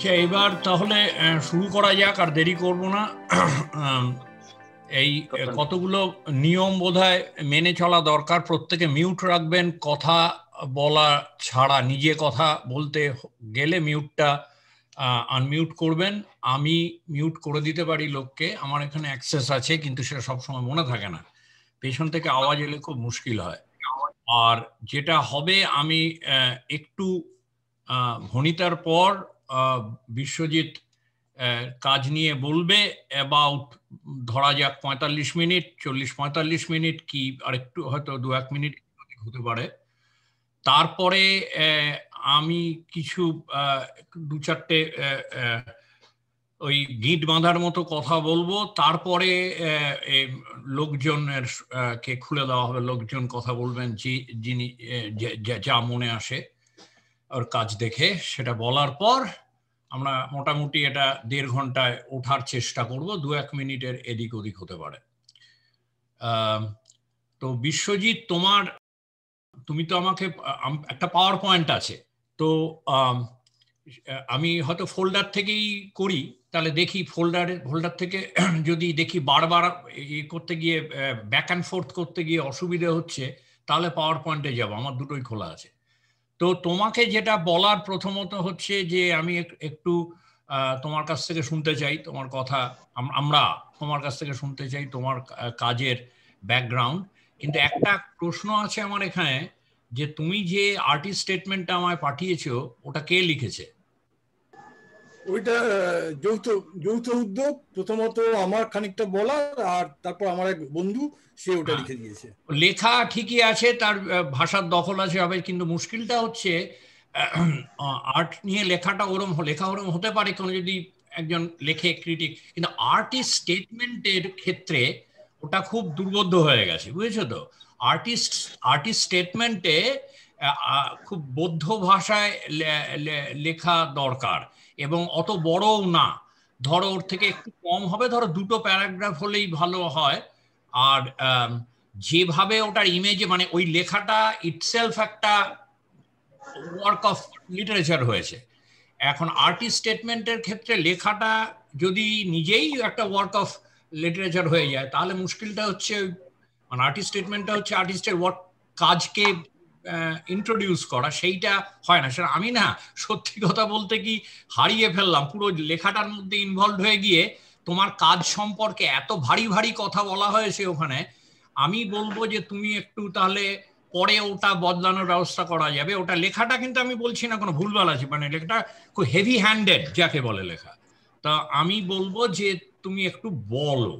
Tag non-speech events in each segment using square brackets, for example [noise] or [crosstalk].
আচ্ছা এবার তাহলে শুরু করা যাক আর দেরি করব না এই কতগুলো নিয়ম বোধহয় মেনে চলা দরকার প্রত্যেকে মিউট রাখবেন কথা বলা ছাড়া নিজে কথা বলতে গেলে মিউটটা আনমিউট করবেন আমি মিউট করে দিতে পারি লোককে আমার এখানে অ্যাক্সেস আছে কিন্তু সেটা সবসময় মনে থাকে না পেছন থেকে আওয়াজ এলে খুব মুশকিল হয় আর যেটা হবে আমি একটু ভনিতার পর বিশ্বজিৎ কাজ নিয়ে বলবে অ্যাবাউট ধরা যাক পঁয়তাল্লিশ মিনিট চল্লিশ পঁয়তাল্লিশ মিনিট কি আরেকটু হয়তো দু এক মিনিট হতে পারে তারপরে আমি কিছু দু চারটে ওই গিট বাঁধার মতো কথা বলবো তারপরে লোকজনের কে খুলে দেওয়া হবে লোকজন কথা বলবেন যিনি যা মনে আসে ওর কাজ দেখে সেটা বলার পর আমরা মোটামুটি এটা দেড় ঘন্টায় ওঠার চেষ্টা করব দু এক মিনিটের এদিক ওদিক হতে পারে তো বিশ্বজিৎ তোমার তুমি তো আমাকে একটা পাওয়ার পয়েন্ট আছে তো আমি হয়তো ফোল্ডার থেকেই করি তাহলে দেখি ফোল্ডারে ফোল্ডার থেকে [clears throat] যদি দেখি বারবার ইয়ে করতে গিয়ে ব্যাক অ্যান্ড ফোর্থ করতে গিয়ে অসুবিধে হচ্ছে তাহলে পাওয়ার পয়েন্টে যাবো আমার দুটোই খোলা আছে তো তোমাকে যেটা বলার প্রথমত হচ্ছে যে আমি একটু তোমার কাছ থেকে শুনতে চাই তোমার কথা আমরা তোমার কাছ থেকে শুনতে চাই তোমার কাজের ব্যাকগ্রাউন্ড কিন্তু একটা প্রশ্ন আছে আমার এখানে যে তুমি যে আর্টিস্ট স্টেটমেন্টটা আমায় পাঠিয়েছো ওটা কে লিখেছে ওইটা যৌথ যৌথ উদ্যোগ প্রথমত আমার খানিকটা বলার আর তারপর আমার এক বন্ধু সে ওটা হ্যাঁ। লিখে দিয়েছে লেখা ঠিকই আছে তার ভাষার দখল আছে হবে কিন্তু মুশকিলটা হচ্ছে আর্ট নিয়ে লেখাটা ওরম লেখা ওরম হতে পারে কোনো যদি একজন লেখে ক্রিটিক কিন্তু আর্টিস্ট স্টেটমেন্টের ক্ষেত্রে ওটা খুব দুর্বোধ্য হয়ে গেছে বুঝেছো তো আর্টিস্ট আর্টিস্ট স্টেটমেন্টে খুব বৌদ্ধ ভাষায় লেখা দরকার এবং অত বড়ও না ধরো ওর থেকে একটু কম হবে ধরো দুটো প্যারাগ্রাফ হলেই ভালো হয় আর যেভাবে ওটার ইমেজে মানে ওই লেখাটা ইটসেলফ একটা ওয়ার্ক অফ লিটারেচার হয়েছে এখন আর্টিস্ট স্টেটমেন্টের ক্ষেত্রে লেখাটা যদি নিজেই একটা ওয়ার্ক অফ লিটারেচার হয়ে যায় তাহলে মুশকিলটা হচ্ছে মানে আর্টিস্ট স্টেটমেন্টটা হচ্ছে আর্টিস্টের ওয়ার্ক কাজকে ইন্ট্রোডিউস করা সেইটা হয় না সেটা আমি না সত্যি কথা বলতে কি হারিয়ে ফেললাম পুরো লেখাটার মধ্যে ইনভলভ হয়ে গিয়ে তোমার কাজ সম্পর্কে এত ভারী ভারী কথা বলা হয়েছে ওখানে আমি বলবো যে তুমি একটু তাহলে পরে ওটা বদলানোর ব্যবস্থা করা যাবে ওটা লেখাটা কিন্তু আমি বলছি না কোনো ভুলভাল আছে মানে লেখাটা খুব হেভি হ্যান্ডেড যাকে বলে লেখা তা আমি বলবো যে তুমি একটু বলো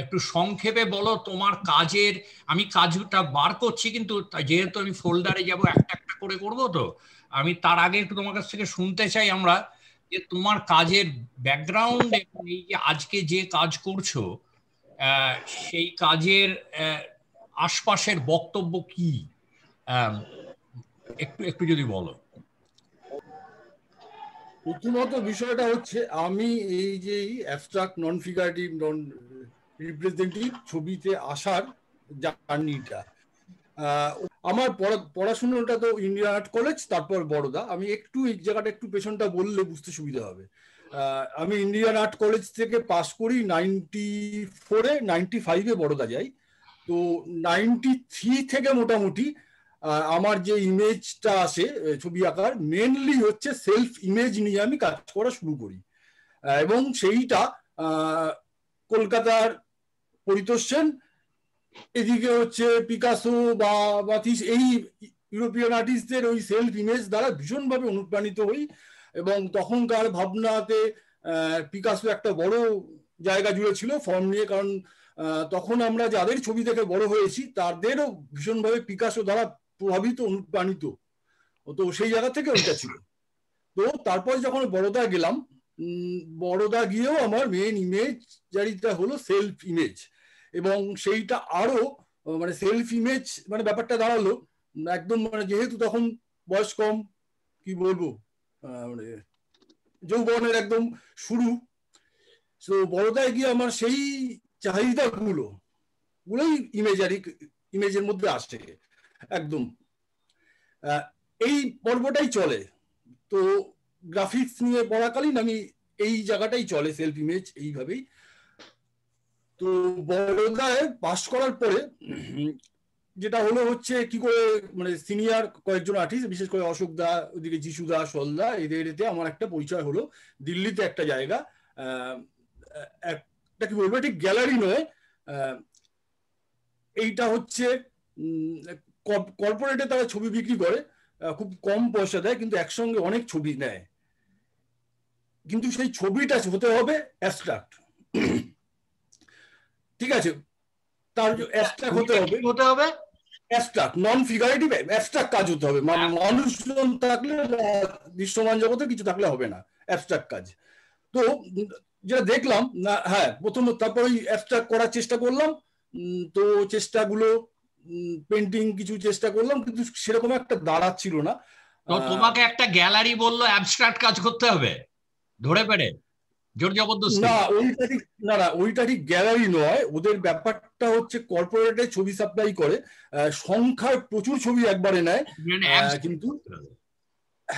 একটু সংক্ষেপে বলো তোমার কাজের আমি কাজটা বার করছি কিন্তু যেহেতু আমি ফোল্ডারে যাব একটা একটা করে করব তো আমি তার আগে একটু তোমার কাছ থেকে শুনতে চাই আমরা যে তোমার কাজের ব্যাকগ্রাউন্ড এই যে আজকে যে কাজ করছো সেই কাজের আশপাশের বক্তব্য কি একটু একটু যদি বলো প্রথমত বিষয়টা হচ্ছে আমি এই যে abstract non figurative non representative ছবিতে আসার জার্নিটা আমার পড়াশোনাটা তো ইন্ডিয়ান আর্ট কলেজ তারপর বড়দা আমি একটু এই জায়গাটা একটু পেছনটা বললে বুঝতে সুবিধা হবে আমি ইন্ডিয়ান আর্ট কলেজ থেকে পাস করি নাইনটি ফোরে নাইনটি ফাইভে বড়দা যাই তো নাইনটি থ্রি থেকে মোটামুটি আমার যে ইমেজটা আসে ছবি আঁকার মেনলি হচ্ছে সেলফ ইমেজ নিয়ে আমি কাজ করা শুরু করি এবং সেইটা কলকাতার পরিতোষ এদিকে হচ্ছে পিকাসো বা বাতিস এই ইউরোপিয়ান আর্টিস্টদের ওই সেলফ ইমেজ দ্বারা ভীষণভাবে অনুপ্রাণিত হই এবং তখনকার ভাবনাতে পিকাসো একটা বড় জায়গা জুড়ে ছিল ফর্ম নিয়ে কারণ তখন আমরা যাদের ছবি দেখে বড় হয়েছি তাদেরও ভীষণভাবে পিকাসো দ্বারা প্রভাবিত অনুপ্রাণিত তো সেই জায়গা থেকে ওইটা ছিল তো তারপর যখন বড়দা গেলাম বড়দা গিয়েও আমার মেন ইমেজ জারিটা হলো সেলফ ইমেজ এবং সেইটা আরো মানে সেলফ ইমেজ মানে ব্যাপারটা দাঁড়ালো একদম মানে যেহেতু তখন বয়স কম কি বলবো মানে যৌবনের একদম শুরু তো বড়দায় গিয়ে আমার সেই চাহিদাগুলো গুলোই ইমেজারি ইমেজের মধ্যে আসে একদম এই পর্বটাই চলে তো গ্রাফিক্স নিয়ে পড়াকালীন আমি এই জায়গাটাই চলে সেলফ ইমেজ এইভাবেই তো বড়দায় পাশ করার পরে যেটা হলো হচ্ছে কি করে মানে সিনিয়র কয়েকজন আর্টিস্ট বিশেষ করে অশোক দা ওদিকে যিশু দা সলদা এতে আমার একটা পরিচয় হলো দিল্লিতে একটা জায়গা একটা কি বলবো ঠিক গ্যালারি নয় এইটা হচ্ছে কর্পোরেটে তারা ছবি বিক্রি করে খুব কম পয়সা দেয় কিন্তু একসঙ্গে অনেক ছবি নেয় কিন্তু সেই ছবিটা হতে হবে অ্যাবস্ট্রাক্ট ঠিক আছে তার অ্যাবস্ট্রাক্ট হতে হবে হতে হবে অ্যাবস্ট্রাক্ট নন ফিগারেটিভ অ্যাবস্ট্রাক্ট কাজ হতে হবে মানে মানুষজন থাকলে দৃশ্যমান জগতে কিছু থাকলে হবে না অ্যাবস্ট্রাক্ট কাজ তো যেটা দেখলাম হ্যাঁ প্রথম তারপর ওই অ্যাবস্ট্রাক্ট করার চেষ্টা করলাম তো চেষ্টাগুলো পেন্টিং কিছু চেষ্টা করলাম কিন্তু সেরকম একটা দাঁড়াচ্ছিল না তোমাকে একটা গ্যালারি বললো অ্যাবস্ট্রাক্ট কাজ করতে হবে ধরে পেরে জোর জবরদস্তি না ওইটা ঠিক না না ওইটা ঠিক গ্যালারি নয় ওদের ব্যাপারটা হচ্ছে কর্পোরেটে ছবি সাপ্লাই করে সংখ্যার প্রচুর ছবি একবারে নেয় মানে কিন্তু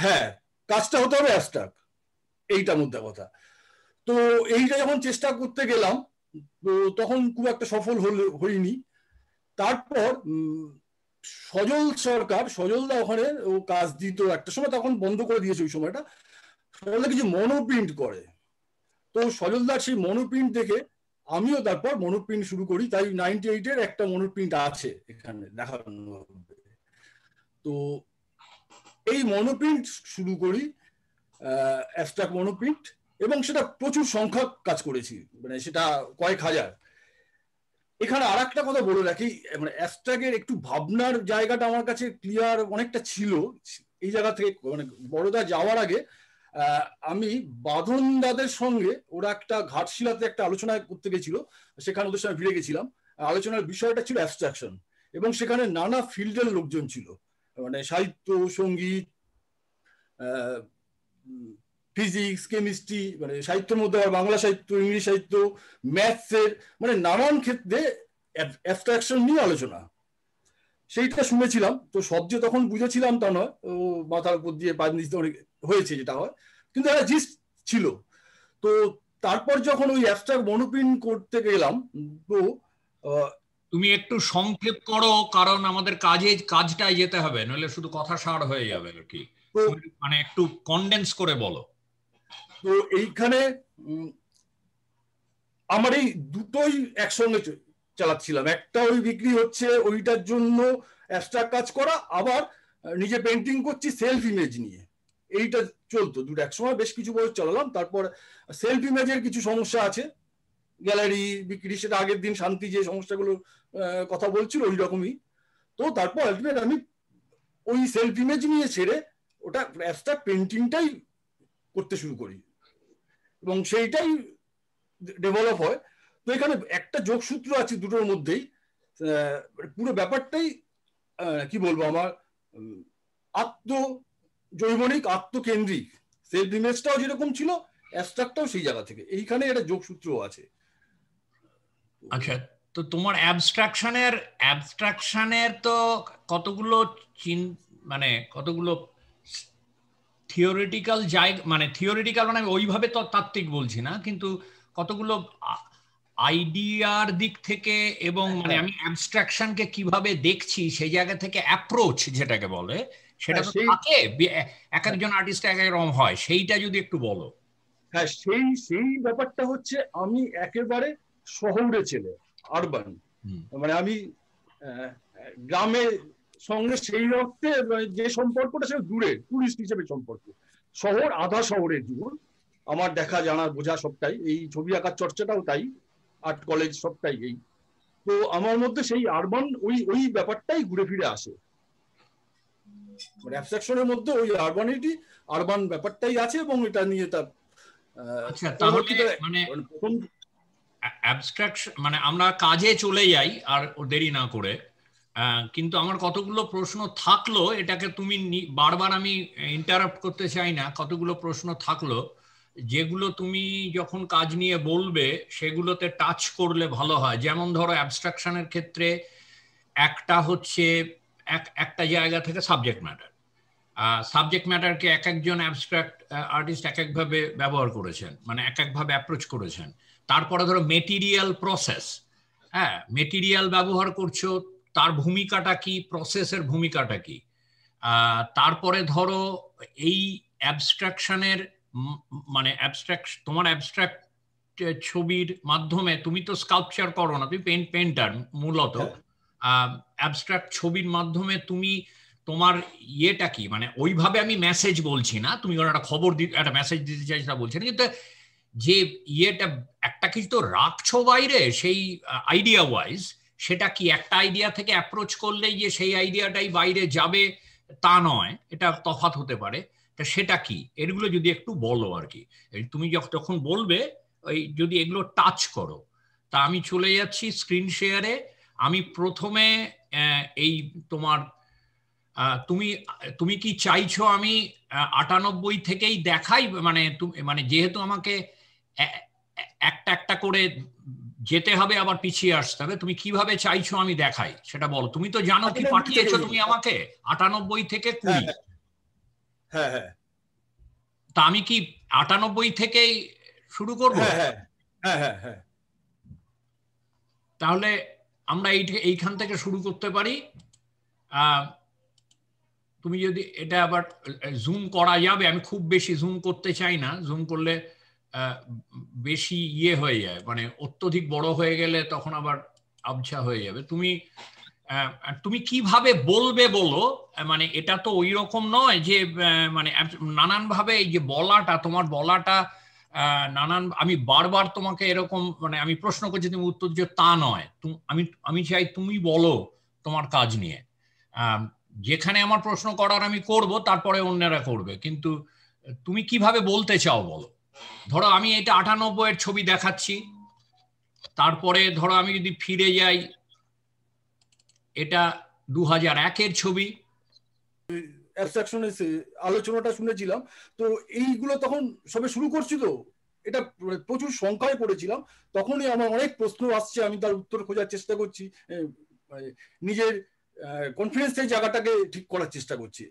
হ্যাঁ কাজটা হতে হবে অ্যাবস্ট্রাক্ট এইটা মধ্যে কথা তো এইটা যখন চেষ্টা করতে গেলাম তো তখন খুব একটা সফল হইনি তারপর সজল সরকার সজলদা ওখানে ও কাজ দিত একটা সময় তখন বন্ধ করে দিয়েছে ওই সময়টা সজলদা কিছু মনোপ্রিন্ট করে তো সজলদার সেই মনোপ্রিন্ট দেখে আমিও তারপর মনোপ্রিন্ট শুরু করি তাই নাইনটি এইটের একটা মনোপ্রিন্ট আছে এখানে দেখানো তো এই মনোপ্রিন্ট শুরু করি অ্যাবস্ট্রাক্ট মনোপ্রিন্ট এবং সেটা প্রচুর সংখ্যক কাজ করেছি মানে সেটা কয়েক হাজার এখানে আর একটা কথা বলে রাখি মানে অ্যাস্ট্রাগের একটু ভাবনার জায়গাটা আমার কাছে ক্লিয়ার অনেকটা ছিল এই জায়গা থেকে মানে বড়দা যাওয়ার আগে আমি বাঁধন দাদের সঙ্গে ওরা একটা ঘাটশিলাতে একটা আলোচনা করতে গেছিল সেখানে ওদের সঙ্গে ভিড়ে গেছিলাম আলোচনার বিষয়টা ছিল অ্যাবস্ট্রাকশন এবং সেখানে নানা ফিল্ডের লোকজন ছিল মানে সাহিত্য সঙ্গীত ফিজিক্স কেমিস্ট্রি মানে সাহিত্যের মধ্যে আবার বাংলা সাহিত্য ইংলিশ সাহিত্য ম্যাথসের মানে নানান ক্ষেত্রে অ্যাবস্ট্রাকশন নিয়ে আলোচনা সেইটা শুনেছিলাম তো সবচেয়ে তখন বুঝেছিলাম তা নয় ও মাথার উপর দিয়ে পাঁচ নিচে অনেক হয়েছে যেটা হয় কিন্তু একটা জিস্ট ছিল তো তারপর যখন ওই অ্যাপস্ট্রাক্ট মনোপিন করতে গেলাম তো তুমি একটু সংক্ষেপ করো কারণ আমাদের কাজে কাজটায় যেতে হবে নইলে শুধু কথা সার হয়ে যাবে আর কি মানে একটু কন্ডেন্স করে বলো তো এইখানে আমার এই দুটোই একসঙ্গে চালাচ্ছিলাম একটা ওই বিক্রি হচ্ছে ওইটার জন্য অ্যাবস্ট্রাক্ট কাজ করা আবার নিজে পেন্টিং করছি সেলফ ইমেজ নিয়ে এইটা চলতো দুটো এক সময় বেশ কিছু বছর চালালাম তারপর সেলফ ইমেজের কিছু সমস্যা আছে গ্যালারি বিক্রি সেটা আগের দিন শান্তি যে সমস্যাগুলো কথা বলছিল ওই রকমই তো তারপর আলটিমেট আমি ওই সেলফ ইমেজ নিয়ে ছেড়ে ওটা অ্যাবস্ট্রাক্ট পেন্টিংটাই করতে শুরু করি এবং সেইটাই ডেভেলপ হয় তো এখানে একটা যোগসূত্র আছে দুটোর মধ্যেই মানে পুরো ব্যাপারটাই কি বলবো আমার আত্ম জৈবনিক আত্মকেন্দ্রিক সেলফ ইমেজটাও যেরকম ছিল অ্যাবস্ট্রাক্টটাও সেই জায়গা থেকে এইখানে এটা যোগসূত্র আছে আচ্ছা তো তোমার অ্যাবস্ট্রাকশনের অ্যাবস্ট্রাকশনের তো কতগুলো চিন মানে কতগুলো থিওরিটিক্যাল জায়গা মানে থিওরিটিক্যাল মানে ওইভাবে তো তাত্ত্বিক বলছি না কিন্তু কতগুলো আইডিয়ার দিক থেকে এবং মানে হ্যাঁ। আমি অ্যাবস্ট্রাকশনকে কিভাবে দেখছি সেই জায়গা থেকে অ্যাপ্রোচ যেটাকে বলে সেটা হ্যাঁ, থাকে এক একজন আর্টিস্ট এক রকম হয় সেইটা যদি একটু বলো হ্যাঁ সেই সেই ব্যাপারটা হচ্ছে আমি একেবারে শহরে ছেলে আরবান মানে আমি সঙ্গে সেই অর্থে মানে যে সম্পর্কটা সেটা দূরে টুরিস্ট হিসেবে সম্পর্ক শহর আধা শহরের জীবন আমার দেখা জানা বোঝা সবটাই এই ছবি আঁকার চর্চাটাও তাই আর্ট কলেজ সবটাই এই তো আমার মধ্যে সেই আরবান ওই ওই ব্যাপারটাই ঘুরে ফিরে আসে মানে অ্যাবস্ট্রাকশনের মধ্যে ওই আরবানিটি আরবান ব্যাপারটাই আছে এবং এটা নিয়ে তার আচ্ছা তাহলে মানে অ্যাবস্ট্রাকশন মানে, মানে আমরা কাজে চলে যাই আর দেরি না করে কিন্তু আমার কতগুলো প্রশ্ন থাকলো এটাকে তুমি বারবার আমি ইন্টারাপ্ট করতে চাই না কতগুলো প্রশ্ন থাকলো যেগুলো তুমি যখন কাজ নিয়ে বলবে সেগুলোতে টাচ করলে ভালো হয় যেমন ধরো অ্যাবস্ট্রাকশনের ক্ষেত্রে একটা হচ্ছে এক একটা জায়গা থেকে সাবজেক্ট ম্যাটার সাবজেক্ট ম্যাটারকে এক একজন অ্যাবস্ট্রাক্ট আর্টিস্ট এক একভাবে ব্যবহার করেছেন মানে এক একভাবে অ্যাপ্রোচ করেছেন তারপরে ধরো মেটিরিয়াল প্রসেস হ্যাঁ মেটিরিয়াল ব্যবহার করছো তার ভূমিকাটা কি প্রসেসের ভূমিকাটা কি তারপরে ধরো এই অ্যাবস্ট্রাকশনের মানে অ্যাবস্ট্রাকশন তোমার অ্যাবস্ট্রাক্ট ছবির মাধ্যমে তুমি তো স্কাল্পচার করো না তুমি পেন্ট পেন্টার মূলত হ্যাঁ। অ্যাবস্ট্রাক্ট ছবির মাধ্যমে তুমি তোমার ইয়েটা কি মানে ওইভাবে আমি মেসেজ বলছি না তুমি কোনো একটা খবর দিতে একটা মেসেজ দিতে চাই সেটা বলছি না কিন্তু যে ইয়েটা একটা কিছু তো রাখছো বাইরে সেই আইডিয়া ওয়াইজ সেটা কি একটা আইডিয়া থেকে অ্যাপ্রোচ করলেই যে সেই আইডিয়াটাই বাইরে যাবে তা নয় এটা তফাত হতে পারে তা সেটা কি এগুলো যদি একটু বলো আর কি তুমি যখন বলবে ওই যদি এগুলো টাচ করো তা আমি চলে যাচ্ছি স্ক্রিন শেয়ারে আমি প্রথমে এই তোমার তুমি তুমি কি চাইছো আমি আটানব্বই থেকেই দেখাই মানে মানে যেহেতু আমাকে একটা একটা করে যেতে হবে আবার পিছিয়ে আসতে হবে তুমি কিভাবে চাইছো আমি দেখাই সেটা বলো তুমি তো জানো কি পাঠিয়েছো তুমি আমাকে আটানব্বই থেকে হ্যাঁ, কুড়ি হ্যাঁ, হ্যাঁ হ্যাঁ তা আমি কি আটানব্বই থেকেই শুরু করবো হ্যাঁ হ্যাঁ হ্যাঁ, হ্যাঁ তাহলে আমরা এইটা এইখান থেকে শুরু করতে পারি তুমি যদি এটা আবার জুম করা যাবে আমি খুব বেশি জুম করতে চাই না জুম করলে বেশি ইয়ে হয়ে যায় মানে অত্যধিক বড় হয়ে গেলে তখন আবার আবছা হয়ে যাবে তুমি তুমি কিভাবে বলবে বলো মানে এটা তো ওই রকম নয় যে মানে নানানভাবে এই যে বলাটা তোমার বলাটা নানান আমি বারবার তোমাকে এরকম মানে আমি প্রশ্ন করছি তুমি উত্তর যে তা নয় আমি আমি চাই তুমি বলো তোমার কাজ নিয়ে যেখানে আমার প্রশ্ন করার আমি করব তারপরে অন্যরা করবে কিন্তু তুমি কিভাবে বলতে চাও বলো ধরো আমি এটা আটানব্বই এর ছবি দেখাচ্ছি তারপরে ধরো আমি যদি ফিরে যাই এটা দু হাজার একের ছবি আলোচনাটা শুনেছিলাম তো এইগুলো তখন সবে শুরু করছি তো এটা প্রচুর সংখ্যায় পড়েছিলাম তখনই আমার অনেক প্রশ্ন আসছে আমি তার উত্তর খোঁজার চেষ্টা করছি নিজের কনফিডেন্সের জায়গাটাকে ঠিক করার চেষ্টা করছি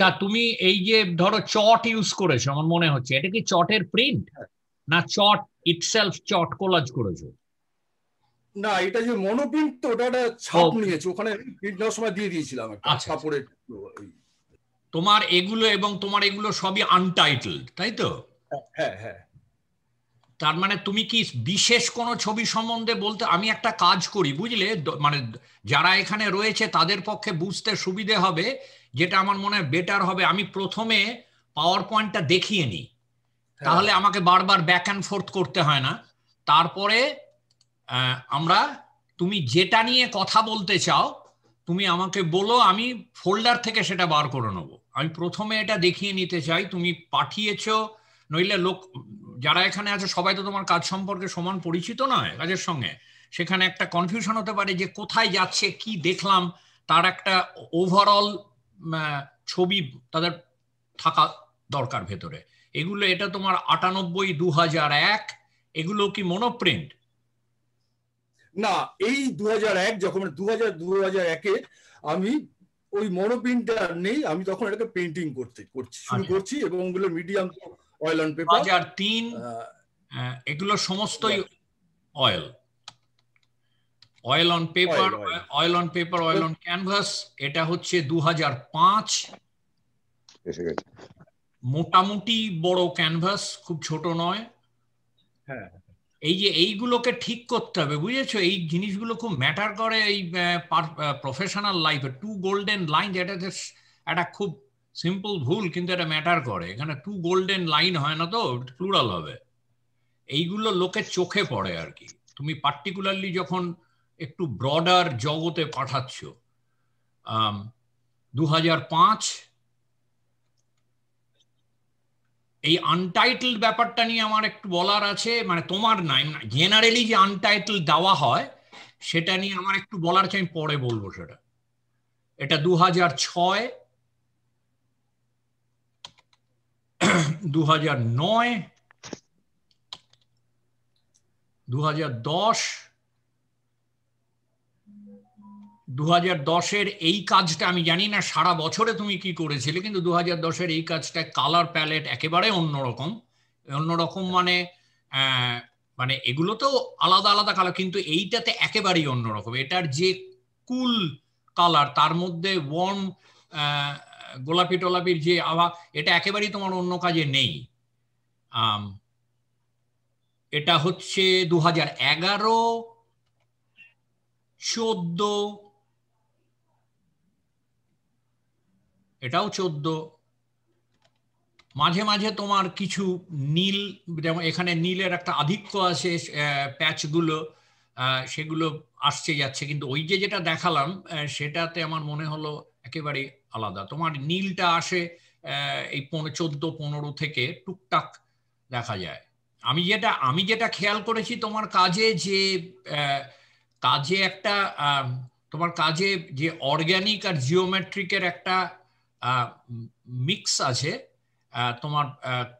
তা তুমি এই যে ধরো চট ইউজ করেছো আমার মনে হচ্ছে এটা কি চটের প্রিন্ট হ্যাঁ। না চট ইটসেলফ চট কোলাজ করেছো না এটা যে মনোপ্রিন্ট তো ওটা ছাপ নিয়েছে ওখানে প্রিন্ট নেওয়ার সময় দিয়ে দিয়েছিলাম একটা আচ্ছা, আচ্ছা। কাপড়ের তোমার এগুলো এবং তোমার এগুলো সবই আনটাইটেলড তাই তো হ্যাঁ, হ্যাঁ হ্যাঁ তার মানে তুমি কি বিশেষ কোনো ছবি সম্বন্ধে বলতে আমি একটা কাজ করি বুঝলে মানে যারা এখানে রয়েছে তাদের পক্ষে বুঝতে সুবিধে হবে যেটা আমার মনে হয় বেটার হবে আমি প্রথমে পাওয়ার পয়েন্টটা দেখিয়ে নিই হ্যাঁ। তাহলে আমাকে বারবার ব্যাক অ্যান্ড ফোর্থ করতে হয় না তারপরে আমরা তুমি যেটা নিয়ে কথা বলতে চাও তুমি আমাকে বলো আমি ফোল্ডার থেকে সেটা বার করে নেবো আমি প্রথমে এটা দেখিয়ে নিতে চাই তুমি পাঠিয়েছ নইলে লোক যারা এখানে আছে সবাই তো তোমার কাজ সম্পর্কে সমান পরিচিত নয় কাজের সঙ্গে সেখানে একটা কনফিউশন হতে পারে যে কোথায় যাচ্ছে কি দেখলাম তার একটা ওভারঅল ছবি তাদের থাকা দরকার ভেতরে এগুলো এটা তোমার আটানব্বই দু হাজার এক এগুলো কি মনোপ্রিন্ট না এই দু এক যখন দু হাজার দু একে আমি ওই মনো প্রিন্টটা নেই আমি তখন এটাকে পেন্টিং করতে করছি শুরু আচ্ছা। করছি এবং ওগুলো মিডিয়াম অয়েল অন পেপার হাজার তিন হ্যাঁ, এগুলো সমস্তই oil oil on paper oil on paper oil on canvas এটা হচ্ছে দু হাজার পাঁচ মোটামুটি বড় ক্যানভাস খুব ছোট নয় হ্যাঁ, হ্যাঁ। এই যে এইগুলোকে ঠিক করতে হবে বুঝেছো এই জিনিসগুলো খুব ম্যাটার করে এই প্রফেশনাল লাইফে টু গোল্ডেন লাইন যেটা একটা খুব সিম্পল ভুল কিন্তু এটা ম্যাটার করে এখানে টু গোল্ডেন লাইন হয় না তো প্লুরাল হবে এইগুলো লোকের চোখে পড়ে আর কি তুমি পার্টিকুলারলি যখন একটু ব্রডার জগতে পাঠাচ্ছ দু হাজার পাঁচ এই আনটাইটেলড ব্যাপারটা নিয়ে আমার একটু বলার আছে মানে তোমার নাই জেনারেলি যে আনটাইটল দেওয়া হয় সেটা নিয়ে আমার একটু বলার আছে আমি পরে বলবো সেটা এটা দু হাজার ছয় দু হাজার নয় দু হাজার দশ দু হাজার দশের এই কাজটা আমি জানি না সারা বছরে তুমি কি করেছিলে কিন্তু দু হাজার দশের এই কাজটা কালার প্যালেট একেবারে অন্যরকম অন্যরকম মানে মানে এগুলো তো আলাদা আলাদা কালার কিন্তু এইটাতে একেবারেই অন্যরকম এটার যে কুল কালার তার মধ্যে ওয়ার্ম গোলাপি টোলাপির যে আভা এটা একেবারেই তোমার অন্য কাজে নেই এটা হচ্ছে দু হাজার এগারো চোদ্দ এটাও চোদ্দ মাঝে মাঝে তোমার কিছু নীল যেমন এখানে নীলের একটা আধিক্য আছে প্যাচগুলো সেগুলো আসছে যাচ্ছে কিন্তু ওই যে যেটা দেখালাম সেটাতে আমার মনে হলো একেবারে আলাদা তোমার নীলটা আসে এই পনেরো চোদ্দ পনেরো থেকে টুকটাক দেখা যায় আমি যেটা আমি যেটা খেয়াল করেছি তোমার কাজে যে কাজে একটা তোমার কাজে যে অর্গ্যানিক আর জিওমেট্রিকের একটা মিক্স আছে তোমার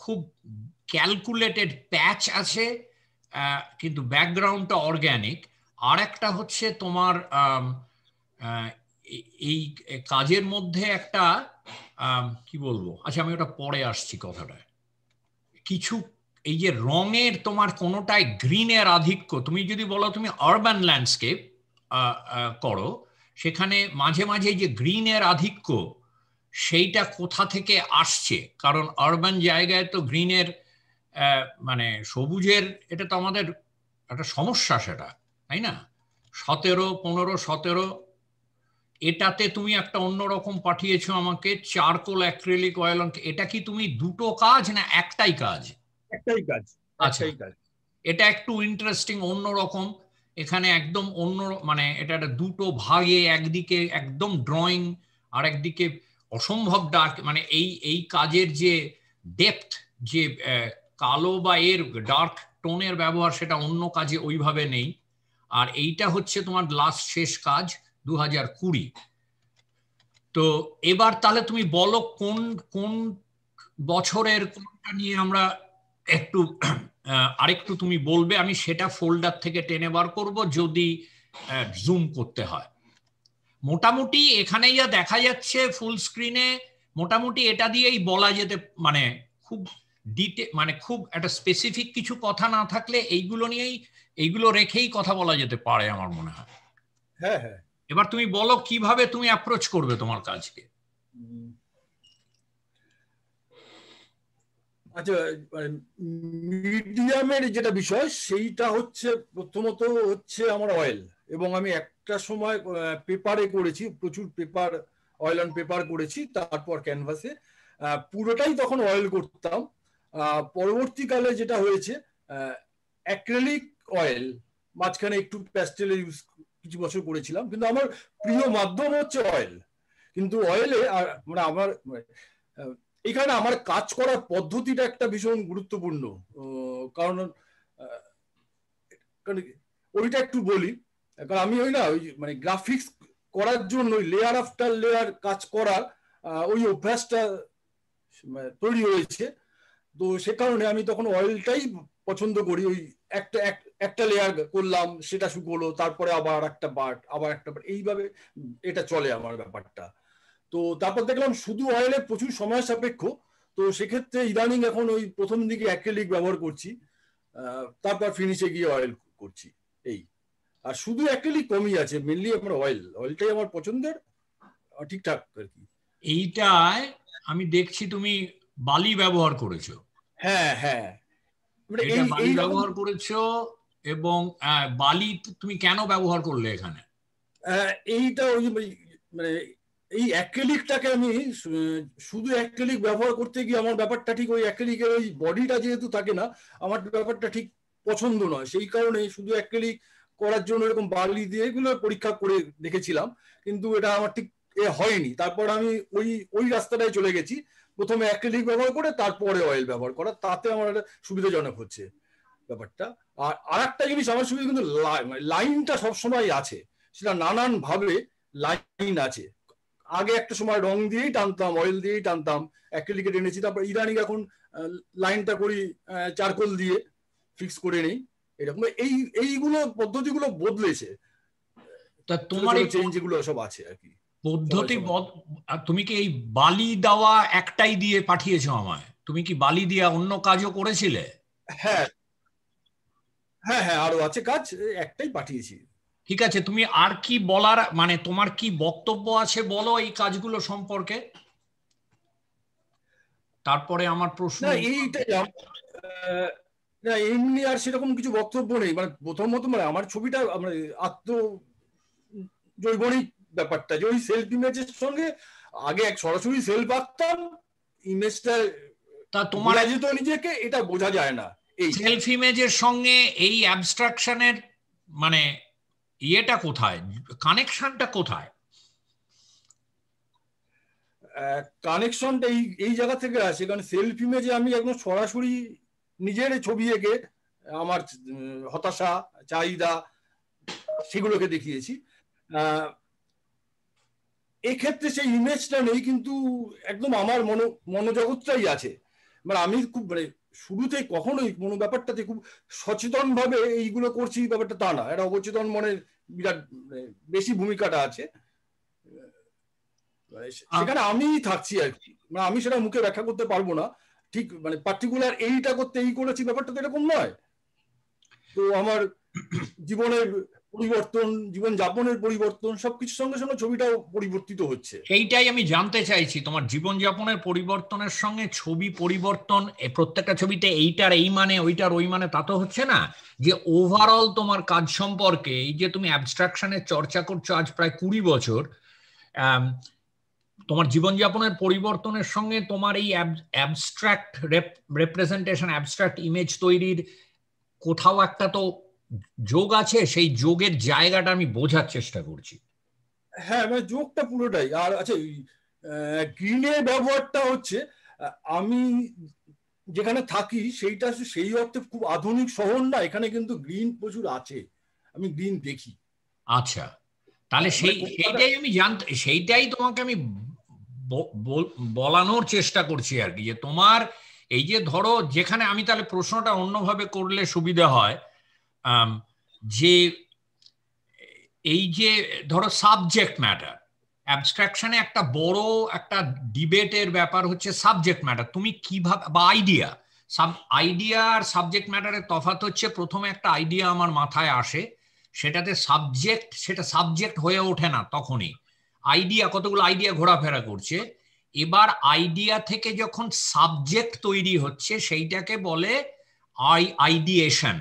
খুব ক্যালকুলেটেড প্যাচ আছে কিন্তু ব্যাকগ্রাউন্ডটা অর্গ্যানিক আর একটা হচ্ছে তোমার এই কাজের মধ্যে একটা কি বলবো আচ্ছা আমি ওটা পরে আসছি কথাটা কিছু এই যে রঙের তোমার কোনোটাই গ্রিনের আধিক্য তুমি যদি বলো তুমি আরবান ল্যান্ডস্কেপ করো সেখানে মাঝে মাঝে যে গ্রিনের আধিক্য সেইটা কোথা থেকে আসছে কারণ আরবান জায়গায় তো গ্রিনের মানে সবুজের এটা তো আমাদের একটা সমস্যা সেটা তাই না সতেরো পনেরো সতেরো এটাতে তুমি একটা অন্যরকম পাঠিয়েছো আমাকে চারকোল অ্যাক্রিলিক অয়েল এটা কি তুমি দুটো কাজ না একটাই কাজ একটাই কাজ আচ্ছাই কাজ এটা একটু ইন্টারেস্টিং অন্যরকম এখানে একদম অন্য মানে এটা একটা দুটো ভাগে একদিকে একদম ড্রয়িং আর একদিকে অসম্ভব ডার্ক মানে এই এই কাজের যে ডেপথ যে কালো বা এর ডার্ক টোনের ব্যবহার সেটা অন্য কাজে ওইভাবে নেই আর এইটা হচ্ছে তোমার লাস্ট শেষ কাজ দু হাজার কুড়ি তো এবার তাহলে তুমি বলো কোন কোন বছরের কোনটা নিয়ে আমরা একটু আরেকটু তুমি বলবে আমি সেটা ফোল্ডার থেকে টেনে বার করব যদি জুম করতে হয় মোটামুটি এখানে যা দেখা যাচ্ছে ফুল স্ক্রিনে মোটামুটি এটা দিয়েই বলা যেতে মানে খুব ডিটে মানে খুব একটা স্পেসিফিক কিছু কথা না থাকলে এইগুলো নিয়েই এইগুলো রেখেই কথা বলা যেতে পারে আমার মনে হয় হ্যাঁ হ্যাঁ এবার তুমি বলো কিভাবে তুমি অ্যাপ্রোচ করবে তোমার কাজকে আচ্ছা মিডিয়ামের যেটা বিষয় সেইটা হচ্ছে প্রথমত হচ্ছে আমার অয়েল এবং আমি একটা সময় পেপারে করেছি প্রচুর পেপার অয়েল অন পেপার করেছি তারপর ক্যানভাসে পুরোটাই তখন অয়েল করতাম পরবর্তীকালে যেটা হয়েছে অ্যাক্রেলিক অয়েল মাঝখানে একটু প্যাস্টেলের ইউজ কিছু বছর করেছিলাম কিন্তু আমার প্রিয় মাধ্যম হচ্ছে অয়েল কিন্তু অয়েলে আর মানে আমার এখানে আমার কাজ করার পদ্ধতিটা একটা ভীষণ গুরুত্বপূর্ণ কারণ ওইটা একটু বলি কারণ আমি ওই না ওই মানে গ্রাফিক্স করার জন্য ওই লেয়ার আফটার লেয়ার কাজ করার ওই অভ্যাসটা মানে তৈরি হয়েছে তো সে কারণে আমি তখন অয়েলটাই পছন্দ করি ওই একটা একটা লেয়ার করলাম সেটা শুকোলো তারপরে আবার একটা বাট আবার একটা বাট এইভাবে এটা চলে আমার ব্যাপারটা তো তারপর দেখলাম শুধু অয়েলে প্রচুর সময় সাপেক্ষ তো সেক্ষেত্রে ইদানিং এখন ওই প্রথম দিকে অ্যাক্রেলিক ব্যবহার করছি তারপর ফিনিশে গিয়ে অয়েল করছি এই আর শুধু অ্যাকচুয়ালি কমই আছে মেনলি আমার অয়েল অয়েলটাই আমার পছন্দের ঠিকঠাক আর কি এইটায় আমি দেখছি তুমি বালি ব্যবহার করেছো হ্যাঁ হ্যাঁ মানে এটা বালি ব্যবহার করেছো এবং বালি তুমি কেন ব্যবহার করলে এখানে এইটা ওই মানে এই অ্যাক্রেলিকটাকে আমি শুধু অ্যাক্রেলিক ব্যবহার করতে গিয়ে আমার ব্যাপারটা ঠিক ওই অ্যাক্রেলিকের ওই বডিটা যেহেতু থাকে না আমার ব্যাপারটা ঠিক পছন্দ নয় সেই কারণে শুধু অ্যাক্রেলিক করার জন্য এরকম বালি দিয়ে এগুলো পরীক্ষা করে দেখেছিলাম কিন্তু এটা আমার ঠিক এ হয়নি তারপর আমি ওই ওই রাস্তাটায় চলে গেছি প্রথমে অ্যাক্রিলিক ব্যবহার করে তারপরে অয়েল ব্যবহার করা তাতে আমার একটা সুবিধাজনক হচ্ছে ব্যাপারটা আর আর একটা জিনিস আমার সুবিধা কিন্তু মানে লাইনটা সবসময় আছে সেটা নানান ভাবে লাইন আছে আগে একটা সময় রং দিয়েই টানতাম অয়েল দিয়েই টানতাম অ্যাক্রিলিকে টেনেছি তারপর ইদানিং এখন লাইনটা করি চারকোল দিয়ে ফিক্স করে নিই এরকম মানে এই এইগুলো পদ্ধতিগুলো বদলেছে তা তোমার এই চেঞ্জগুলো সব আছে আর কি পদ্ধতি তুমি কি এই বালি দেওয়া একটাই দিয়ে পাঠিয়েছো আমায় তুমি কি বালি দিয়া অন্য কাজও করেছিলে হ্যাঁ হ্যাঁ হ্যাঁ আরো আছে কাজ একটাই পাঠিয়েছি ঠিক আছে তুমি আর কি বলার মানে তোমার কি বক্তব্য আছে বলো এই কাজগুলো সম্পর্কে তারপরে আমার প্রশ্ন না এমনি আর সেরকম কিছু বক্তব্য নেই মানে প্রথম প্রথমত মানে আমার ছবিটা মানে আত্ম জৈবনিক ব্যাপারটা যে ওই সেলফ ইমেজের সঙ্গে আগে এক সরাসরি সেলফ আঁকতাম ইমেজটা তা তোমার তো নিজেকে এটা বোঝা যায় না এই সেলফ ইমেজের সঙ্গে এই অ্যাবস্ট্রাকশনের মানে ইয়েটা কোথায় কানেকশনটা কোথায় কানেকশনটা এই এই জায়গা থেকে আসে কারণ সেলফ ইমেজে আমি একদম সরাসরি নিজের ছবি এঁকে আমার হতাশা চাহিদা সেগুলোকে দেখিয়েছি এক্ষেত্রে সেই ইমেজটা নেই কিন্তু একদম আমার মনো মনোজগৎটাই আছে মানে আমি খুব মানে শুরুতে কখনোই কোনো ব্যাপারটাতে খুব সচেতন ভাবে এইগুলো করছি ব্যাপারটা তা না এটা অবচেতন মনে বিরাট মানে বেশি ভূমিকাটা আছে মানে সেখানে আমি থাকছি আর কি মানে আমি সেটা মুখে ব্যাখ্যা করতে পারবো না ঠিক মানে পার্টিকুলার এইটা করতে এই করেছি ব্যাপারটা তো এরকম নয় তো আমার জীবনের পরিবর্তন জীবন যাপনের পরিবর্তন সবকিছু সঙ্গে সঙ্গে ছবিটাও পরিবর্তিত হচ্ছে এইটাই আমি জানতে চাইছি তোমার জীবন যাপনের পরিবর্তনের সঙ্গে ছবি পরিবর্তন প্রত্যেকটা ছবিতে এইটার এই মানে ওইটার ওই মানে তা তো হচ্ছে না যে ওভারঅল তোমার কাজ সম্পর্কে এই যে তুমি অ্যাবস্ট্রাকশনের চর্চা করছো আজ প্রায় কুড়ি বছর আহ তোমার জীবনযাপনের পরিবর্তনের সঙ্গে তোমার এই অ্যাবস্ট্রাক্ট রেপ্রেজেন্টেশন অ্যাবস্ট্রাক্ট ইমেজ তৈরির কোথাও একটা তো যোগ আছে সেই যোগের জায়গাটা আমি বোঝার চেষ্টা করছি হ্যাঁ মানে যোগটা পুরোটাই আর আচ্ছা গ্রিনের ব্যবহারটা হচ্ছে আমি যেখানে থাকি সেইটা সেই অর্থে খুব আধুনিক শহর না এখানে কিন্তু গ্রিন প্রচুর আছে আমি গ্রিন দেখি আচ্ছা তাহলে মানে সেই সেইটাই আমি জানতে সেইটাই তোমাকে আমি বলানোর চেষ্টা করছি আর কি যে তোমার এই যে ধরো যেখানে আমি তাহলে প্রশ্নটা অন্যভাবে করলে সুবিধা হয় যে এই যে ধরো সাবজেক্ট ম্যাটার অ্যাবস্ট্রাকশনে একটা বড় একটা ডিবেটের ব্যাপার হচ্ছে সাবজেক্ট ম্যাটার তুমি কিভাবে বা আইডিয়া সাব আইডিয়া আর সাবজেক্ট ম্যাটারের তফাত হচ্ছে প্রথমে একটা আইডিয়া আমার মাথায় আসে সেটাতে সাবজেক্ট সেটা সাবজেক্ট হয়ে ওঠে না তখনই আইডিয়া কতগুলো আইডিয়া ঘোরাফেরা করছে এবার আইডিয়া থেকে যখন সাবজেক্ট তৈরি হচ্ছে সেইটাকে বলে আই আইডিয়েশন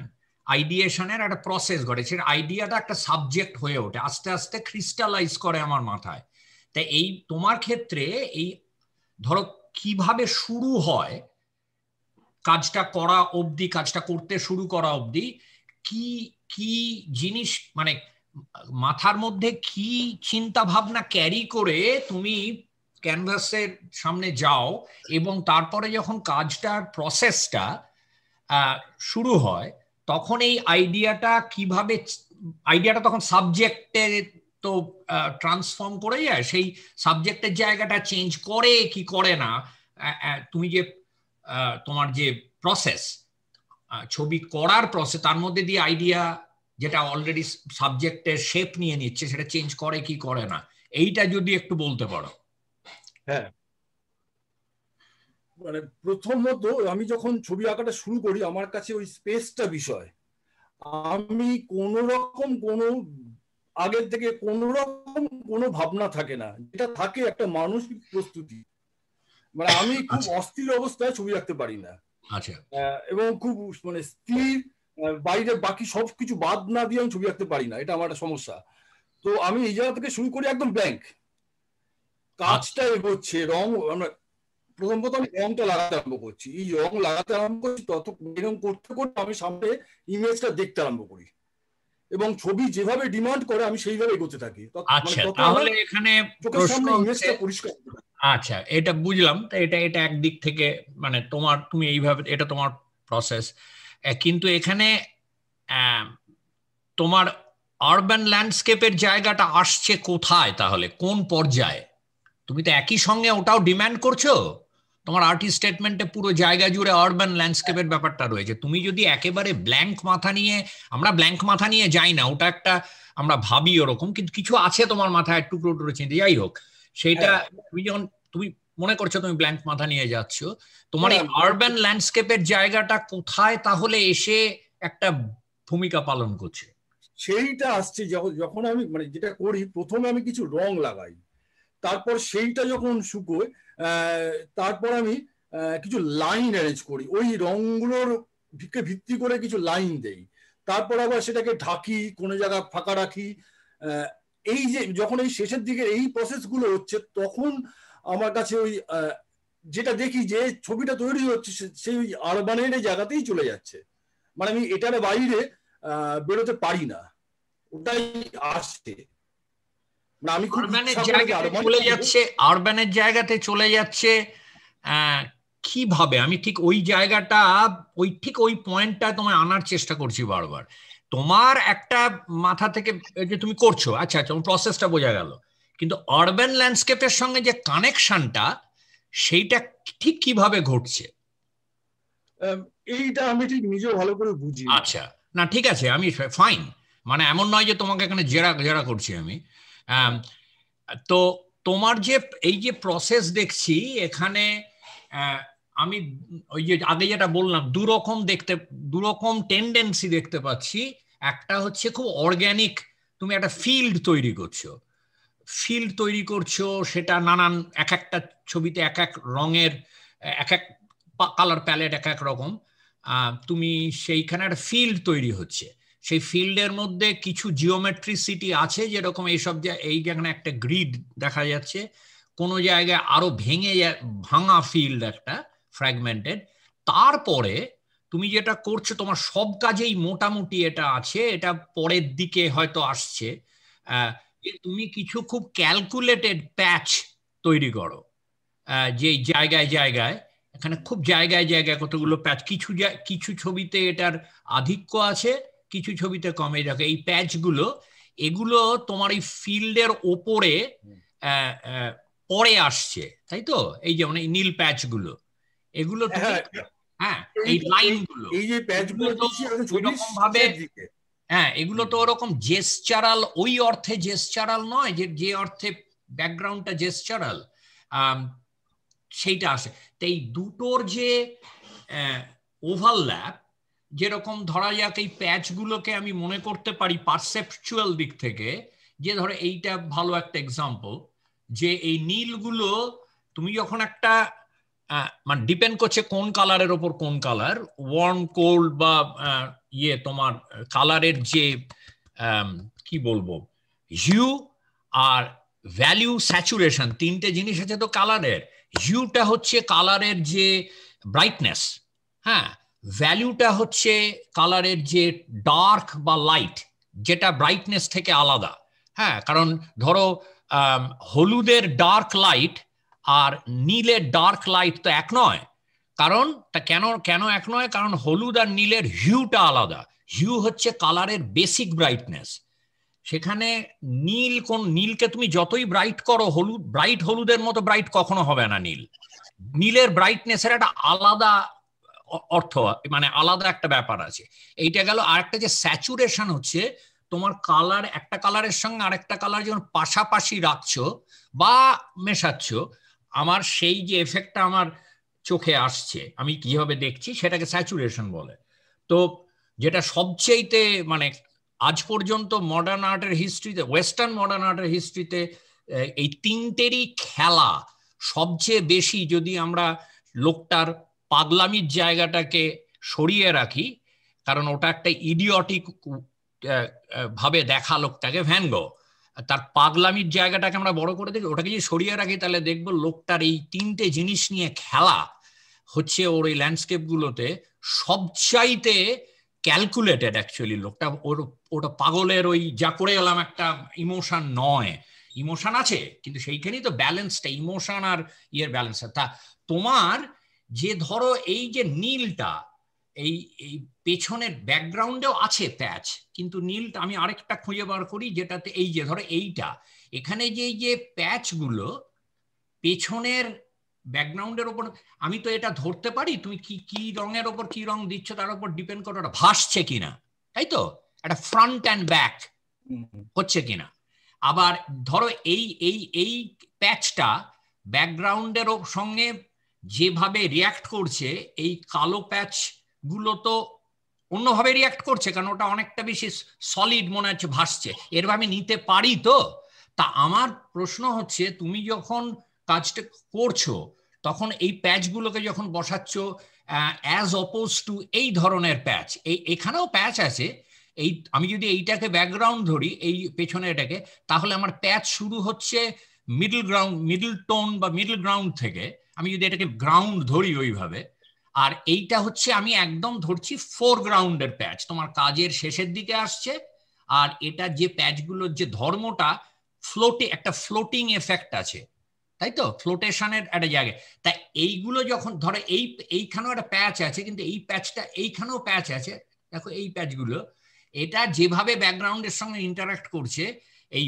আইডিয়েশনের একটা প্রসেস ঘটে সে আইডিয়াটা একটা সাবজেক্ট হয়ে ওঠে আস্তে আস্তে ক্রিস্টালাইজ করে আমার মাথায় তা এই তোমার ক্ষেত্রে এই ধরো কিভাবে শুরু হয় কাজটা করা অবধি কাজটা করতে শুরু করা অবধি কি কি জিনিস মানে মাথার মধ্যে কি চিন্তা ভাবনা ক্যারি করে তুমি ক্যানভাসের সামনে যাও এবং তারপরে যখন কাজটার প্রসেসটা শুরু হয় তখন এই আইডিয়াটা কিভাবে আইডিয়াটা তখন সাবজেক্টে তো ট্রান্সফর্ম করে যায় সেই সাবজেক্টের জায়গাটা চেঞ্জ করে কি করে না তুমি যে তোমার যে প্রসেস ছবি করার প্রসেস তার মধ্যে দিয়ে আইডিয়া যেটা অলরেডি সাবজেক্টের শেপ নিয়ে নিচ্ছে সেটা চেঞ্জ করে কি করে না এইটা যদি একটু বলতে পারো হ্যাঁ মানে প্রথমত আমি যখন ছবি আঁকাটা শুরু করি আমার কাছে ওই স্পেসটা বিষয় আমি কোন রকম কোন আগের থেকে কোন রকম কোনো ভাবনা থাকে না যেটা থাকে একটা মানসিক প্রস্তুতি মানে আমি খুব আচ্ছা। অস্থির অবস্থায় ছবি আঁকতে পারি না আচ্ছা এবং খুব মানে স্থির বাইরে বাকি সব কিছু বাদ না দিয়ে আমি ছবি আঁকতে পারি না এটা আমার সমস্যা তো আমি এই জায়গা থেকে শুরু করি একদম ব্যাংক কাজটা আচ্ছা। এগোচ্ছে রং আমরা প্রথম কথা আমি রংটা লাগাতে আরম্ভ করছি এই রং লাগাতে আরম্ভ করছি তত এরকম করতে করতে আমি সামনে ইমেজটা দেখতে আরম্ভ করি এবং ছবি যেভাবে ডিমান্ড করে আমি সেইভাবে এগোতে থাকি মানে আচ্ছা তাহলে এখানে আচ্ছা এটা বুঝলাম তা এটা এটা একদিক থেকে মানে তোমার তুমি এইভাবে এটা তোমার প্রসেস কিন্তু এখানে তোমার আরবান ল্যান্ডস্কেপের জায়গাটা আসছে কোথায় তাহলে কোন পর্যায়ে তুমি তো একই সঙ্গে ওটাও ডিম্যান্ড করছো তোমার আর্টিস্ট স্টেটমেন্টে পুরো জায়গা জুড়ে আরবান ল্যান্ডস্কেপের ব্যাপারটা রয়েছে তুমি যদি একেবারে ব্ল্যাঙ্ক মাথা নিয়ে আমরা ব্ল্যাঙ্ক মাথা নিয়ে যাই না ওটা একটা আমরা ভাবি ওরকম কিন্তু কিছু আছে তোমার মাথায় টুকরো টুকরো চিন্তা যাই হোক সেইটা হ্যাঁ। তুমি যখন তুমি মনে করছো তুমি ব্ল্যাঙ্ক মাথা নিয়ে যাচ্ছ তোমার এই আরবান ল্যান্ডস্কেপের জায়গাটা কোথায় তাহলে এসে একটা ভূমিকা পালন করছে সেইটা আসছে যখন আমি মানে যেটা করি প্রথমে আমি কিছু রং লাগাই তারপর সেইটা যখন শুকোয় তারপর আমি কিছু লাইন অ্যারেঞ্জ করি ওই রংগুলোর ভিত্তি করে কিছু লাইন দেই তারপর আবার সেটাকে ঢাকি কোনো জায়গা ফাঁকা রাখি এই যে যখন এই শেষের দিকে এই প্রসেসগুলো হচ্ছে তখন আমার কাছে ওই যেটা দেখি যে ছবিটা তৈরি হচ্ছে সেই আরবানের জায়গাতেই চলে যাচ্ছে মানে আমি এটার বাইরে বেরোতে পারি না ওটাই আসছে মানে আমি চলে যাচ্ছে আরবানের জায়গাতে চলে যাচ্ছে কিভাবে আমি ঠিক ওই জায়গাটা ওই ঠিক ওই পয়েন্টটা তোমায় আনার চেষ্টা করছি বারবার তোমার একটা মাথা থেকে যে তুমি করছো আচ্ছা আচ্ছা প্রসেসটা বোঝা গেল কিন্তু আরবান ল্যান্ডস্কেপের সঙ্গে যে কানেকশনটা সেইটা ঠিক কিভাবে ঘটছে um, এইটা আমি ঠিক নিজে ভালো করে বুঝি আচ্ছা না ঠিক আছে আমি ফাইন মানে এমন নয় যে তোমাকে এখানে জেরা জেরা করছি আমি um, তো তোমার যে এই যে প্রসেস দেখছি এখানে আমি ওই যে আগে যেটা বললাম দুরকম দেখতে দুরকম টেন্ডেন্সি দেখতে পাচ্ছি একটা হচ্ছে খুব অর্গ্যানিক তুমি একটা ফিল্ড তৈরি করছো ফিল্ড তৈরি করছো সেটা নানান এক একটা ছবিতে এক এক রঙের এক এক কালার প্যালেট এক এক রকম তুমি সেইখানে একটা ফিল্ড তৈরি হচ্ছে সেই ফিল্ডের মধ্যে কিছু জিওমেট্রিসিটি আছে যেরকম এইসব যে এই যেখানে একটা গ্রিড দেখা যাচ্ছে কোনো জায়গায় আরো ভেঙে ভাঙা ফিল্ড একটা ফ্র্যাগমেন্টেড তারপরে তুমি যেটা করছো তোমার সব কাজেই মোটামুটি এটা আছে এটা পরের দিকে হয়তো আসছে যে তুমি কিছু খুব ক্যালকুলেটেড প্যাচ তৈরি করো যে জায়গায় জায়গায় এখানে খুব জায়গায় জায়গায় কতগুলো প্যাচ কিছু কিছু ছবিতে এটার আধিক্য আছে কিছু ছবিতে কমে থাকে এই প্যাচগুলো এগুলো তোমার এই ফিল্ডের ওপরে পরে আসছে তাই তো এই যেমন মানে এই নীল প্যাচ গুলো এগুলো হ্যাঁ, হ্যাঁ এই লাইনগুলো এই যে প্যাচগুলো ভাবে হ্যাঁ এগুলো তো ওরকম জেসচারাল ওই অর্থে জেসচারাল নয় যে যে অর্থে ব্যাকগ্রাউন্ডটা জেসচারাল সেইটা আসে তো এই দুটোর যে ওভারল্যাপ যেরকম ধরা যাক এই প্যাচগুলোকে আমি মনে করতে পারি পারসেপচুয়াল দিক থেকে যে ধরো এইটা ভালো একটা এক্সাম্পল যে এই নীলগুলো তুমি যখন একটা মানে ডিপেন্ড করছে কোন কালারের ওপর কোন কালার ওয়ার্ম কোল্ড বা ইয়ে তোমার কালারের যে কি বলবো হিউ আর ভ্যালিউ স্যাচুরেশন তিনটে জিনিস আছে তো কালারের হিউটা হচ্ছে কালারের যে ব্রাইটনেস হ্যাঁ ভ্যালিউটা হচ্ছে কালারের যে ডার্ক বা লাইট যেটা ব্রাইটনেস থেকে আলাদা হ্যাঁ কারণ ধরো হলুদের ডার্ক লাইট আর নীলে ডার্ক লাইট তো এক নয় কারণ তা কেন কেন এক নয় কারণ হলুদ আর নীলের হিউটা আলাদা হিউ হচ্ছে কালারের বেসিক ব্রাইটনেস সেখানে নীল কোন নীলকে তুমি যতই ব্রাইট করো হলুদ ব্রাইট হলুদের মতো ব্রাইট কখনো হবে না নীল নীলের ব্রাইটনেসের একটা আলাদা অর্থ মানে আলাদা একটা ব্যাপার আছে এইটা গেল আর একটা যে স্যাচুরেশন হচ্ছে তোমার কালার একটা কালারের সঙ্গে আরেকটা কালার যখন পাশাপাশি রাখছো বা মেশাচ্ছ আমার সেই যে এফেক্টটা আমার চোখে আসছে আমি কিভাবে দেখছি সেটাকে স্যাচুরেশন বলে তো যেটা সবচেয়েতে মানে আজ পর্যন্ত মডার্ন আর্টের হিস্ট্রিতে ওয়েস্টার্ন মডার্ন আর্টের হিস্ট্রিতে এই তিনটেরই খেলা সবচেয়ে বেশি যদি আমরা লোকটার পাগলামির জায়গাটাকে সরিয়ে রাখি কারণ ওটা একটা ইডিয়টিক ভাবে দেখা লোকটাকে ভ্যানগো তার পাগলামির জায়গাটাকে আমরা বড় করে দেখি ওটাকে যদি সরিয়ে রাখি তাহলে দেখবো লোকটার এই তিনটে জিনিস নিয়ে খেলা হচ্ছে ওর এই ল্যান্ডস্কেপগুলোতে সবচাইতে ক্যালকুলেটেড অ্যাকচুয়ালি লোকটা ওর ওটা পাগলের ওই যা করে এলাম একটা ইমোশন নয় ইমোশন আছে কিন্তু সেইখানেই তো ব্যালেন্সটা ইমোশন আর ইয়ের ব্যালেন্স তা তোমার যে ধরো এই যে নীলটা এই এই পেছনের ব্যাকগ্রাউন্ডেও আছে প্যাচ কিন্তু নীলটা আমি আরেকটা খুঁজে বার করি যেটাতে এই যে ধরো এইটা এখানে যে যে প্যাচগুলো পেছনের ব্যাকগ্রাউন্ডের ওপর আমি তো এটা ধরতে পারি তুমি কি কি রঙের ওপর কি রং দিচ্ছ তার উপর ডিপেন্ড করে ওটা ভাসছে কিনা তাই তো একটা ফ্রন্ট অ্যান্ড ব্যাক হচ্ছে কিনা আবার ধরো এই এই এই প্যাচটা ব্যাকগ্রাউন্ডের সঙ্গে যেভাবে রিয়াক্ট করছে এই কালো প্যাচ গুলো তো অন্যভাবে রিয়াক্ট করছে কারণ ওটা অনেকটা বেশি সলিড মনে হচ্ছে ভাসছে এরভাবে আমি নিতে পারি তো তা আমার প্রশ্ন হচ্ছে তুমি যখন কাজটা করছো তখন এই প্যাচগুলোকে যখন বসাচ্ছ অ্যাজ অপোজ টু এই ধরনের প্যাচ এই এখানেও প্যাচ আছে এই আমি যদি এইটাকে ব্যাকগ্রাউন্ড ধরি এই পেছনে এটাকে তাহলে আমার প্যাচ শুরু হচ্ছে মিডল গ্রাউন্ড মিডল টোন বা মিডল গ্রাউন্ড থেকে আমি যদি এটাকে গ্রাউন্ড ধরি ওইভাবে আর এইটা হচ্ছে আমি একদম ধরছি ফোরগ্রাউন্ডের প্যাচ তোমার কাজের শেষের দিকে আসছে আর এটা যে প্যাচগুলোর যে ধর্মটা ফ্লোটে একটা ফ্লোটিং এফেক্ট আছে তাই তো ফ্লোটেশনের একটা জায়গায় তা এইগুলো যখন ধরো এই এইখানেও একটা প্যাচ আছে কিন্তু এই প্যাচটা এইখানেও প্যাচ আছে দেখো এই প্যাচগুলো এটা যেভাবে ব্যাকগ্রাউন্ডের সঙ্গে ইন্টারাক্ট করছে এই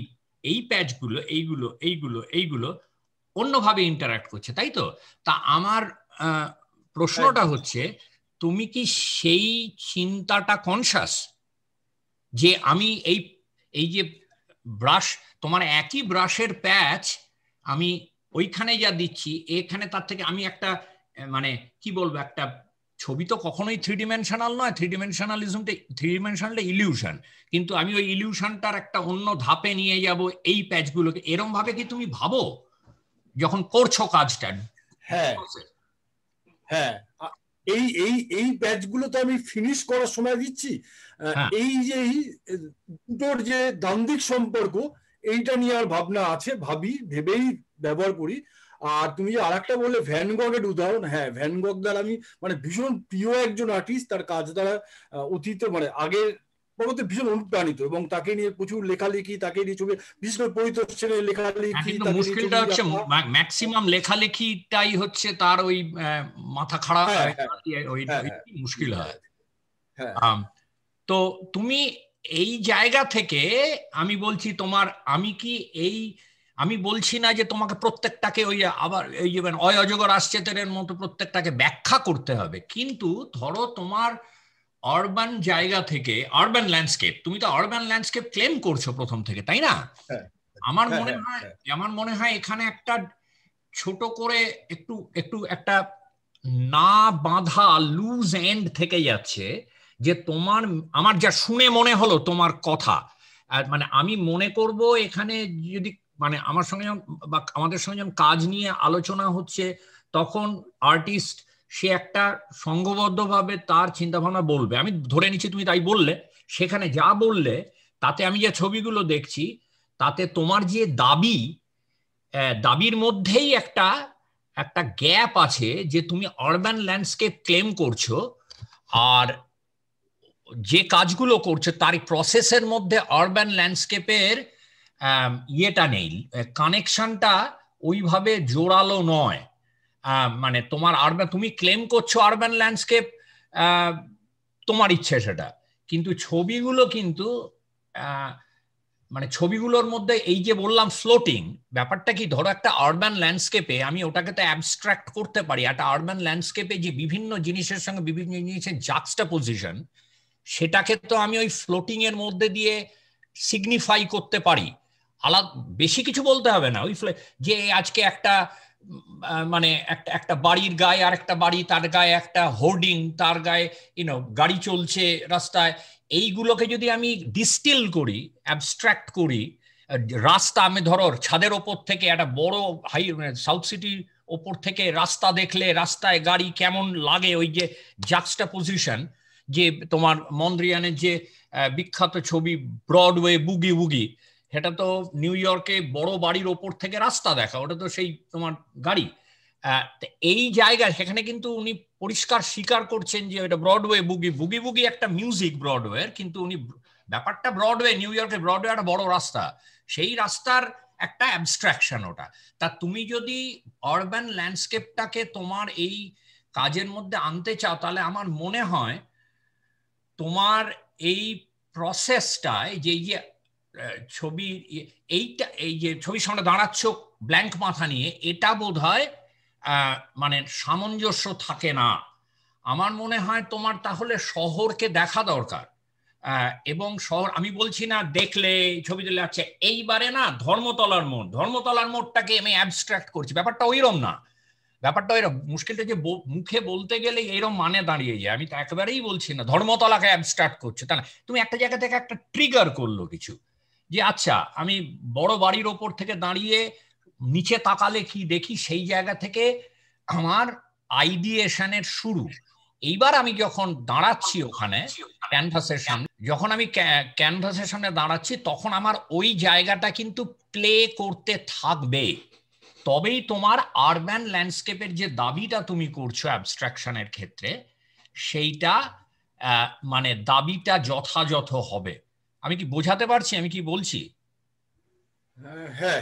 এই প্যাচগুলো এইগুলো এইগুলো এইগুলো অন্যভাবে ইন্টারাক্ট করছে তাই তো তা আমার প্রশ্নটা হচ্ছে তুমি কি সেই চিন্তাটা কনসাস যে আমি এই এই যে ব্রাশ তোমার একই ব্রাশের প্যাচ আমি ওইখানে যা দিচ্ছি এখানে তার থেকে আমি একটা মানে কি বলবো একটা ছবি তো কখনোই থ্রি ডিমেনশনাল নয় থ্রি ডিমেনশনালিজমটা থ্রি ডিমেনশনালটা ইলিউশন কিন্তু আমি ওই ইলিউশনটার একটা অন্য ধাপে নিয়ে যাব এই প্যাচগুলোকে এরম ভাবে কি তুমি ভাবো যখন করছো কাজটা হ্যাঁ হ্যাঁ এই এই এই ব্যাচগুলো তো আমি ফিনিশ করার সময় দিচ্ছি হ্যাঁ। এই যে দুটোর যে দ্বান্দ্বিক সম্পর্ক এইটা নিয়ে আর ভাবনা আছে ভাবি ভেবেই ব্যবহার করি আর তুমি যে আরেকটা বললে ভ্যানগগের উদাহরণ হ্যাঁ ভ্যানগগ দ্বারা আমি মানে ভীষণ প্রিয় একজন আর্টিস্ট তার কাজ দ্বারা অতীতে মানে আগের পরবর্তী ভীষণ অনুপ্রাণিত এবং তাকে নিয়ে প্রচুর লেখালেখি তাকে নিয়ে ছবি বিশেষ করে পরিতোষ ছেলের লেখালেখি হ্যাঁ, মুশকিলটা হচ্ছে ম্যাক্সিমাম লেখালেখিটাই হচ্ছে তার ওই মাথা খারাপ হ্যাঁ, হ্যাঁ। মুশকিল হয় তো তুমি এই জায়গা থেকে আমি বলছি তোমার আমি কি এই আমি বলছি না যে তোমাকে প্রত্যেকটাকে ওই আবার এই যে মানে অজগর আসছে তেরের মতো প্রত্যেকটাকে ব্যাখ্যা করতে হবে কিন্তু ধরো তোমার আহ আরবান জায়গা থেকে আরবান ল্যান্ডস্কেপ তুমি তো আরবান ল্যান্ডস্কেপ ক্লেম করছো প্রথম থেকে তাই না হ্যাঁ, হ্যাঁ, আমার হ্যাঁ, মনে হয় আমার মনে হয় এখানে একটা ছোট করে একটু একটু একটা না বাঁধা লুজ এন্ড থেকে যাচ্ছে যে তোমার আমার যা শুনে মনে হলো তোমার কথা মানে আমি মনে করব এখানে যদি মানে আমার সঙ্গে বা আমাদের সঙ্গে যখন কাজ নিয়ে আলোচনা হচ্ছে তখন আর্টিস্ট সে একটা সংঘবদ্ধভাবে তার চিন্তাভাবনা বলবে আমি ধরে নিচ্ছি তুমি তাই বললে সেখানে যা বললে তাতে আমি যে ছবিগুলো দেখছি তাতে তোমার যে দাবি দাবির মধ্যেই একটা একটা গ্যাপ আছে যে তুমি আরবান ল্যান্ডস্কেপ ক্লেম করছো আর যে কাজগুলো করছে তার প্রসেসের মধ্যে আরবান ল্যান্ডস্কেপের ইয়েটা নেই কানেকশনটা ওইভাবে জোরালো নয় মানে তোমার আরবান তুমি ক্লেম করছো আরবান ল্যান্ডস্কেপ তোমার ইচ্ছে সেটা কিন্তু ছবিগুলো কিন্তু মানে ছবিগুলোর মধ্যে এই যে বললাম ফ্লোটিং ব্যাপারটা কি ধরো একটা আরবান ল্যান্ডস্কেপে আমি ওটাকে তো অ্যাবস্ট্রাক্ট করতে পারি একটা আরবান ল্যান্ডস্কেপে যে বিভিন্ন জিনিসের সঙ্গে বিভিন্ন জিনিসের জাক্সটা পজিশন সেটাকে তো আমি ওই ফ্লোটিং এর মধ্যে দিয়ে সিগনিফাই করতে পারি আলাদা বেশি কিছু বলতে হবে না ওই যে আজকে একটা মানে একটা একটা বাড়ির গায়ে আর একটা বাড়ি তার গায়ে একটা হোর্ডিং তার গায়ে ইউনো গাড়ি চলছে রাস্তায় এইগুলোকে যদি আমি ডিস্টিল করি অ্যাবস্ট্রাক্ট করি রাস্তা আমি ধরো ছাদের ওপর থেকে একটা বড় হাই সাউথ সিটির ওপর থেকে রাস্তা দেখলে রাস্তায় গাড়ি কেমন লাগে ওই যে জাক্সটা পজিশন যে তোমার মন্দ্রিয়ানের যে বিখ্যাত ছবি ব্রডওয়ে বুগি বুগি সেটা তো নিউ ইয়র্কে বড় বাড়ির ওপর থেকে রাস্তা দেখা ওটা তো সেই তোমার গাড়ি এই জায়গায় সেখানে কিন্তু উনি পরিষ্কার স্বীকার করছেন যে এটা ব্রডওয়ে বুগি বুগি বুগি একটা মিউজিক ব্রডওয়ের কিন্তু উনি ব্যাপারটা ব্রডওয়ে নিউ ইয়র্কে ব্রডওয়ে একটা বড় রাস্তা সেই রাস্তার একটা অ্যাবস্ট্রাকশন ওটা তা তুমি যদি আরবান ল্যান্ডস্কেপটাকে তোমার এই কাজের মধ্যে আনতে চাও তাহলে আমার মনে হয় তোমার এই প্রসেসটায় যে ছবি এইটা এই যে ছবির সামনে দাঁড়াচ্ছ ব্ল্যাঙ্ক মাথা নিয়ে এটা বোধ হয় মানে সামঞ্জস্য থাকে না আমার মনে হয় তোমার তাহলে শহরকে দেখা দরকার এবং শহর আমি বলছি না দেখলে ছবি তুলে আছে এইবারে না ধর্মতলার মোড় ধর্মতলার মোড়টাকে আমি অ্যাবস্ট্রাক্ট করছি ব্যাপারটা ওইরম না ব্যাপারটা ওইরম মুশকিলটা যে মুখে বলতে গেলে এইরম মানে দাঁড়িয়ে যায় আমি তো একেবারেই বলছি না ধর্মতলাকে অ্যাবস্ট্রাক্ট করছে তাই না তুমি একটা জায়গা থেকে একটা ট্রিগার করলো কিছু যে আচ্ছা আমি বড় বাড়ির ওপর থেকে দাঁড়িয়ে নিচে তাকালে কি দেখি সেই জায়গা থেকে আমার আইডিয়েশনের শুরু এইবার আমি যখন দাঁড়াচ্ছি ওখানে ক্যানভাসের সামনে যখন আমি ক্যানভাসের সামনে দাঁড়াচ্ছি তখন আমার ওই জায়গাটা কিন্তু প্লে করতে থাকবে তবেই তোমার আরবান ল্যান্ডস্কেপের যে দাবিটা তুমি করছো অ্যাবস্ট্রাকশনের ক্ষেত্রে সেইটা মানে দাবিটা যথাযথ হবে আমি কি বোঝাতে পারছি আমি কি বলছি হ্যাঁ হ্যাঁ,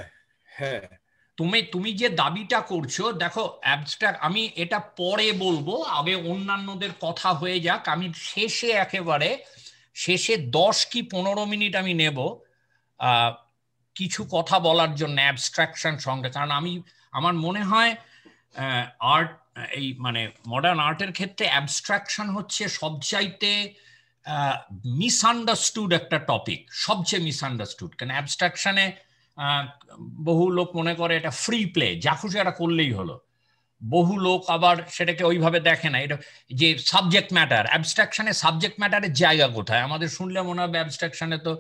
হ্যাঁ। তুমি তুমি যে দাবিটা করছো দেখো অ্যাবস্ট্রাক্ট আমি এটা পরে বলবো আগে অন্যান্যদের কথা হয়ে যাক আমি শেষে একেবারে শেষে দশ কি পনেরো মিনিট আমি নেব কিছু কথা বলার জন্য অ্যাবস্ট্রাকশন সঙ্গে কারণ আমি আমার মনে হয় আর্ট এই মানে মডার্ন আর্টের ক্ষেত্রে অ্যাবস্ট্রাকশন হচ্ছে সবচাইতে মিসআন্ডারস্টুড একটা টপিক সবচেয়ে মিসআন্ডারস্টুড কেন অ্যাবস্ট্রাকশনে বহু লোক মনে করে এটা ফ্রি প্লে যা খুশি এটা করলেই হলো বহু লোক আবার সেটাকে ওইভাবে দেখে না এটা যে সাবজেক্ট ম্যাটার অ্যাবস্ট্রাকশনে সাবজেক্ট ম্যাটারের জায়গা কোথায় আমাদের শুনলে মনে হবে অ্যাবস্ট্রাকশনে তো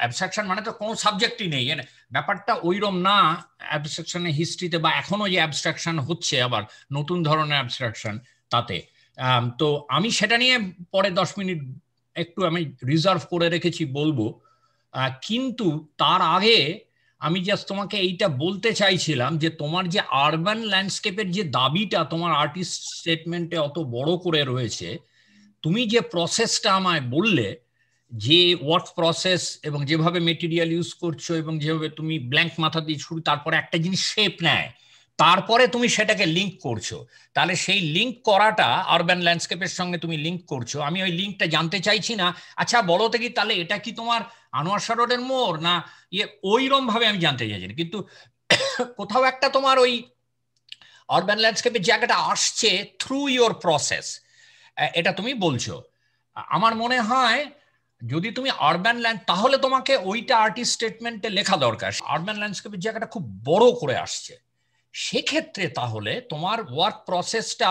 অ্যাবস্ট্রাকশন মানে তো কোনো সাবজেক্টই নেই ব্যাপারটা ওইরম না অ্যাবস্ট্রাকশনে হিস্ট্রিতে বা এখনো যে অ্যাবস্ট্রাকশন হচ্ছে আবার নতুন ধরনের অ্যাবস্ট্রাকশন তাতে তো আমি সেটা নিয়ে পরে দশ মিনিট একটু আমি রিজার্ভ করে রেখেছি বলবো কিন্তু তার আগে আমি জাস্ট তোমাকে এইটা বলতে চাইছিলাম যে তোমার যে আরবান ল্যান্ডস্কেপের যে দাবিটা তোমার আর্টিস্ট স্টেটমেন্টে অত বড় করে রয়েছে তুমি যে প্রসেসটা আমায় বললে যে ওয়ার্ক প্রসেস এবং যেভাবে মেটেরিয়াল ইউজ করছো এবং যেভাবে তুমি ব্ল্যাঙ্ক মাথা দিয়ে শুরু তারপরে একটা জিনিস শেপ নেয় তারপরে তুমি সেটাকে লিঙ্ক করছো তাহলে সেই লিঙ্ক করাটা আরবান ল্যান্ডস্কেপের সঙ্গে তুমি লিঙ্ক করছো আমি ওই লিঙ্কটা জানতে চাইছি না আচ্ছা বলো দেখি তাহলে এটা কি তোমার আনোয়ার সরোডের মোড় না ইয়ে ওইরম ভাবে আমি জানতে চাইছি না কিন্তু কোথাও একটা তোমার ওই আরবান ল্যান্ডস্কেপের জায়গাটা আসছে থ্রু ইয়োর প্রসেস এটা তুমি বলছো আমার মনে হয় যদি তুমি আরবান ল্যান্ড তাহলে তোমাকে ওইটা আর্টিস্ট স্টেটমেন্টে লেখা দরকার আরবান ল্যান্ডস্কেপের জায়গাটা খুব বড় করে আসছে সেক্ষেত্রে তাহলে তোমার ওয়ার্ক প্রসেসটা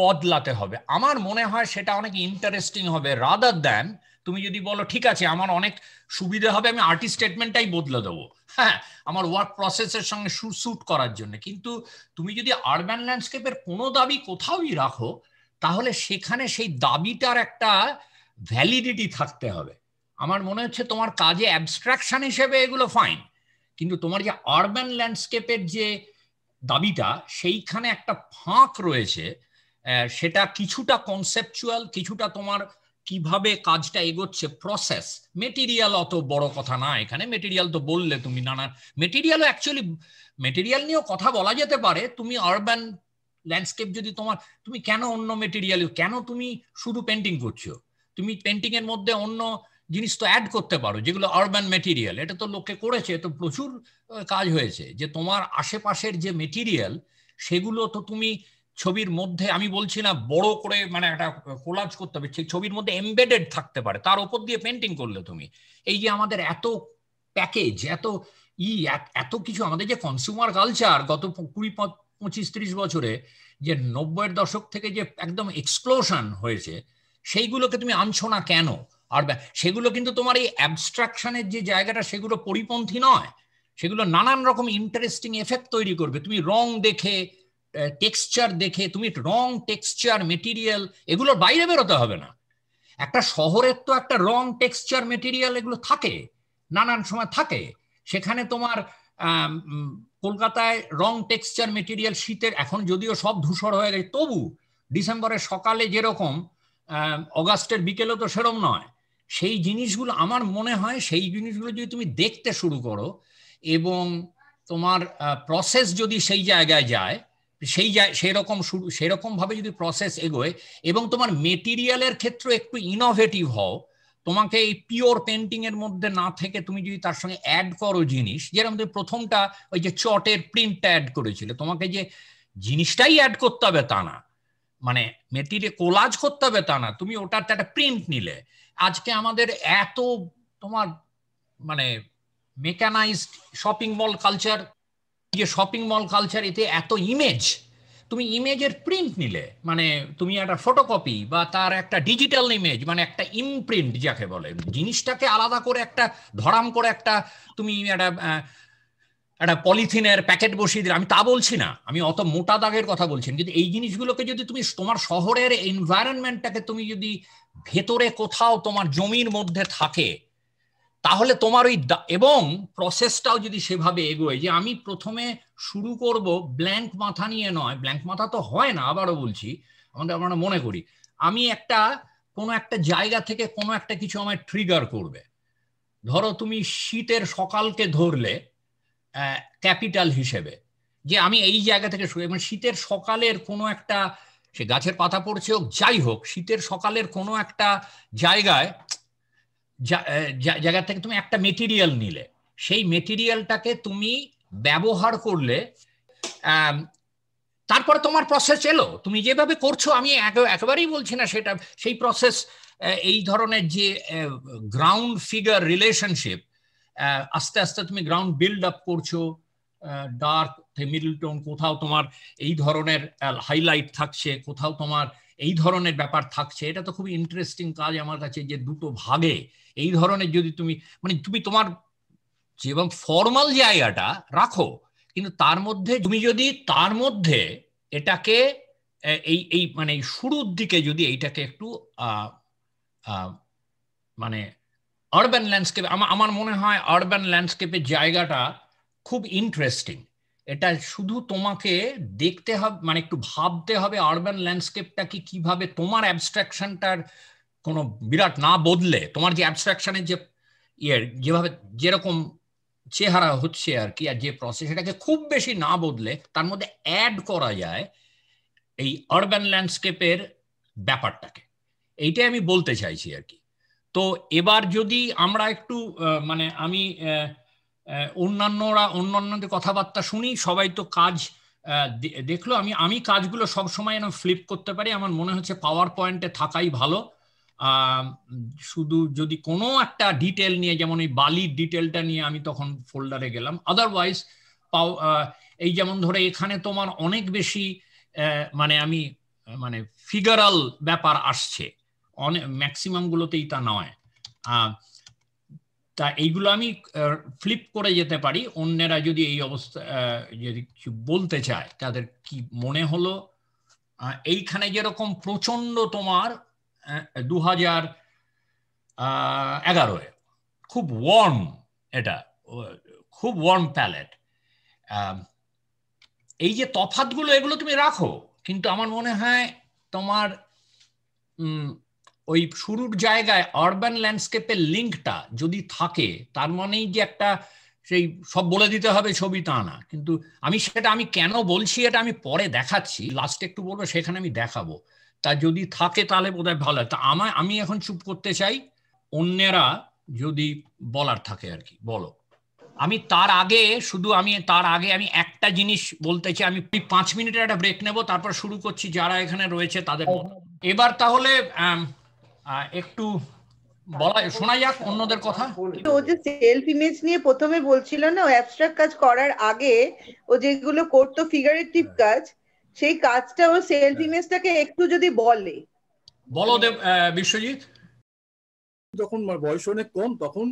বদলাতে হবে আমার মনে হয় সেটা অনেক ইন্টারেস্টিং হবে রাদার দেন তুমি যদি বলো ঠিক আছে আমার অনেক সুবিধা হবে আমি আর্টিস্ট স্টেটমেন্টটাই বদলে দেবো হ্যাঁ আমার ওয়ার্ক প্রসেসের সঙ্গে সুসুট করার জন্য কিন্তু তুমি যদি আরবান ল্যান্ডস্কেপের কোনো দাবি কোথাওই রাখো তাহলে সেখানে সেই দাবিটার একটা ভ্যালিডিটি থাকতে হবে আমার মনে হচ্ছে তোমার কাজে অ্যাবস্ট্রাকশন হিসেবে এগুলো ফাইন কিন্তু তোমার যে আরবান ল্যান্ডস্কেপের যে দাবিটা সেইখানে একটা ফাঁক রয়েছে সেটা কিছুটা কনসেপচুয়াল কিছুটা তোমার কিভাবে কাজটা এগোচ্ছে প্রসেস মেটেরিয়াল অত বড় কথা না এখানে মেটেরিয়াল তো বললে তুমি নানা মেটেরিয়ালও অ্যাকচুয়ালি মেটেরিয়াল নিয়েও কথা বলা যেতে পারে তুমি আরবান ল্যান্ডস্কেপ যদি তোমার তুমি কেন অন্য মেটেরিয়াল কেন তুমি শুধু পেন্টিং করছো তুমি পেন্টিং এর মধ্যে অন্য জিনিস তো অ্যাড করতে পারো যেগুলো আরবান মেটিরিয়াল এটা তো লোকে করেছে তো প্রচুর কাজ হয়েছে যে তোমার আশেপাশের যে মেটিরিয়াল সেগুলো তো তুমি ছবির মধ্যে আমি বলছি না বড় করে মানে একটা কোলাজ করতে হবে সেই ছবির মধ্যে এমবেডেড থাকতে পারে তার ওপর দিয়ে পেন্টিং করলে তুমি এই যে আমাদের এত প্যাকেজ এত ই এত কিছু আমাদের যে কনজিউমার কালচার গত কুড়ি পঁচিশ ত্রিশ বছরে যে নব্বইয়ের দশক থেকে যে একদম এক্সপ্লোশন হয়েছে সেইগুলোকে তুমি আনছো না কেন আর সেগুলো কিন্তু তোমার এই অ্যাবস্ট্রাকশনের যে জায়গাটা সেগুলো পরিপন্থী নয় সেগুলো নানান রকম ইন্টারেস্টিং এফেক্ট তৈরি করবে তুমি রং দেখে টেক্সচার দেখে তুমি রং টেক্সচার মেটিরিয়াল এগুলোর বাইরে বেরোতে হবে না একটা শহরের তো একটা রং টেক্সচার মেটেরিয়াল এগুলো থাকে নানান সময় থাকে সেখানে তোমার কলকাতায় রং টেক্সচার মেটেরিয়াল শীতের এখন যদিও সব ধূসর হয়ে গেছে তবু ডিসেম্বরের সকালে যেরকম অগাস্টের বিকেলেও তো সেরম নয় সেই জিনিসগুলো আমার মনে হয় সেই জিনিসগুলো যদি তুমি দেখতে শুরু করো এবং তোমার প্রসেস যদি সেই জায়গায় যায় সেই সেরকম শুরু সেরকমভাবে যদি প্রসেস এগোয় এবং তোমার মেটিরিয়ালের ক্ষেত্রে একটু ইনোভেটিভ হও তোমাকে এই পিওর পেন্টিং এর মধ্যে না থেকে তুমি যদি তার সঙ্গে অ্যাড করো জিনিস যেরকম তুমি প্রথমটা ওই যে চটের প্রিন্টটা অ্যাড করেছিল তোমাকে যে জিনিসটাই অ্যাড করতে হবে তা না মানে মেটিরিয়াল কোলাজ করতে হবে তা না তুমি ওটার একটা প্রিন্ট নিলে আজকে আমাদের এত তোমার মানে মেকানাইজড শপিং মল কালচার যে শপিং মল কালচার এতে এত ইমেজ তুমি ইমেজের প্রিন্ট নিলে মানে তুমি একটা ফটোকপি বা তার একটা ডিজিটাল ইমেজ মানে একটা ইমপ্রিন্ট যাকে বলে জিনিসটাকে আলাদা করে একটা ধরাম করে একটা তুমি একটা একটা পলিথিনের প্যাকেট বসিয়ে দিলে আমি তা বলছি না আমি অত মোটা দাগের কথা বলছি কিন্তু এই জিনিসগুলোকে যদি তুমি তোমার শহরের এনভায়রনমেন্টটাকে তুমি যদি ভেতরে কোথাও তোমার জমির মধ্যে থাকে তাহলে তোমার ওই এবং প্রসেসটাও যদি সেভাবে এগোয় যে আমি প্রথমে শুরু করব ব্ল্যাঙ্ক মাথা নিয়ে নয় ব্ল্যাঙ্ক মাথা তো হয় না আবারও বলছি আমাদের আমরা মনে করি আমি একটা কোনো একটা জায়গা থেকে কোনো একটা কিছু আমায় ট্রিগার করবে ধরো তুমি শীতের সকালকে ধরলে ক্যাপিটাল হিসেবে যে আমি এই জায়গা থেকে শুরু মানে শীতের সকালের কোনো একটা সে গাছের পাতা পড়ছে হোক যাই হোক শীতের সকালের কোনো একটা জায়গায় জায়গা থেকে তুমি একটা মেটেরিয়াল নিলে সেই মেটেরিয়ালটাকে তুমি ব্যবহার করলে তারপরে তোমার প্রসেস এলো তুমি যেভাবে করছো আমি একেবারেই বলছি না সেটা সেই প্রসেস এই ধরনের যে গ্রাউন্ড ফিগার রিলেশনশিপ আস্তে আস্তে তুমি গ্রাউন্ড বিল্ড আপ করছো ডার্ক মিডল টোন কোথাও তোমার এই ধরনের হাইলাইট থাকছে কোথাও তোমার এই ধরনের ব্যাপার থাকছে এটা তো খুব ইন্টারেস্টিং কাজ আমার কাছে যে দুটো ভাগে এই ধরনের যদি তুমি মানে তুমি তোমার এবং ফর্মাল জায়গাটা রাখো কিন্তু তার মধ্যে তুমি যদি তার মধ্যে এটাকে এই এই মানে শুরুর দিকে যদি এইটাকে একটু মানে আরবান ল্যান্ডস্কেপ আমার মনে হয় আরবান ল্যান্ডস্কেপের জায়গাটা খুব ইন্টারেস্টিং এটা শুধু তোমাকে দেখতে হবে মানে একটু ভাবতে হবে আরবান ল্যান্ডস্কেপটা কি কিভাবে তোমার অ্যাবস্ট্রাকশনটার কোনো বিরাট না বদলে তোমার যে অ্যাবস্ট্রাকশনের যে ইয়ে যেভাবে যেরকম চেহারা হচ্ছে আর কি আর যে প্রসেস এটাকে খুব বেশি না বদলে তার মধ্যে অ্যাড করা যায় এই আরবান ল্যান্ডস্কেপের ব্যাপারটাকে এইটাই আমি বলতে চাইছি আর কি তো এবার যদি আমরা একটু মানে আমি আহ অন্যান্যরা অন্যান্যদের কথাবার্তা শুনি সবাই তো কাজ দেখলো আমি আমি কাজগুলো সব সময় এরকম ফ্লিপ করতে পারি আমার মনে হচ্ছে পাওয়ার পয়েন্টে থাকাই ভালো শুধু যদি কোনো একটা ডিটেল নিয়ে যেমন এই বালির ডিটেলটা নিয়ে আমি তখন ফোল্ডারে গেলাম আদারওয়াইজ পাও এই যেমন ধরে এখানে তোমার অনেক বেশি মানে আমি মানে ফিগারাল ব্যাপার আসছে অনেক ম্যাক্সিমাম গুলোতেই তা নয় তা এইগুলো আমি ফ্লিপ করে যেতে পারি অন্যেরা যদি এই অবস্থা যদি কিছু বলতে চায় তাদের কি মনে হলো এইখানে যেরকম প্রচন্ড তোমার দু হাজার এগারোয় খুব ওয়ার্ম এটা খুব ওয়ার্ম প্যালেট এই যে তফাতগুলো এগুলো তুমি রাখো কিন্তু আমার মনে হয় তোমার ওই শুরুর জায়গায় আরবান ল্যান্ডস্কেপের লিঙ্কটা যদি থাকে তার মানেই যে একটা সেই সব বলে দিতে হবে ছবি তা না কিন্তু আমি সেটা আমি কেন বলছি এটা আমি পরে দেখাচ্ছি লাস্টে একটু বলবো সেখানে আমি দেখাবো তা যদি থাকে তাহলে হয় ভালো তা আমার আমি এখন চুপ করতে চাই অন্যেরা যদি বলার থাকে আর কি বলো আমি তার আগে শুধু আমি তার আগে আমি একটা জিনিস বলতে চাই আমি পাঁচ মিনিটের একটা ব্রেক নেব তারপর শুরু করছি যারা এখানে রয়েছে তাদের এবার তাহলে একটু বলা শোনা যাক অন্যদের কথা ও যে সেলফ ইমেজ নিয়ে প্রথমে বলছিল না ও অ্যাবস্ট্রাক্ট কাজ করার আগে ও যেগুলো করতো ফিগারেটিভ হ্যাঁ। কাজ সেই কাজটা ও সেলফ ইমেজটাকে একটু যদি বলে বলো দেব বিশ্বজিৎ যখন বয়স অনেক কম তখন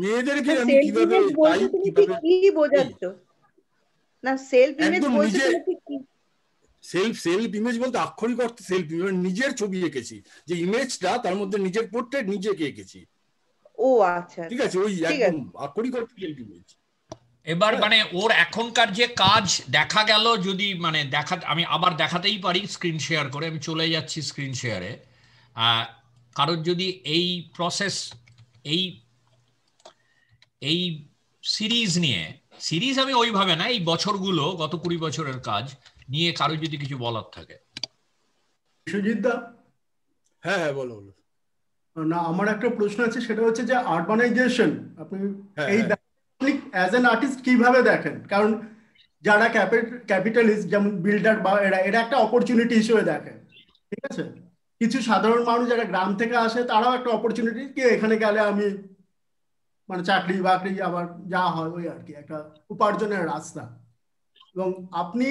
মেয়েদেরকে আমি কিভাবে কি বোঝাচ্ছ না সেলফ ইমেজ বলতে কি সেলফ সেলফ ইমেজ বলতে আক্ষরিক অর্থে সেলফ মানে ইমেজ নিজের ছবি এঁকেছি যে ইমেজটা তার মধ্যে নিজের পোর্ট্রেট নিজেকে এঁকেছি ও আচ্ছা, আচ্ছা। ঠিক আছে ওই একদম আক্ষরিক অর্থে সেলফ ইমেজ এবার মানে ওর এখনকার যে কাজ দেখা গেল যদি মানে দেখা আমি আবার দেখাতেই পারি স্ক্রিন শেয়ার করে আমি চলে যাচ্ছি স্ক্রিন শেয়ারে কারোর যদি এই প্রসেস এই এই সিরিজ নিয়ে সিরিজ আমি ওইভাবে না এই বছরগুলো গত কুড়ি বছরের কাজ নিয়ে কারো যদি কিছু বলার থাকে সুজিতদা হ্যাঁ হ্যাঁ বলো বলো না আমার একটা প্রশ্ন আছে সেটা হচ্ছে যে আরবানাইজেশন আপনি হ্যাঁ, এই অ্যাজ অ্যান আর্টিস্ট কিভাবে দেখেন কারণ যারা ক্যাপিটালিস্ট যেমন বিল্ডার বা এরা এরা একটা অপরচুনিটি হিসেবে দেখেন ঠিক আছে কিছু সাধারণ মানুষ যারা গ্রাম থেকে আসে তারাও একটা অপরচুনিটি কি এখানে গেলে আমি মানে চাকরি বাকরি আবার যা হয় ওই আর কি একটা উপার্জনের রাস্তা এবং আপনি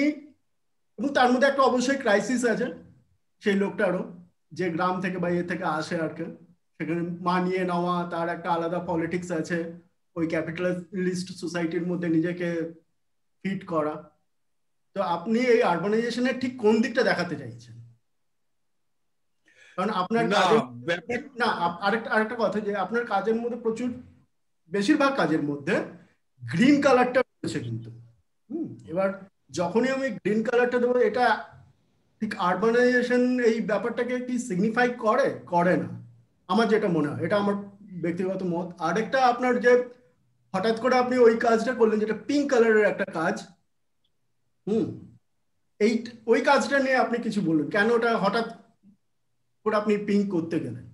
এবং তার মধ্যে একটা অবশ্যই ক্রাইসিস আছে সেই লোকটারও যে গ্রাম থেকে বা ইয়ে থেকে আসে আর কি সেখানে মানিয়ে নেওয়া তার একটা আলাদা পলিটিক্স আছে ওই ক্যাপিটালিস্ট সোসাইটির মধ্যে নিজেকে ফিট করা তো আপনি এই আর্বানাইজেশনের ঠিক কোন দিকটা দেখাতে চাইছেন কারণ আপনার না আরেকটা আরেকটা কথা যে আপনার কাজের মধ্যে প্রচুর বেশিরভাগ কাজের মধ্যে গ্রিন কালারটা রয়েছে কিন্তু এবার যখনই আমি গ্রিন কালারটা দেবো এটা ঠিক আরবানাইজেশন এই ব্যাপারটাকে কি সিগনিফাই করে করে না আমার যেটা মনে হয় এটা আমার ব্যক্তিগত মত আরেকটা আপনার যে হঠাৎ করে আপনি ওই কাজটা করলেন যেটা পিঙ্ক কালারের একটা কাজ হুম এই ওই কাজটা নিয়ে আপনি কিছু বলুন কেন ওটা হঠাৎ করে আপনি পিঙ্ক করতে গেলেন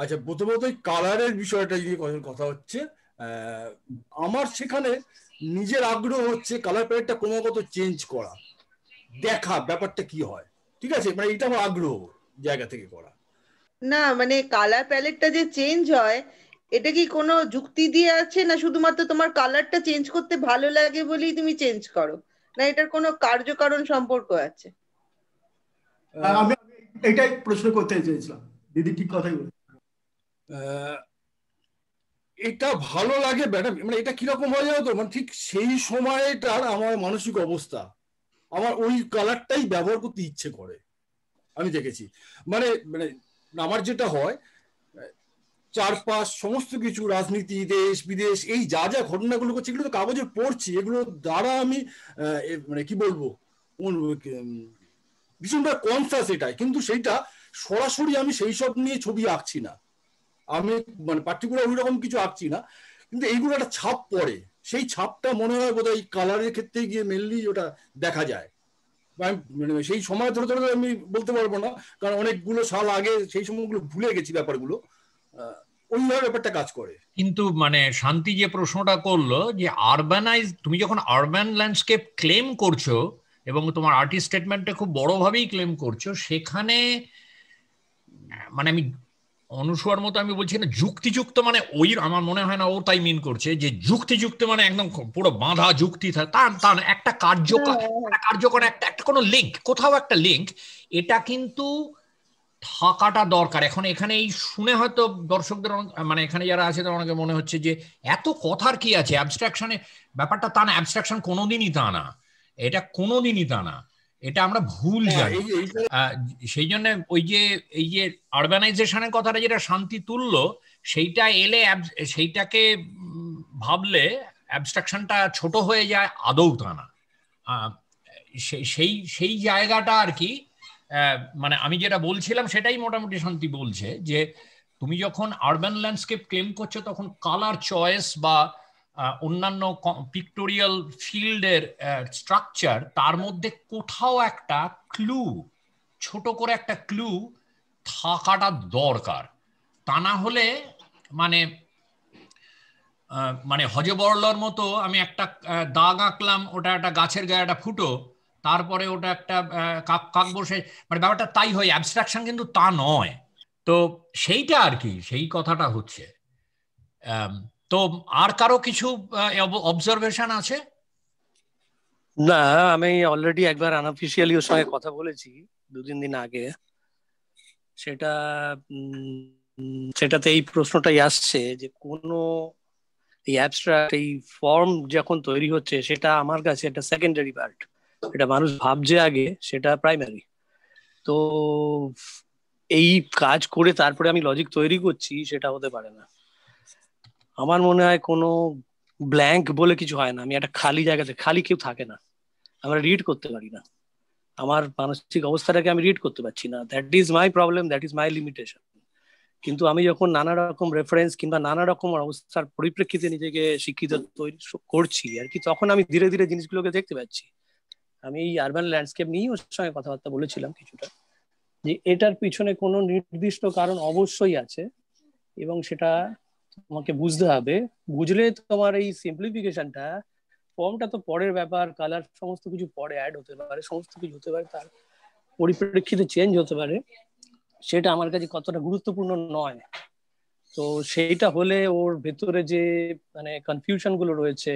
আচ্ছা প্রথমত ওই কালারের বিষয়টা নিয়ে কথা হচ্ছে আমার সেখানে নিজের আগ্রহ হচ্ছে কালার প্যালেটটা ক্রমাগত চেঞ্জ করা দেখা ব্যাপারটা কি হয় ঠিক আছে মানে এটা আমার আগ্রহ জায়গা থেকে করা না মানে কালার প্যালেটটা যে চেঞ্জ হয় এটা কি কোনো যুক্তি দিয়ে আছে না শুধুমাত্র তোমার কালারটা চেঞ্জ করতে ভালো লাগে বলেই তুমি চেঞ্জ করো না এটার কোনো কার্যকারণ সম্পর্ক আছে আমি এটাই প্রশ্ন করতে চেয়েছিলাম দিদি ঠিক কথাই বলে এটা ভালো লাগে ম্যাডাম মানে এটা কিরকম হয়ে যাবে তো মানে ঠিক সেই সময়টার আমার মানসিক অবস্থা আমার ওই কালারটাই ব্যবহার করতে ইচ্ছে করে আমি দেখেছি মানে মানে আমার যেটা হয় চারপাশ সমস্ত কিছু রাজনীতি দেশ বিদেশ এই যা যা ঘটনাগুলো করছে এগুলো তো কাগজে পড়ছি এগুলো দ্বারা আমি মানে কি বলবো ভীষণভাবে কনসাস এটাই কিন্তু সেইটা সরাসরি আমি সেই সব নিয়ে ছবি আঁকছি না আমি মানে পার্টিকুলার ওই রকম কিছু আঁকছি না কিন্তু এইগুলো একটা ছাপ পড়ে সেই ছাপটা মনে হয় বোধ হয় কালারের ক্ষেত্রে গিয়ে মেনলি ওটা দেখা যায় মানে সেই সময় ধরে ধরে আমি বলতে পারবো না কারণ অনেকগুলো সাল আগে সেই সময়গুলো ভুলে গেছি ব্যাপারগুলো ওইভাবে ব্যাপারটা কাজ করে কিন্তু মানে শান্তি যে প্রশ্নটা করলো যে আরবানাইজ তুমি যখন আরবান ল্যান্ডস্কেপ ক্লেম করছো এবং তোমার আর্টিস্ট স্টেটমেন্টটা খুব বড়ভাবেই ক্লেম করছো সেখানে মানে আমি অনুসর মতো আমি বলছি না যুক্তিযুক্ত মানে ওই আমার মনে হয় না ও তাই মিন করছে যে যুক্তিযুক্ত মানে একদম পুরো বাঁধা যুক্তি তার তার একটা কার্যকর হ্যাঁ, হ্যাঁ। কার্যকর একটা একটা কোনো লিঙ্ক কোথাও একটা লিঙ্ক এটা কিন্তু থাকাটা দরকার এখন এখানে এই শুনে হয়তো দর্শকদের মানে এখানে যারা আছে তারা অনেকে মনে হচ্ছে যে এত কথার কি আছে অ্যাবস্ট্রাকশনে ব্যাপারটা তা না অ্যাবস্ট্রাকশন কোনোদিনই তা না এটা কোনোদিনই তা না এটা আমরা ভুল হ্যাঁ, জানি সেই জন্য ওই যে এই যে অর্গানাইজেশনের কথাটা যেটা শান্তি তুলল সেইটা এলে সেইটাকে ভাবলে অ্যাবস্ট্রাকশনটা ছোট হয়ে যায় আদৌ তা না সেই সেই জায়গাটা আর কি মানে আমি যেটা বলছিলাম সেটাই মোটামুটি শান্তি বলছে যে তুমি যখন আরবান ল্যান্ডস্কেপ ক্লেম করছো তখন কালার চয়েস বা অন্যান্য পিক্টোরিয়াল ফিল্ডের স্ট্রাকচার তার মধ্যে কোথাও একটা ক্লু ছোট করে একটা ক্লু থাকাটা দরকার তা না হলে মানে মানে হজে মতো আমি একটা দাগ আঁকলাম ওটা একটা গাছের গায়ে একটা ফুটো তারপরে ওটা একটা কাক কাক বসে মানে ব্যাপারটা তাই হয় অ্যাবস্ট্রাকশন কিন্তু তা নয় তো সেইটা আর কি সেই কথাটা হচ্ছে তো আর কারো কিছু অবজারভেশন আছে না আমি অলরেডি একবার আনঅফিসিয়ালি ওর সঙ্গে কথা বলেছি দু তিন দিন আগে সেটা সেটাতে এই প্রশ্নটাই আসছে যে কোন এই অ্যাবস্ট্রাক্ট এই ফর্ম যখন তৈরি হচ্ছে সেটা আমার কাছে একটা সেকেন্ডারি পার্ট এটা মানুষ ভাবছে আগে সেটা প্রাইমারি তো এই কাজ করে তারপরে আমি লজিক তৈরি করছি সেটা হতে পারে না আমার মনে হয় কোনো ব্ল্যাঙ্ক বলে কিছু হয় না আমি একটা খালি জায়গাতে খালি কেউ থাকে না আমরা রিড করতে পারি না আমার মানসিক অবস্থাটাকে আমি রিড করতে পারছি না that is my problem that is my limitation কিন্তু আমি যখন নানা রকম রেফারেন্স কিংবা নানা রকম অবস্থার পরিপ্রেক্ষিতে নিজেকে শিক্ষিত তৈরি করছি আর কি তখন আমি ধীরে ধীরে জিনিসগুলোকে দেখতে পাচ্ছি আমি এই আরবান ল্যান্ডস্কেপ নিয়েই ওর সঙ্গে কথাবার্তা বলেছিলাম কিছুটা যে এটার পিছনে কোনো নির্দিষ্ট কারণ অবশ্যই আছে এবং সেটা তোমাকে বুঝতে হবে বুঝলে তোমার এই সিম্পলিফিকেশনটা ফর্মটা তো পরের ব্যাপার কালার সমস্ত কিছু পরে অ্যাড হতে পারে সমস্ত কিছু হতে পারে তার পরিপ্রেক্ষিতে চেঞ্জ হতে পারে সেটা আমার কাছে কতটা গুরুত্বপূর্ণ নয় তো সেইটা হলে ওর ভেতরে যে মানে কনফিউশন গুলো রয়েছে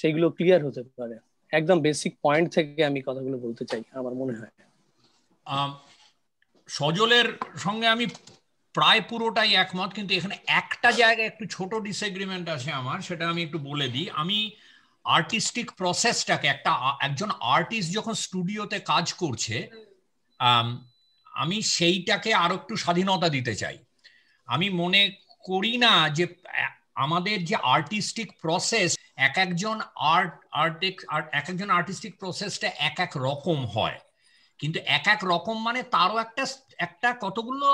সেগুলো ক্লিয়ার হতে পারে একদম বেসিক পয়েন্ট থেকে আমি কথাগুলো বলতে চাই আমার মনে হয় সজলের সঙ্গে আমি প্রায় পুরোটাই একমত কিন্তু এখানে একটা জায়গায় একটু ছোট ডিসএগ্রিমেন্ট আছে আমার সেটা আমি একটু বলে দিই আমি আর্টিস্টিক প্রসেসটাকে একটা একজন আর্টিস্ট যখন স্টুডিওতে কাজ করছে আমি সেইটাকে আর একটু স্বাধীনতা দিতে চাই আমি মনে করি না যে আমাদের যে আর্টিস্টিক প্রসেস এক একজন আর্ট আর্টিক এক একজন আর্টিস্টিক প্রসেসটা এক এক রকম হয় কিন্তু এক এক রকম মানে তারও একটা একটা কতগুলো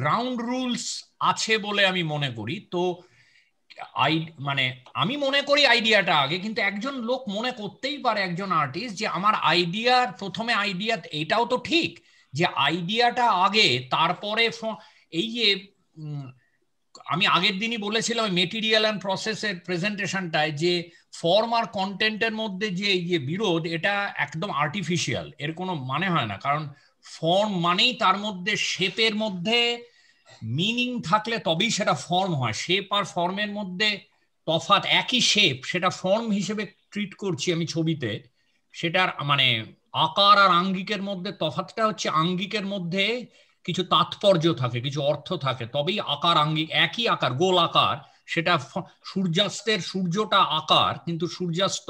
গ্রাউন্ড রুলস আছে বলে আমি মনে করি তো আই মানে আমি মনে করি আইডিয়াটা আগে কিন্তু একজন লোক মনে করতেই পারে একজন আর্টিস্ট যে আমার আইডিয়ার প্রথমে আইডিয়া এটাও তো ঠিক যে আইডিয়াটা আগে তারপরে এই যে আমি আগের দিনই বলেছিলাম মেটেরিয়াল অ্যান্ড প্রসেসের প্রেজেন্টেশনটায় যে ফর্ম আর কন্টেন্টের মধ্যে যে ইয়ে বিরোধ এটা একদম আর্টিফিশিয়াল এর কোনো মানে হয় না কারণ ফর্ম মানেই তার মধ্যে শেপের মধ্যে মিনিং থাকলে তবেই সেটা ফর্ম হয় শেপ আর ফর্মের মধ্যে তফাত একই শেপ সেটা ফর্ম হিসেবে ট্রিট করছি আমি ছবিতে সেটার মানে আকার আর আঙ্গিকের মধ্যে তফাতটা হচ্ছে আঙ্গিকের মধ্যে কিছু তাৎপর্য থাকে কিছু অর্থ থাকে তবেই আকার আঙ্গিক একই আকার গোল আকার সেটা সূর্যাস্তের সূর্যটা আকার কিন্তু সূর্যাস্ত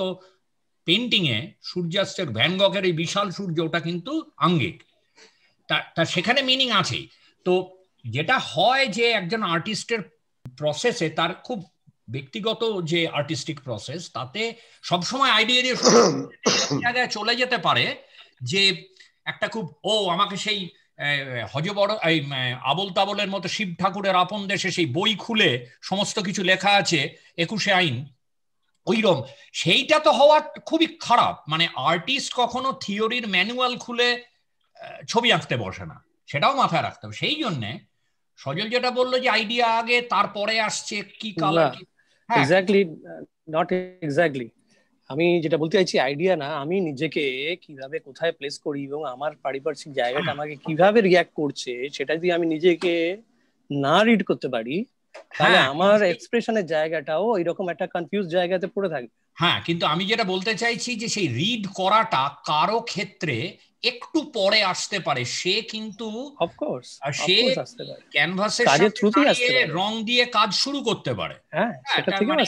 পেন্টিংয়ে সূর্যাস্তের ভ্যানগকের এই বিশাল সূর্য ওটা কিন্তু আঙ্গিক তা সেখানে মিনিং আছে তো যেটা হয় যে একজন আর্টিস্টের প্রসেসে তার খুব ব্যক্তিগত যে আর্টিস্টিক প্রসেস তাতে সবসময় আইডিয়া দিয়ে [coughs] জায়গায় চলে যেতে পারে যে একটা খুব ও আমাকে সেই বড় এই আবল তাবলের মতো শিব ঠাকুরের আপন দেশে সেই বই খুলে সমস্ত কিছু লেখা আছে একুশে আইন ওইরম সেইটা তো হওয়া খুবই খারাপ মানে আর্টিস্ট কখনো থিওরির ম্যানুয়াল খুলে ছবি আঁকতে বসে না সেটাও মাথায় রাখতে হবে সেই জন্যে সজল যেটা বললো যে আইডিয়া আগে তারপরে আসছে কি কালার এক্স্যাক্টলি নট এক্স্যাক্টলি আমি যেটা বলতে চাইছি আইডিয়া না আমি নিজেকে কিভাবে কোথায় প্লেস করি এবং আমার পারিপার্শ্বিক জায়গাটা আমাকে কিভাবে রিয়াক্ট করছে সেটা যদি আমি নিজেকে না রিড করতে পারি তাহলে হ্যাঁ। আমার এক্সপ্রেশনের জায়গাটাও এরকম একটা কনফিউজ জায়গাতে পড়ে থাকে হ্যাঁ কিন্তু আমি যেটা বলতে চাইছি যে সেই রিড করাটা কারো ক্ষেত্রে একটু পরে আসতে পারে সে কিন্তু অফকোর্স সে ক্যানভাসে রং দিয়ে কাজ শুরু করতে পারে শেপ হ্যাঁ, হ্যাঁ, মানে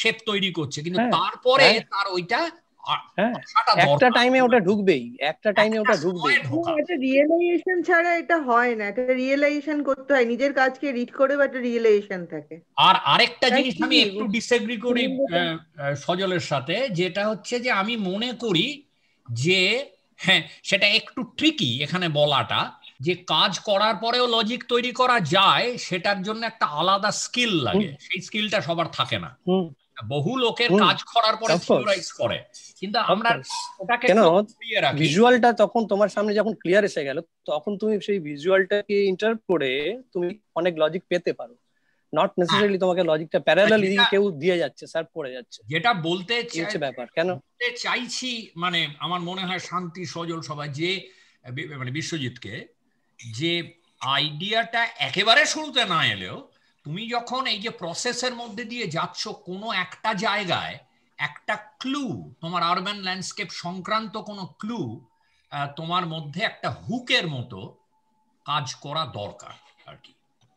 শেপ তৈরি করছে কিন্তু হ্যাঁ, তারপরে তার ওইটা একটা টাইমে ওটা ঢুকবেই একটা টাইমে ওটা ঢুকবেই এটা রিয়েলাইজেশন ছাড়া এটা হয় না এটা রিয়েলাইজেশন করতে হয় নিজের কাজকে রিড করে বা একটা রিয়েলাইজেশন থাকে আর আরেকটা জিনিস আমি একটু ডিসএগ্রি করি সজলের সাথে যেটা হচ্ছে যে আমি মনে করি যে হ্যাঁ সেটা একটু ট্রিকি এখানে বলাটা যে কাজ করার পরেও লজিক তৈরি করা যায় সেটার জন্য একটা আলাদা স্কিল লাগে সেই স্কিলটা সবার থাকে না বহু লোকের কাজ করার পরে থিওরাইজ করে কিন্তু আমরা ওটাকে কেন ভিজুয়ালটা তখন তোমার সামনে যখন ক্লিয়ার এসে গেল তখন তুমি সেই ভিজুয়ালটাকে ইন্টার করে তুমি অনেক লজিক পেতে পারো নট নেসেসারিলি তোমাকে লজিকটা হ্যাঁ, কেউ দিয়ে যাচ্ছে যাচ্ছে যেটা বলতে চাইছে ব্যাপার কেন চাইছি মানে আমার মনে হয় শান্তি সজল সবাই যে মানে বিশ্বজিৎকে যে আইডিয়াটা একেবারে শুরুতে না এলেও তুমি যখন এই যে প্রসেসের মধ্যে দিয়ে যাচ্ছ কোনো একটা জায়গায় একটা ক্লু তোমার আরবান ল্যান্ডস্কেপ সংক্রান্ত কোনো ক্লু তোমার মধ্যে একটা হুকের মতো কাজ করা দরকার আর কি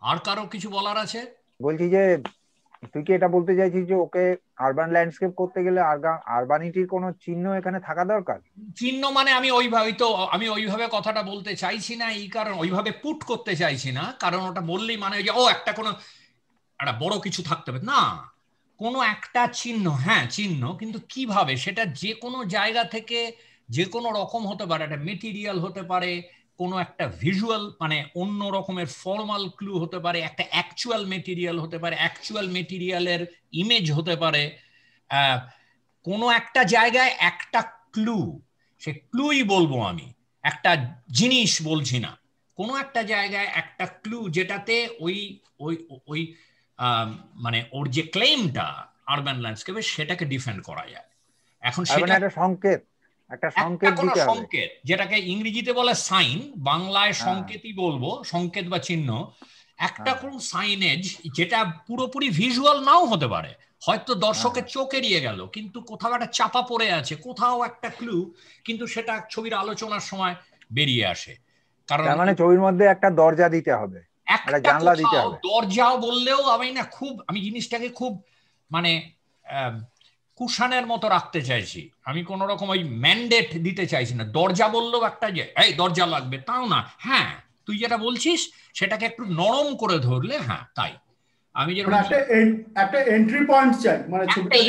আর কারো কিছু বলার আছে বলছি যে তুই কি এটা বলতে চাইছিস যে ওকে আরবান ল্যান্ডস্কেপ করতে গেলে আরবানিটির কোনো চিহ্ন এখানে থাকা দরকার চিহ্ন মানে আমি ওইভাবেই তো আমি ওইভাবে কথাটা বলতে চাইছি না এই কারণ ওইভাবে পুট করতে চাইছি না কারণ ওটা বললেই মানে যে ও একটা কোনো একটা বড় কিছু থাকতে হবে না কোনো একটা চিহ্ন হ্যাঁ চিহ্ন কিন্তু কিভাবে সেটা যে কোনো জায়গা থেকে যে কোনো রকম হতে পারে একটা মেটিরিয়াল হতে পারে কোনো একটা ভিজুয়াল মানে অন্য রকমের ফর্মাল ক্লু হতে পারে একটা অ্যাকচুয়াল মেটেরিয়াল হতে পারে অ্যাকচুয়াল মেটেরিয়ালের ইমেজ হতে পারে কোনো একটা জায়গায় একটা ক্লু সে ক্লুই বলবো আমি একটা জিনিস বলছি না কোনো একটা জায়গায় একটা ক্লু যেটাতে ওই ওই ওই মানে ওর যে ক্লেমটা আরবান ল্যান্ডস্কেপে সেটাকে ডিফেন্ড করা যায় এখন মানে সেটা সংকেত একটা সংকেত দিতে হবে সংকেত যেটাকে ইংরেজিতে বলে সাইন বাংলায় হ্যাঁ। সংকেতই বলবো সংকেত বা চিহ্ন একটা হ্যাঁ। কোন সাইনেজ যেটা পুরোপুরি ভিজুয়াল নাও হতে পারে হয়তো দর্শকের হ্যাঁ। চোখ এড়িয়ে গেল কিন্তু কোথাও একটা চাপা পড়ে আছে কোথাও একটা ক্লু কিন্তু সেটা ছবির আলোচনার সময় বেরিয়ে আসে কারণ মানে ছবির মধ্যে একটা দরজা দিতে হবে একটা জানলা দিতে হবে দরজা বললেও আমি না খুব আমি জিনিসটাকে খুব মানে কুশানের মতো রাখতে চাইছি আমি কোন রকম ওই ম্যান্ডেট দিতে চাইছি না দরজা বললো একটা যে এই দরজা লাগবে তাও না হ্যাঁ তুই যেটা বলছিস সেটাকে একটু নরম করে ধরলে হ্যাঁ তাই আমি যেটা মানে একটা এন্ট্রি পয়েন্ট চাই মানে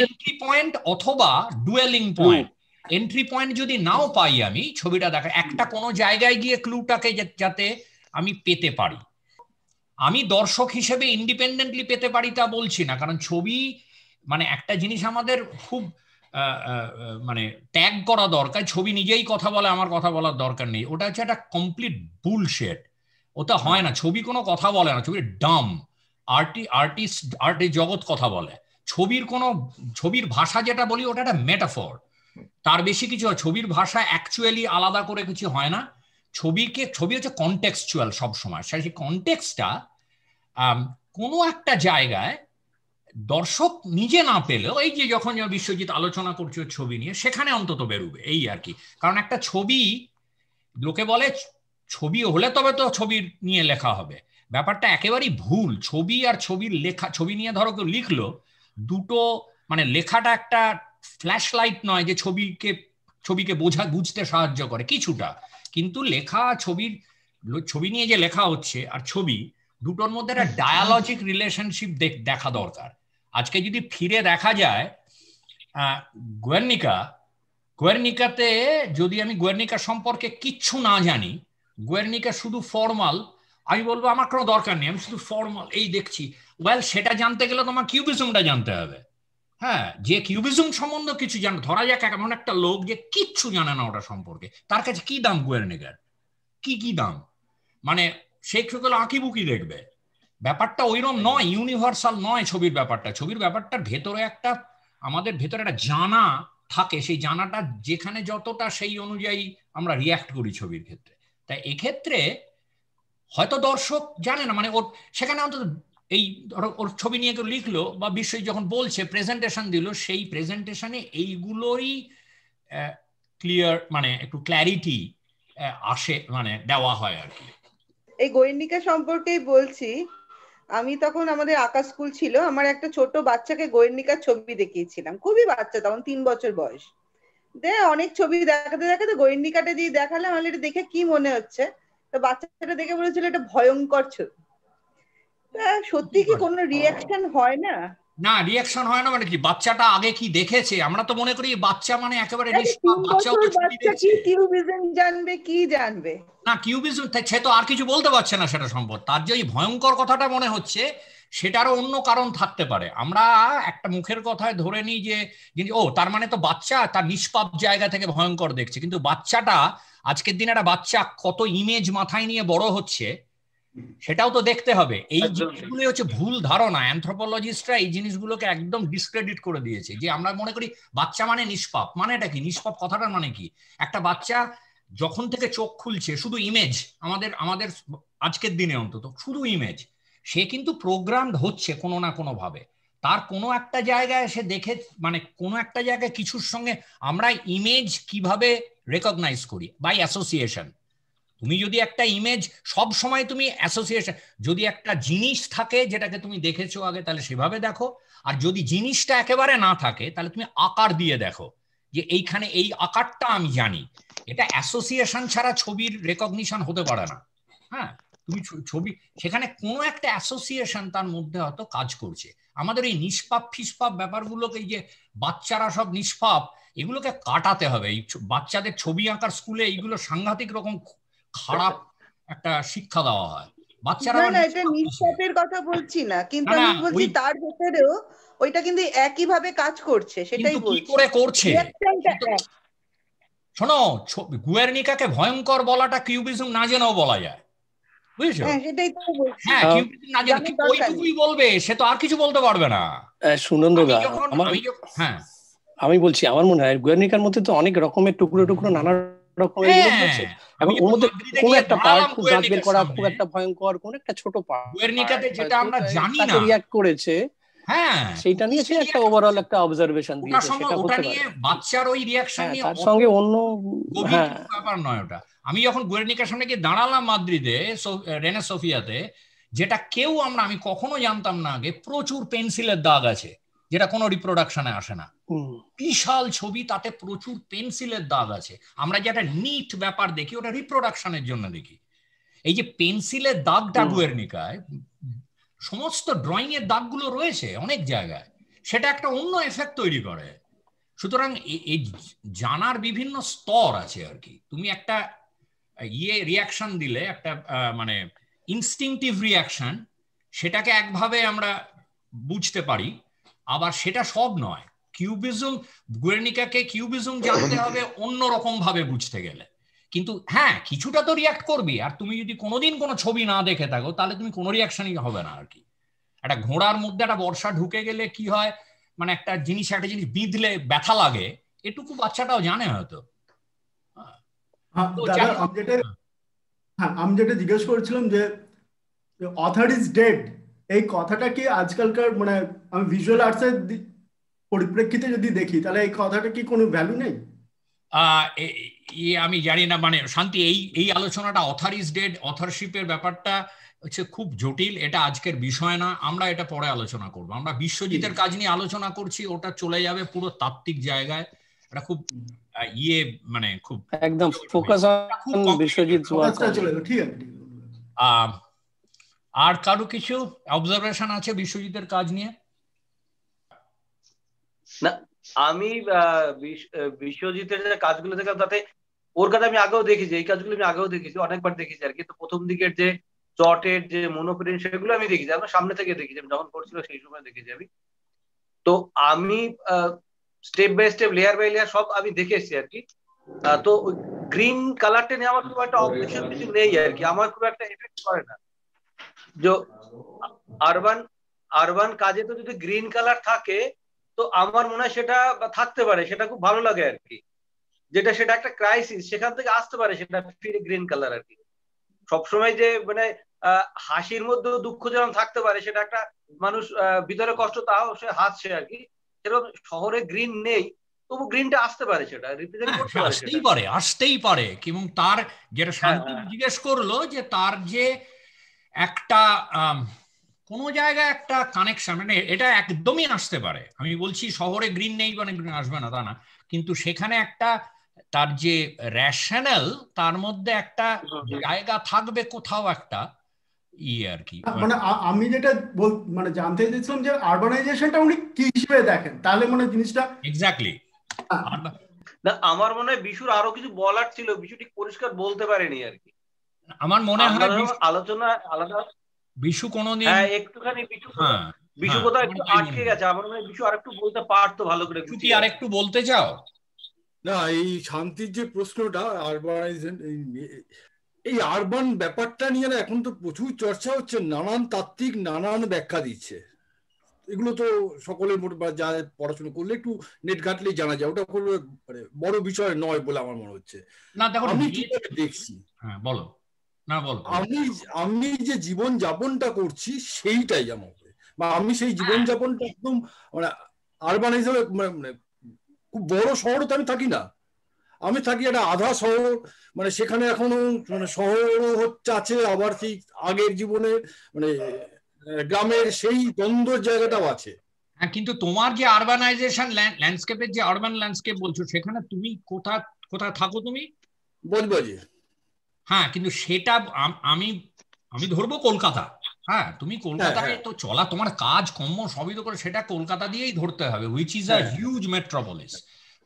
এন্ট্রি পয়েন্ট অথবা ডুয়েলিং পয়েন্ট এন্ট্রি পয়েন্ট যদি নাও পাই আমি ছবিটা দেখা একটা কোনো জায়গায় গিয়ে ক্লুটাকে যাতে আমি পেতে পারি আমি দর্শক হিসেবে ইন্ডিপেন্ডেন্টলি পেতে পারি তা বলছি না কারণ ছবি মানে একটা জিনিস আমাদের খুব মানে ট্যাগ করা দরকার ছবি নিজেই কথা বলে আমার কথা বলার দরকার নেই ওটা হচ্ছে একটা কমপ্লিট শেড ওটা হয় না ছবি কোনো কথা বলে না ছবি ডাম আর্টি আর্টিস্ট আর্টি জগৎ কথা বলে ছবির কোনো ছবির ভাষা যেটা বলি ওটা একটা মেটাফর তার বেশি কিছু হয় ছবির ভাষা অ্যাকচুয়ালি আলাদা করে কিছু হয় না ছবিকে ছবি হচ্ছে কনটেক্সচুয়াল সবসময় সেই কনটেক্সটা কোনো একটা জায়গায় দর্শক নিজে না পেলেও এই যে যখন বিশ্বজিৎ আলোচনা করছে ছবি নিয়ে সেখানে অন্তত বেরোবে এই আর কি কারণ একটা ছবি লোকে বলে ছবি হলে তবে তো ছবির নিয়ে লেখা হবে ব্যাপারটা একেবারেই ভুল ছবি আর ছবির লেখা ছবি নিয়ে ধরো কেউ লিখলো দুটো মানে লেখাটা একটা ফ্ল্যাশ লাইট নয় যে ছবিকে ছবিকে বোঝা বুঝতে সাহায্য করে কিছুটা কিন্তু লেখা ছবির ছবি নিয়ে যে লেখা হচ্ছে আর ছবি দুটোর মধ্যে একটা ডায়ালজিক হ্যাঁ, হ্যাঁ। রিলেশনশিপ দেখা দরকার আজকে যদি ফিরে দেখা যায় গোয়ার্নিকা গোয়ার্নিকাতে যদি আমি গোয়ার্নিকা সম্পর্কে কিচ্ছু না জানি গোয়ার্নিকা শুধু ফর্মাল আমি বলবো আমার কোনো দরকার নেই আমি শুধু ফর্মাল এই দেখছি ওয়েল সেটা জানতে গেলে তোমার কিউবিজমটা জানতে হবে হ্যাঁ যে কিউবিজম সম্বন্ধে কিছু জানো ধরা যাক এমন একটা লোক যে কিচ্ছু জানে না ওটা সম্পর্কে তার কাছে কি দাম গোয়ার্নিকার কি কি দাম মানে সে সকল আঁকিবুকি দেখবে ব্যাপারটা ওইরকম নয় ইউনিভার্সাল নয় ছবির ব্যাপারটা ছবির ব্যাপারটার ভেতরে একটা আমাদের ভেতরে একটা জানা থাকে সেই জানাটা যেখানে যতটা সেই অনুযায়ী আমরা রিয়াক্ট করি ছবির ক্ষেত্রে তাই এক্ষেত্রে হয়তো দর্শক জানে না মানে ওর সেখানে অন্তত এই ধরো ওর ছবি নিয়ে কেউ লিখলো বা বিশ্বই যখন বলছে প্রেজেন্টেশন দিল সেই প্রেজেন্টেশনে এইগুলোরই ক্লিয়ার মানে একটু ক্ল্যারিটি আসে মানে দেওয়া হয় আর কি এই গোয়েন্দিকা সম্পর্কেই বলছি আমি তখন আমাদের আঁকা স্কুল ছিল আমার একটা ছোট বাচ্চাকে গোয়েন্দিকার ছবি দেখিয়েছিলাম খুবই বাচ্চা তখন তিন বছর বয়স দে অনেক ছবি দেখাতে দেখাতে গোয়েন্দিকাটা দিয়ে দেখালাম আমি এটা দেখে কি মনে হচ্ছে তো বাচ্চাটা দেখে বলেছিল এটা ভয়ঙ্কর ছবি সত্যি কি কোনো রিয়াকশন হয় না না রিয়াকশন হয় না মানে কি বাচ্চাটা আগে কি দেখেছে আমরা তো মনে করি বাচ্চা মানে একেবারে জানবে কি জানবে না কিউবিজম সে তো আর কিছু বলতে পারছে না সেটা সম্ভব তার যে ভয়ঙ্কর কথাটা মনে হচ্ছে সেটারও অন্য কারণ থাকতে পারে আমরা একটা মুখের কথায় ধরে নিই যে ও তার মানে তো বাচ্চা তার নিষ্পাপ জায়গা থেকে ভয়ঙ্কর দেখছে কিন্তু বাচ্চাটা আজকের দিনে একটা বাচ্চা কত ইমেজ মাথায় নিয়ে বড় হচ্ছে সেটাও তো দেখতে হবে এই জিনিসগুলো হচ্ছে ভুল ধারণা অ্যান্থ্রোপোলজিস্টরা এই জিনিসগুলোকে একদম ডিসক্রেডিট করে দিয়েছে যে আমরা মনে করি বাচ্চা মানে নিষ্পাপ মানে এটা কি নিষ্পাপ কথাটার মানে কি একটা বাচ্চা যখন থেকে চোখ খুলছে শুধু ইমেজ আমাদের আমাদের আজকের দিনে অন্তত শুধু ইমেজ সে কিন্তু প্রোগ্রাম হচ্ছে কোনো না কোনো ভাবে তার কোনো একটা জায়গায় সে দেখে মানে কোনো একটা জায়গায় কিছুর সঙ্গে আমরা ইমেজ কিভাবে রেকগনাইজ করি বাই অ্যাসোসিয়েশন তুমি যদি একটা ইমেজ সব সময় তুমি অ্যাসোসিয়েশন যদি একটা জিনিস থাকে যেটাকে তুমি দেখেছো আগে তাহলে সেভাবে দেখো আর যদি জিনিসটা একেবারে না থাকে তাহলে তুমি আকার দিয়ে দেখো যে এইখানে এই আকারটা আমি জানি এটা অ্যাসোসিয়েশন ছাড়া ছবির রেকগনিশন হতে পারে না হ্যাঁ তুমি ছবি সেখানে কোনো একটা অ্যাসোসিয়েশন তার মধ্যে হয়তো কাজ করছে আমাদের এই নিষ্পাপ ফিসপাপ ব্যাপারগুলোকে যে বাচ্চারা সব নিষ্পাপ এগুলোকে কাটাতে হবে এই বাচ্চাদের ছবি আঁকার স্কুলে এইগুলো সাংঘাতিক রকম খারাপ একটা শিক্ষা দেওয়া হয় বাচ্চারা না মানে এটা নিঃস্বার্থের কথা বলছি না কিন্তু আমি বলছি তার ভেতরেও ওইটা কিন্তু একই ভাবে কাজ করছে সেটাই বলছি করে করছে শোনো গুয়ারনিকাকে ভয়ঙ্কর বলাটা কিউবিজম না জেনেও বলা যায় বুঝেছো হ্যাঁ, হ্যাঁ কিউবিজম না জেনে ওইটুকুই বলবে সে তো আর কিছু বলতে পারবে না সুনন্দ দা হ্যাঁ আমি বলছি আমার মনে হয় গুয়ারনিকার মধ্যে তো অনেক রকমের টুকরো টুকরো নানা হ্যাঁ। খুব একটা ভয়ঙ্কর কোন একটা ছোট যেটা আমরা জানি করেছে হ্যাঁ সেটা নিয়ে একটা ওভারঅল একটা অবজারভেশন সেটা ওটা বাচ্চার ওই রিয়াকশন হ্যাঁ, তার সঙ্গে অন্য হ্যাঁ। ব্যাপার নয় ওটা আমি যখন গুয়েরনিকার সামনে গিয়ে দাঁড়ালাম মাদ্রিদে রেনে সোফিয়াতে যেটা কেউ আমরা আমি কখনো জানতাম না আগে প্রচুর পেন্সিলের দাগ আছে যেটা কোনো রিপ্রোডাকশনে আসে না বিশাল ছবি তাতে প্রচুর পেন্সিলের দাগ আছে আমরা যেটা নিট ব্যাপার দেখি ওটা রিপ্রোডাকশনের জন্য দেখি এই যে পেন্সিলের দাগ ডাগুয়ের নিকায় সমস্ত ড্রয়িং এর দাগগুলো রয়েছে অনেক জায়গায় সেটা একটা অন্য এফেক্ট তৈরি করে সুতরাং এই জানার বিভিন্ন স্তর আছে আর কি তুমি একটা ইয়ে রিয়াকশন দিলে একটা মানে ইনস্টিংটিভ রিয়াকশন সেটাকে একভাবে আমরা বুঝতে পারি আবার সেটা সব নয় কিউবিজম গুয়েনিকাকে কিউবিজম জানতে হবে অন্য রকম ভাবে বুঝতে গেলে কিন্তু হ্যাঁ কিছুটা তো রিয়াক্ট করবি আর তুমি যদি কোনোদিন কোনো ছবি না দেখে থাকো তাহলে তুমি কোনো রিয়াকশনই হবে না আর কি একটা ঘোড়ার মধ্যে একটা বর্ষা ঢুকে গেলে কি হয় মানে একটা জিনিস একটা জিনিস বিঁধলে ব্যথা লাগে এটুকু বাচ্চাটাও জানে হয়তো হ্যাঁ, হ্যাঁ, আমি যেটা জিজ্ঞেস করছিলাম যে অথার ইজ ডেড এই কথাটা কি আজকালকার মানে আমি ভিজুয়াল আর্টস এর পরিপ্রেক্ষিতে যদি দেখি তাহলে এই কথাটা কি কোনো ভ্যালু নেই আমি জানি না মানে শান্তি এই এই আলোচনাটা অথার ডেড অথারশিপের ব্যাপারটা হচ্ছে খুব জটিল এটা আজকের বিষয় না আমরা এটা পরে আলোচনা করব আমরা বিশ্বজিতের কাজ নিয়ে আলোচনা করছি ওটা চলে যাবে পুরো তাত্ত্বিক জায়গায় এটা খুব ইয়ে মানে খুব একদম ফোকাস অন বিশ্বজিৎ ঠিক আছে আর কারো কিছু অবজারভেশন আছে বিশ্বজিতের কাজ নিয়ে না আমি বিশ্বজিতের যে কাজগুলো দেখে তাতে ওর কাজ আমি আগেও দেখেছি এই কাজগুলো আমি আগেও দেখেছি অনেকবার দেখেছি আর কি তো প্রথম দিকের যে চটের যে মনোপ্রিন সেগুলো আমি দেখেছি আমার সামনে থেকে দেখেছি যখন করছিল সেই সময় দেখেছি আমি তো আমি step by step layer by layer সব আমি দেখে এসেছি আর কি তো গ্রিন কালারটা নিয়ে আমার খুব একটা অবজেকশন কিছু নেই আর কি আমার খুব একটা এফেক্ট করে না যে আরবান আরবান কাজে তো যদি গ্রিন কালার থাকে তো আমার মনে হয় সেটা থাকতে পারে সেটা খুব ভালো লাগে আর কি যেটা সেটা একটা ক্রাইসিস সেখান থেকে আসতে পারে সেটা ফিরে গ্রিন কালার আর কি সবসময় যে মানে হাসির মধ্যে দুঃখ যেমন থাকতে পারে সেটা একটা মানুষ ভিতরে কষ্ট তাও সে হাসছে আর কি সেরকম শহরে গ্রিন নেই তবু গ্রিনটা আসতে পারে সেটা হ্যাঁ, আসতেই পারে আসতেই পারে এবং তার যেটা হ্যাঁ, শান্তি হ্যাঁ। জিজ্ঞেস করলো যে তার যে একটা কোনো জায়গায় একটা কানেকশন মানে এটা একদমই আসতে পারে আমি বলছি শহরে গ্রিন নেই মানে গ্রিন আসবে না তা না কিন্তু সেখানে একটা তার যে রেশনাল তার মধ্যে একটা জায়গা থাকবে কোথাও একটা ইয়ে আর কি মানে আমি যেটা বল মানে জানতে চাইছিলাম যে আরবানাইজেশনটা উনি কি হিসেবে দেখেন তাহলে মানে জিনিসটা এক্স্যাক্টলি না আমার মনে হয় বিশুর আরো কিছু বলার ছিল বিশু ঠিক পরিষ্কার বলতে পারেনি আর কি আমার মনে হয় আলোচনা আলাদা বিশু কোনোদিন হ্যাঁ একটুখানি বিশু হ্যাঁ বিশু হ্যাঁ, কোথাও একটু আটকে গেছে আমার মনে হয় বিশু আরেকটু বলতে পারতো ভালো করে তুমি আর একটু বলতে চাও না এই শান্তির যে প্রশ্নটা আরবানাইজেশন এই আরবান ব্যাপারটা নিয়ে না এখন তো প্রচুর চর্চা হচ্ছে নানান তাত্ত্বিক নানান ব্যাখ্যা দিচ্ছে এগুলো তো সকলে মোট বা যা পড়াশোনা করলে একটু নেট ঘাটলেই জানা যায় ওটা কোনো মানে বড় বিষয় নয় বলে আমার মনে হচ্ছে না দেখো আমি কিভাবে দেখছি হ্যাঁ বলো বল আমি আমি যে জীবন যাপনটা করছি সেইটাই আমার বা আমি সেই জীবন যাপনটা একদম মানে আরবান হিসেবে মানে, মানে খুব বড় শহরে তো আমি থাকি না আমি থাকি একটা আধা শহর মানে সেখানে এখনো মানে শহরও হচ্ছে আছে আবার সেই আগের জীবনে মানে গ্রামের সেই দ্বন্দ্ব জায়গাটাও আছে হ্যাঁ কিন্তু তোমার যে আরবানাইজেশন ল্যান্ডস্কেপের যে আরবান ল্যান্ডস্কেপ বলছো সেখানে তুমি কোথা কোথায় থাকো তুমি বজবজে হ্যাঁ কিন্তু সেটা আমি আমি ধরবো কলকাতা হ্যাঁ তুমি হ্যাঁ, কলকাতায় হ্যাঁ। তো চলা তোমার কাজ কম্ম সবই তো করে সেটা কলকাতা দিয়েই ধরতে হবে which is a huge metropolis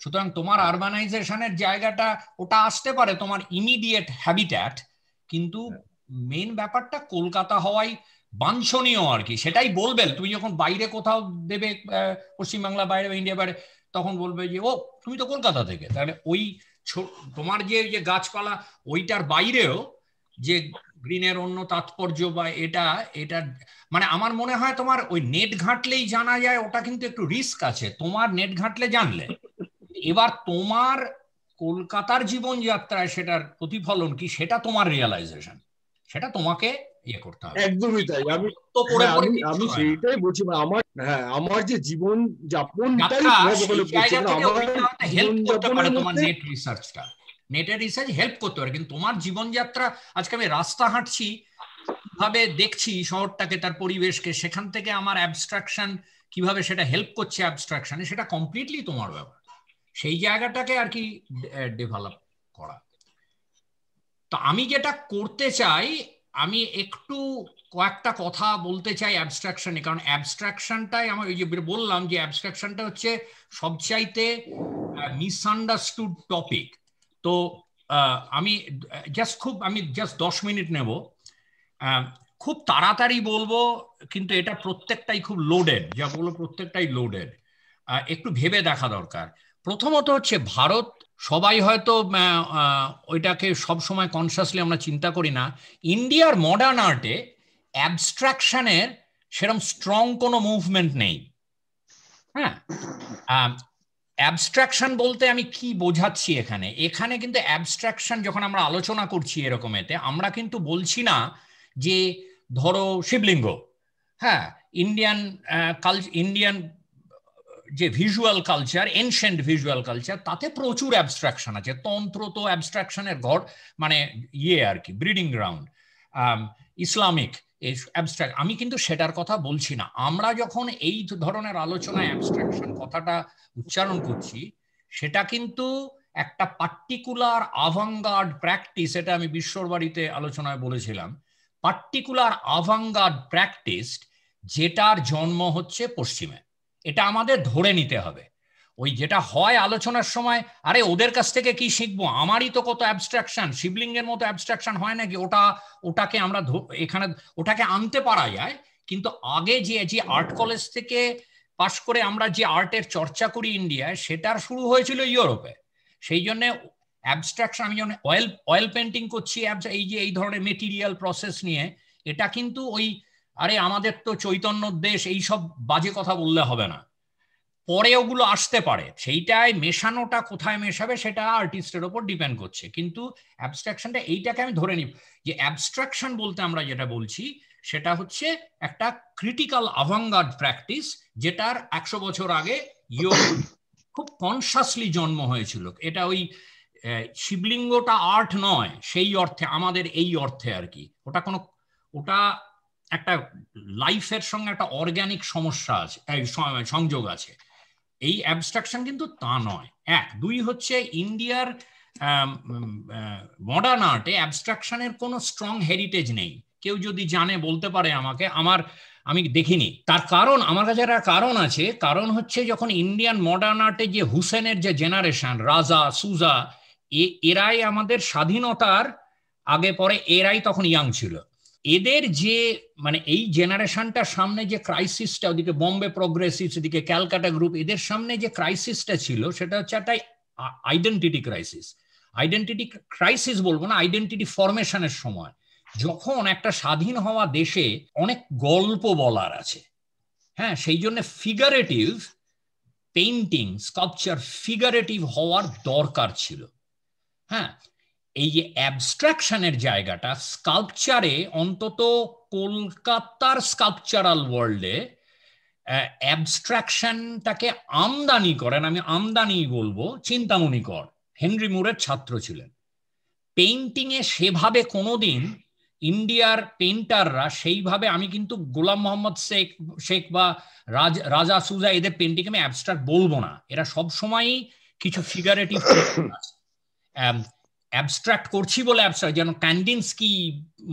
সুতরাং তোমার আরবানাইজেশনের জায়গাটা ওটা আসতে পারে তোমার ইমিডিয়েট হ্যাবিট্যাট কিন্তু মেন হ্যাঁ। ব্যাপারটা কলকাতা হওয়াই বাঞ্ছনীয় আর কি সেটাই বলবেন তুমি যখন বাইরে কোথাও দেবে পশ্চিমবাংলা বাইরে বা ইন্ডিয়া বাইরে তখন বলবে যে ও তুমি তো কলকাতা থেকে তাহলে ওই তোমার যে যে গাছপালা ওইটার বাইরেও যে গ্রিনের অন্য তাৎপর্য বা এটা এটা মানে আমার মনে হয় তোমার ওই নেট ঘাঁটলেই জানা যায় ওটা কিন্তু একটু রিস্ক আছে তোমার নেট ঘাঁটলে জানলে এবার তোমার কলকাতার জীবনযাত্রায় সেটার প্রতিফলন কি সেটা তোমার রিয়েলাইজেশন সেটা তোমাকে ইয়ে করতে হবে একদমই তাই আমি তো পড়ে হ্যাঁ, আমি বলছি মানে আমার হ্যাঁ আমার যে জীবন হ্যাঁ, মানে তোমার নেট রিসার্চটা নেটের রিসার্চ হেল্প করতে পারে কিন্তু তোমার জীবনযাত্রা আজকে আমি রাস্তা হাঁটছি ভাবে দেখছি শহরটাকে তার পরিবেশকে সেখান থেকে আমার অ্যাবস্ট্রাকশন কিভাবে সেটা হেল্প করছে অ্যাবস্ট্রাকশনে সেটা কমপ্লিটলি তোমার ব্যাপার সেই জায়গাটাকে আর কি ডেভেলপ করা তো আমি যেটা করতে চাই আমি একটু কয়েকটা কথা বলতে চাই অ্যাবস্ট্রাকশনে কারণ অ্যাবস্ট্রাকশনটাই আমার ওই যে বললাম যে অ্যাবস্ট্রাকশনটা হচ্ছে সবচাইতে মিসআন্ডারস্টুড টপিক তো আমি জাস্ট খুব আমি জাস্ট দশ মিনিট নেব খুব তাড়াতাড়ি বলবো কিন্তু এটা প্রত্যেকটাই খুব লোডেড যা বলবো প্রত্যেকটাই লোডেড একটু ভেবে দেখা দরকার প্রথমত হচ্ছে ভারত সবাই হয়তো ওইটাকে সবসময় কনসিয়াসলি আমরা চিন্তা করি না ইন্ডিয়ার মডার্ন আর্টে অ্যাবস্ট্রাকশনের সেরকম স্ট্রং কোনো মুভমেন্ট নেই হ্যাঁ অ্যাবস্ট্রাকশন বলতে আমি কি বোঝাচ্ছি এখানে এখানে কিন্তু অ্যাবস্ট্রাকশন যখন আমরা আলোচনা করছি এরকম এতে আমরা কিন্তু বলছি না যে ধরো শিবলিঙ্গ হ্যাঁ ইন্ডিয়ান কালচার ইন্ডিয়ান যে visual culture ancient visual culture তাতে প্রচুর অ্যাবস্ট্রাকশন আছে তন্ত্র তো অ্যাবস্ট্রাকশনের ঘর মানে ইয়ে আর কি ব্রিডিং গ্রাউন্ড ইসলামিক অ্যাবস্ট্রাক্ট আমি কিন্তু সেটার কথা বলছি না আমরা যখন এই ধরনের আলোচনায় অ্যাবস্ট্রাকশন কথাটা উচ্চারণ করছি সেটা কিন্তু একটা পার্টিকুলার আভাঙ্গার্ড প্র্যাকটিস এটা আমি বিশ্বর বাড়িতে আলোচনায় বলেছিলাম পার্টিকুলার আভাঙ্গার্ড প্র্যাকটিস যেটার জন্ম হচ্ছে পশ্চিমে এটা আমাদের ধরে নিতে হবে ওই যেটা হয় আলোচনার সময় আরে ওদের কাছ থেকে কি শিখবো আমারই তো কত অ্যাবস্ট্রাকশন শিবলিঙ্গের মতো অ্যাবস্ট্রাকশন হয় নাকি ওটা ওটাকে আমরা এখানে ওটাকে আনতে পারা যায় কিন্তু আগে যে যে আর্ট কলেজ থেকে পাশ করে আমরা যে আর্টের চর্চা করি ইন্ডিয়ায় সেটার শুরু হয়েছিল ইউরোপে সেই জন্যে অ্যাবস্ট্রাকশন আমি যখন অয়েল অয়েল পেন্টিং করছি এই যে এই ধরনের মেটিরিয়াল প্রসেস নিয়ে এটা কিন্তু ওই আরে আমাদের তো চৈতন্য দেশ এইসব বাজে কথা বললে হবে না পরে ওগুলো আসতে পারে সেইটায় মেশানোটা কোথায় মেশাবে সেটা আর্টিস্টের ওপর ডিপেন্ড করছে কিন্তু অ্যাবস্ট্রাকশনটা এইটাকে আমি ধরে নিই যে অ্যাবস্ট্রাকশন বলতে আমরা যেটা বলছি সেটা হচ্ছে একটা ক্রিটিক্যাল আভাঙ্গার্ড প্র্যাকটিস যেটার একশো বছর আগে ইয়োগ খুব কনসাসলি জন্ম হয়েছিল এটা ওই শিবলিঙ্গটা আর্ট নয় সেই অর্থে আমাদের এই অর্থে আর কি ওটা কোনো ওটা একটা লাইফের সঙ্গে একটা অর্গ্যানিক সমস্যা আছে সংযোগ আছে এই অ্যাবস্ট্রাকশন কিন্তু তা নয় এক দুই হচ্ছে ইন্ডিয়ার মডার্ন আর্টে অ্যাবস্ট্রাকশনের কোনো স্ট্রং হেরিটেজ নেই কেউ যদি জানে বলতে পারে আমাকে আমার আমি দেখিনি তার কারণ আমার কাছে একটা কারণ আছে কারণ হচ্ছে যখন ইন্ডিয়ান মডার্ন আর্টে যে হুসেনের যে জেনারেশন রাজা সুজা এরাই আমাদের স্বাধীনতার আগে পরে এরাই তখন ইয়াং ছিল এদের যে মানে এই জেনারেশনটার সামনে যে ক্রাইসিসটা ওদিকে বম্বে প্রগ্রেসিস এদিকে ক্যালকাটা গ্রুপ এদের সামনে যে ক্রাইসিসটা ছিল সেটা হচ্ছে একটা আইডেন্টিটি ক্রাইসিস আইডেন্টিটি ক্রাইসিস বলবো না আইডেন্টিটি ফরমেশনের সময় যখন একটা স্বাধীন হওয়া দেশে অনেক গল্প বলার আছে হ্যাঁ সেই জন্য ফিগারেটিভ পেইন্টিং স্কাপচার ফিগারেটিভ হওয়ার দরকার ছিল হ্যাঁ এই যে অ্যাবস্ট্রাকশনের জায়গাটা স্কাল্পচারে অন্তত কলকাতার স্কাল্পচারাল ওয়ার্ল্ডে অ্যাবস্ট্রাকশনটাকে আমদানি করেন আমি আমদানি বলবো চিন্তামণি কর হেনরি মুরের ছাত্র ছিলেন পেইন্টিংয়ে সেভাবে কোনোদিন ইন্ডিয়ার পেন্টাররা সেইভাবে আমি কিন্তু গোলাম মোহাম্মদ শেখ শেখ বা রাজ রাজা সুজা এদের পেন্টিং আমি অ্যাবস্ট্রাক্ট বলবো না এরা সবসময়ই কিছু ফিগারেটিভ [coughs] অ্যাবস্ট্রাক্ট করছি বলে অ্যাবস্ট্রাক্ট যেন ক্যান্ডিনস্কি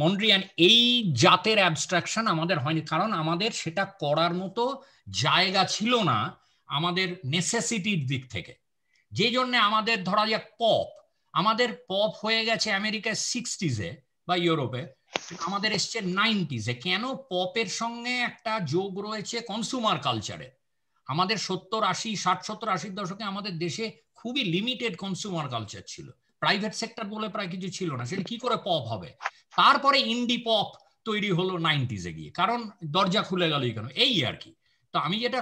মন্ড্রিয়ান এই জাতের অ্যাবস্ট্রাকশন আমাদের হয়নি কারণ আমাদের সেটা করার মতো জায়গা ছিল না আমাদের নেসেসিটির দিক থেকে যে জন্য আমাদের ধরা যাক পপ আমাদের পপ হয়ে গেছে আমেরিকার সিক্সটিজে বা ইউরোপে আমাদের এসছে নাইনটিজে কেন পপের সঙ্গে একটা যোগ রয়েছে কনসুমার কালচারে আমাদের সত্তর আশি ষাট সত্তর আশির দশকে আমাদের দেশে খুবই লিমিটেড কনসিউমার কালচার ছিল প্রাইভেট সেক্টর বলে প্রায় কিছু ছিল না সেটা কি করে পপ হবে তারপরে ইন্ডি পপ তৈরি হলো নাইনটিজে গিয়ে কারণ দরজা খুলে গেল কেন এই আর কি তো আমি যেটা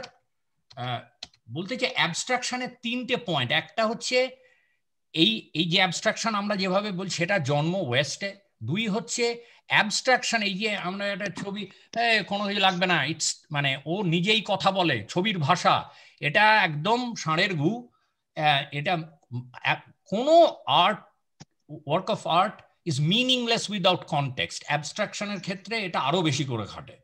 বলতে চাই অ্যাবস্ট্রাকশনের তিনটে পয়েন্ট একটা হচ্ছে এই এই যে অ্যাবস্ট্রাকশন আমরা যেভাবে বলছি সেটা জন্ম ওয়েস্টে দুই হচ্ছে অ্যাবস্ট্রাকশন এই যে আমরা একটা ছবি কোনো কিছু লাগবে না ইটস মানে ও নিজেই কথা বলে ছবির ভাষা এটা একদম ষাঁড়ের গু এটা কোনো art work of art is meaningless without context অ্যাবস্ট্রাকশনের ক্ষেত্রে এটা আরো বেশি করে খাটে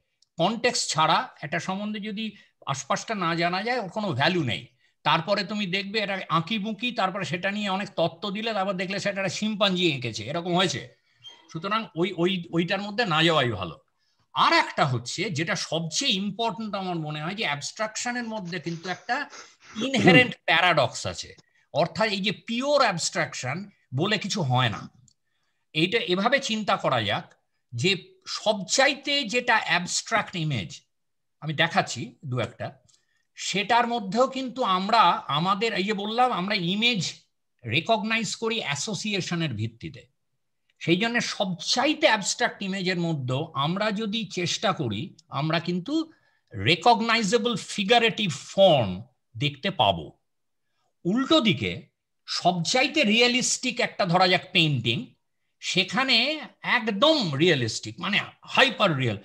কনটেক্সট ছাড়া এটা সম্বন্ধে যদি আশপাশটা না জানা যায় ওর কোনো ভ্যালু নেই তারপরে তুমি দেখবে এটা আঁকি বুঁকি তারপরে সেটা নিয়ে অনেক তত্ত্ব দিলে তারপর দেখলে সেটা একটা সিম্পাঞ্জি এঁকেছে এরকম হয়েছে সুতরাং ওই ওই ওইটার মধ্যে না যাওয়াই ভালো আর একটা হচ্ছে যেটা সবচেয়ে ইম্পর্টেন্ট আমার মনে হয় যে অ্যাবস্ট্রাকশনের মধ্যে কিন্তু একটা ইনহেরেন্ট প্যারাডক্স আছে অর্থাৎ এই যে পিওর অ্যাবস্ট্রাকশন বলে কিছু হয় না এইটা এভাবে চিন্তা করা যাক যে সবচাইতে যেটা অ্যাবস্ট্রাক্ট ইমেজ আমি দেখাচ্ছি দু একটা সেটার মধ্যেও কিন্তু আমরা আমাদের এই যে বললাম আমরা ইমেজ রেকগনাইজ করি অ্যাসোসিয়েশনের ভিত্তিতে সেই জন্য সবচাইতে অ্যাবস্ট্রাক্ট ইমেজের মধ্যেও আমরা যদি চেষ্টা করি আমরা কিন্তু রেকগনাইজেবল ফিগারেটিভ ফর্ম দেখতে পাবো উল্টো দিকে সবচাইতে রিয়েলিস্টিক একটা ধরা যাক পেন্টিং সেখানে একদম রিয়েলিস্টিক মানে হাইপার রিয়েল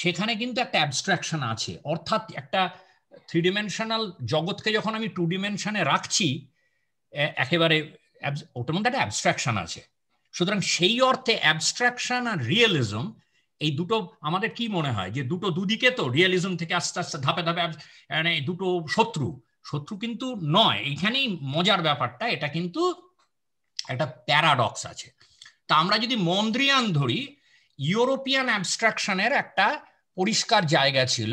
সেখানে কিন্তু একটা অ্যাবস্ট্রাকশন আছে অর্থাৎ একটা থ্রি ডিমেনশনাল জগৎকে যখন আমি টু ডিমেনশনে রাখছি একেবারে ওটার মধ্যে একটা অ্যাবস্ট্রাকশন আছে সুতরাং সেই অর্থে অ্যাবস্ট্রাকশন আর রিয়েলিজম এই দুটো আমাদের কি মনে হয় যে দুটো দুদিকে তো রিয়েলিজম থেকে আস্তে আস্তে ধাপে ধাপে মানে দুটো শত্রু শত্রু কিন্তু নয় এইখানেই মজার ব্যাপারটা এটা কিন্তু একটা প্যারাডক্স আছে তা আমরা যদি মন্দ্রিয়ান ধরি ইউরোপিয়ান অ্যাবস্ট্রাকশনের একটা পরিষ্কার জায়গা ছিল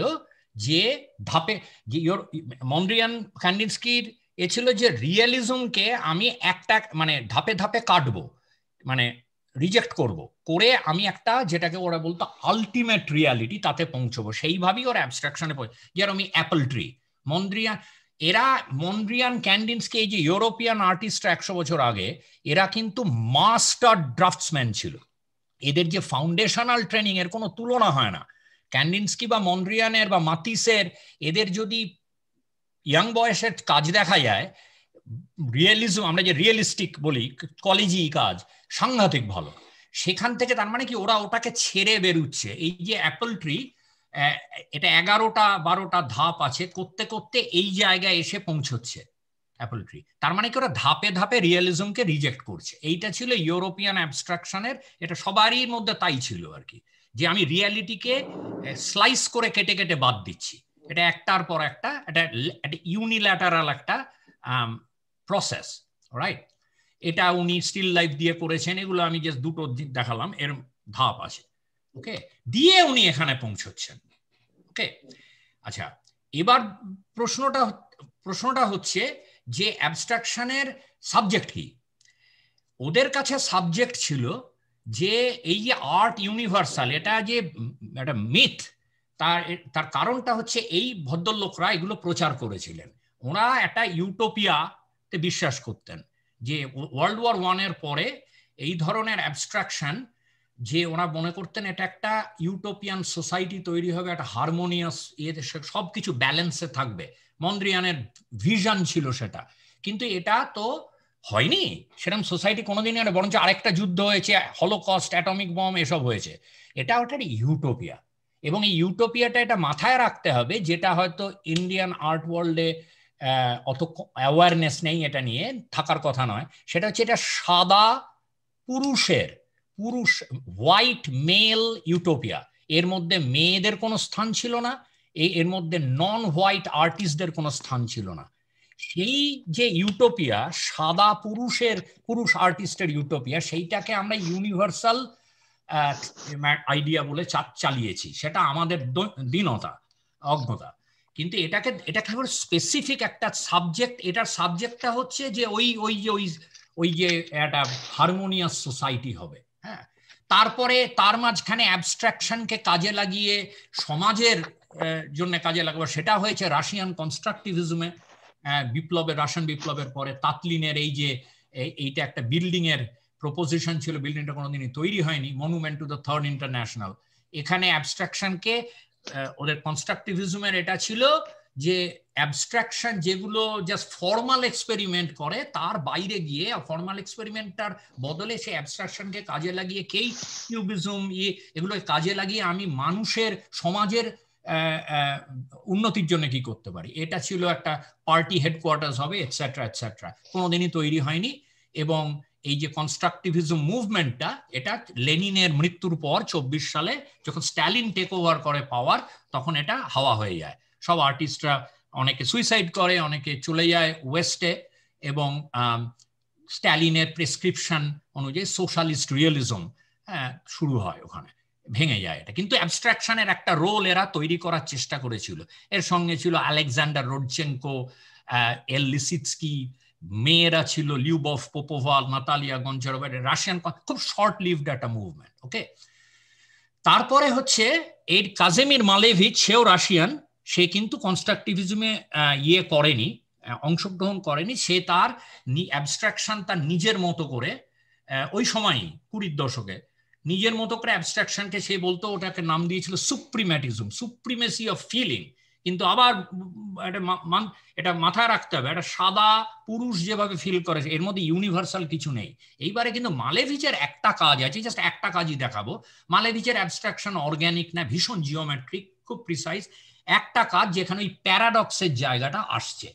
যে ধাপে যে মন্দ্রিয়ান খান্ডিনস্কির এ ছিল যে রিয়েলিজমকে আমি একটা মানে ধাপে ধাপে কাটবো মানে রিজেক্ট করব করে আমি একটা যেটাকে ওরা বলতো আলটিমেট রিয়ালিটি তাতে পৌঁছবো সেইভাবেই ওর অ্যাবস্ট্রাকশনে যেরকম অ্যাপল ট্রি মন্দ্রিয়ান এরা মন্ড্রিয়ান ক্যান্ডিন্সকে এই যে ইউরোপিয়ান আর্টিস্ট একশো বছর আগে এরা কিন্তু মাস্টার ড্রাফটসম্যান ছিল এদের যে ফাউন্ডেশনাল ট্রেনিং এর কোনো তুলনা হয় না কি বা মন্ড্রিয়ানের বা মাতিসের এদের যদি ইয়াং বয়সের কাজ দেখা যায় রিয়েলিজম আমরা যে রিয়েলিস্টিক বলি কলেজি কাজ সাংঘাতিক ভালো সেখান থেকে তার মানে কি ওরা ওটাকে ছেড়ে বেরুচ্ছে এই যে অ্যাপল ট্রি এটা এগারোটা বারোটা ধাপ আছে করতে করতে এই জায়গায় এসে পৌঁছচ্ছে অ্যাপল ট্রি তার মানে কি ওরা ধাপে ধাপে রিয়েলিজমকে রিজেক্ট করছে এইটা ছিল ইউরোপিয়ান অ্যাবস্ট্রাকশনের এটা সবারই মধ্যে তাই ছিল আর কি যে আমি রিয়ালিটিকে স্লাইস করে কেটে কেটে বাদ দিচ্ছি এটা একটার পর একটা এটা ইউনিল্যাটারাল একটা প্রসেস রাইট এটা উনি স্টিল লাইফ দিয়ে করেছেন এগুলো আমি জাস্ট দুটো দেখালাম এর ধাপ আছে ওকে দিয়ে উনি এখানে পৌঁছচ্ছেন ওকে আচ্ছা এবার প্রশ্নটা প্রশ্নটা হচ্ছে যে অ্যাবস্ট্রাকশনের সাবজেক্ট কি ওদের কাছে সাবজেক্ট ছিল যে এই যে আর্ট ইউনিভার্সাল এটা যে একটা মিথ তার তার কারণটা হচ্ছে এই ভদ্রলোকরা এগুলো প্রচার করেছিলেন ওনারা একটা ইউটোপিয়াতে বিশ্বাস করতেন যে ওয়ার্ল্ড ওয়ার ওয়ানের পরে এই ধরনের অ্যাবস্ট্রাকশন যে ওরা মনে করতেন এটা একটা ইউটোপিয়ান সোসাইটি তৈরি হবে একটা হারমোনিয়াস ইয়েতে সব কিছু ব্যালেন্সে থাকবে মন্দ্রিয়ানের ভিশন ছিল সেটা কিন্তু এটা তো হয়নি সেরকম সোসাইটি কোনোদিনই আর বরঞ্চ আরেকটা যুদ্ধ হয়েছে হলোকস্ট অ্যাটমিক বম এসব হয়েছে এটা ওটা ইউটোপিয়া এবং এই ইউটোপিয়াটা এটা মাথায় রাখতে হবে যেটা হয়তো ইন্ডিয়ান আর্ট ওয়ার্ল্ডে অত অ্যাওয়ারনেস নেই এটা নিয়ে থাকার কথা নয় সেটা হচ্ছে এটা সাদা পুরুষের পুরুষ হোয়াইট মেল ইউটোপিয়া এর মধ্যে মেয়েদের কোনো স্থান ছিল না এর মধ্যে নন হোয়াইট আর্টিস্টদের কোনো স্থান ছিল না সেই যে ইউটোপিয়া সাদা পুরুষের পুরুষ আর্টিস্টের ইউটোপিয়া সেইটাকে আমরা ইউনিভার্সাল আইডিয়া বলে চালিয়েছি সেটা আমাদের দীনতা অজ্ঞতা কিন্তু এটাকে এটা কেবল স্পেসিফিক একটা সাবজেক্ট এটার সাবজেক্টটা হচ্ছে যে ওই ওই যে ওই ওই যে একটা হারমোনিয়াস সোসাইটি হবে হ্যাঁ তারপরে তার মাঝখানে অ্যাবস্ট্রাকশনকে কাজে লাগিয়ে সমাজের জন্য কাজে লাগাবো সেটা হয়েছে রাশিয়ান কনস্ট্রাকটিভিজমে বিপ্লবের রাশিয়ান বিপ্লবের পরে তাতলিনের এই যে এইটা একটা বিল্ডিং এর প্রপোজিশন ছিল বিল্ডিংটা কোনোদিনই তৈরি হয়নি monument to the third international এখানে অ্যাবস্ট্রাকশনকে ওদের কনস্ট্রাকটিভিজমের এটা ছিল যে অ্যাবস্ট্রাকশন যেগুলো জাস্ট ফর্মাল এক্সপেরিমেন্ট করে তার বাইরে গিয়ে ফর্মাল এক্সপেরিমেন্টটার বদলে সে অ্যাবস্ট্রাকশনকে কাজে লাগিয়ে কেই কিউবিজম ইয়ে এগুলো কাজে লাগিয়ে আমি মানুষের সমাজের উন্নতির জন্য কি করতে পারি এটা ছিল একটা পার্টি হেডকোয়ার্টার্স হবে এটসেট্রা এটসেট্রা কোনোদিনই তৈরি হয়নি এবং এই যে কনস্ট্রাকটিভিজম মুভমেন্টটা এটা লেনিনের মৃত্যুর পর চব্বিশ সালে যখন স্ট্যালিন টেক ওভার করে পাওয়ার তখন এটা হাওয়া হয়ে যায় সব আর্টিস্টরা অনেকে সুইসাইড করে অনেকে চলে যায় ওয়েস্টে এবং স্ট্যালিনের প্রেসক্রিপশন অনুযায়ী সোশ্যালিস্ট রিয়েলিজম শুরু হয় ওখানে ভেঙে যায় এটা কিন্তু অ্যাবস্ট্রাকশনের একটা রোল এরা তৈরি করার চেষ্টা করেছিল এর সঙ্গে ছিল আলেকজান্ডার রোডচেঙ্কো এল লিসিৎস্কি মেয়েরা ছিল লিউবফ পোপোভাল নাতালিয়া গঞ্জরবের রাশিয়ান খুব শর্ট লিভড একটা মুভমেন্ট ওকে তারপরে হচ্ছে এর কাজেমির মালেভিচ সেও রাশিয়ান সে কিন্তু কনস্ট্রাকটিভিজমে ইয়ে করেনি অংশগ্রহণ করেনি সে তার অ্যাবস্ট্রাকশন তার নিজের মতো করে ওই সময়ই কুড়ির দশকে নিজের মতো করে অ্যাবস্ট্রাকশনকে সে বলতো ওটাকে নাম দিয়েছিল সুপ্রিম্যাটিজম সুপ্রিমেসি অফ ফিলিং কিন্তু আবার এটা এটা মাথায় রাখতে হবে একটা সাদা পুরুষ যেভাবে ফিল করে এর মধ্যে ইউনিভার্সাল কিছু নেই এইবারে কিন্তু মালেভিচের একটা কাজ আছে জাস্ট একটা কাজই দেখাবো মালেভিচের অ্যাবস্ট্রাকশন অর্গ্যানিক না ভীষণ জিওমেট্রিক খুব প্রিসাইজ একটা কাজ যেখানে ওই প্যারাডক্সের জায়গাটা আসছে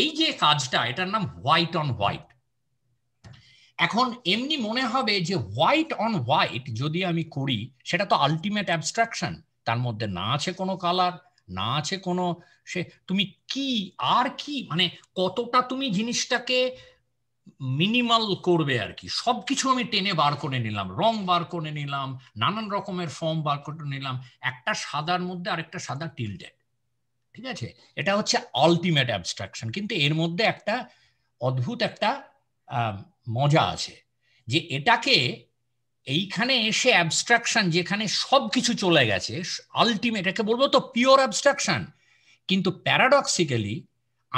এই যে কাজটা এটার নাম হোয়াইট অন হোয়াইট এখন এমনি মনে হবে যে হোয়াইট অন হোয়াইট যদি আমি করি সেটা তো আলটিমেট অ্যাবস্ট্রাকশন তার মধ্যে না আছে কোনো কালার না আছে কোনো সে তুমি কি আর কি মানে কতটা তুমি জিনিসটাকে মিনিমাল করবে আর কি সবকিছু আমি টেনে বার করে নিলাম রং বার করে নিলাম নানান রকমের ফর্ম বার করে নিলাম একটা সাদার মধ্যে আরেকটা সাদা টিল্ডেড ঠিক আছে এটা হচ্ছে আলটিমেট অ্যাবস্ট্রাকশন কিন্তু এর মধ্যে একটা অদ্ভুত একটা মজা আছে যে এটাকে এইখানে এসে অ্যাবস্ট্রাকশন যেখানে সব কিছু চলে গেছে আলটিমেট একে বলবো তো পিওর অ্যাবস্ট্রাকশন কিন্তু প্যারাডক্সিক্যালি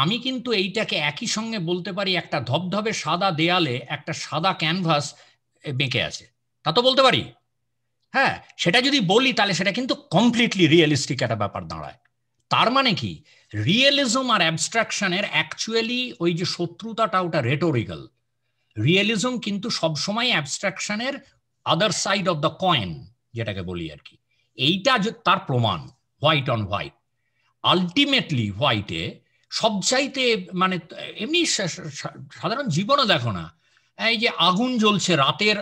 আমি কিন্তু এইটাকে একই সঙ্গে বলতে পারি একটা ধবধবে সাদা দেয়ালে একটা সাদা ক্যানভাস বেঁকে আছে তা তো বলতে পারি হ্যাঁ সেটা যদি বলি তাহলে সেটা কিন্তু কমপ্লিটলি রিয়েলিস্টিক একটা ব্যাপার দাঁড়ায় তার মানে কি রিয়েলিজম আর অ্যাবস্ট্রাকশনের অ্যাকচুয়ালি ওই যে শত্রুতাটা ওটা রেটোরিক্যাল রিয়েলিজম কিন্তু সবসময় অ্যাবস্ট্রাকশনের other side of the coin যেটাকে বলি আর কি এইটা তার প্রমাণ হোয়াইট অন হোয়াইট আলটিমেটলি হোয়াইটে সবচাইতে মানে এমনি সাধারণ জীবনও দেখো না এই যে আগুন জ্বলছে রাতের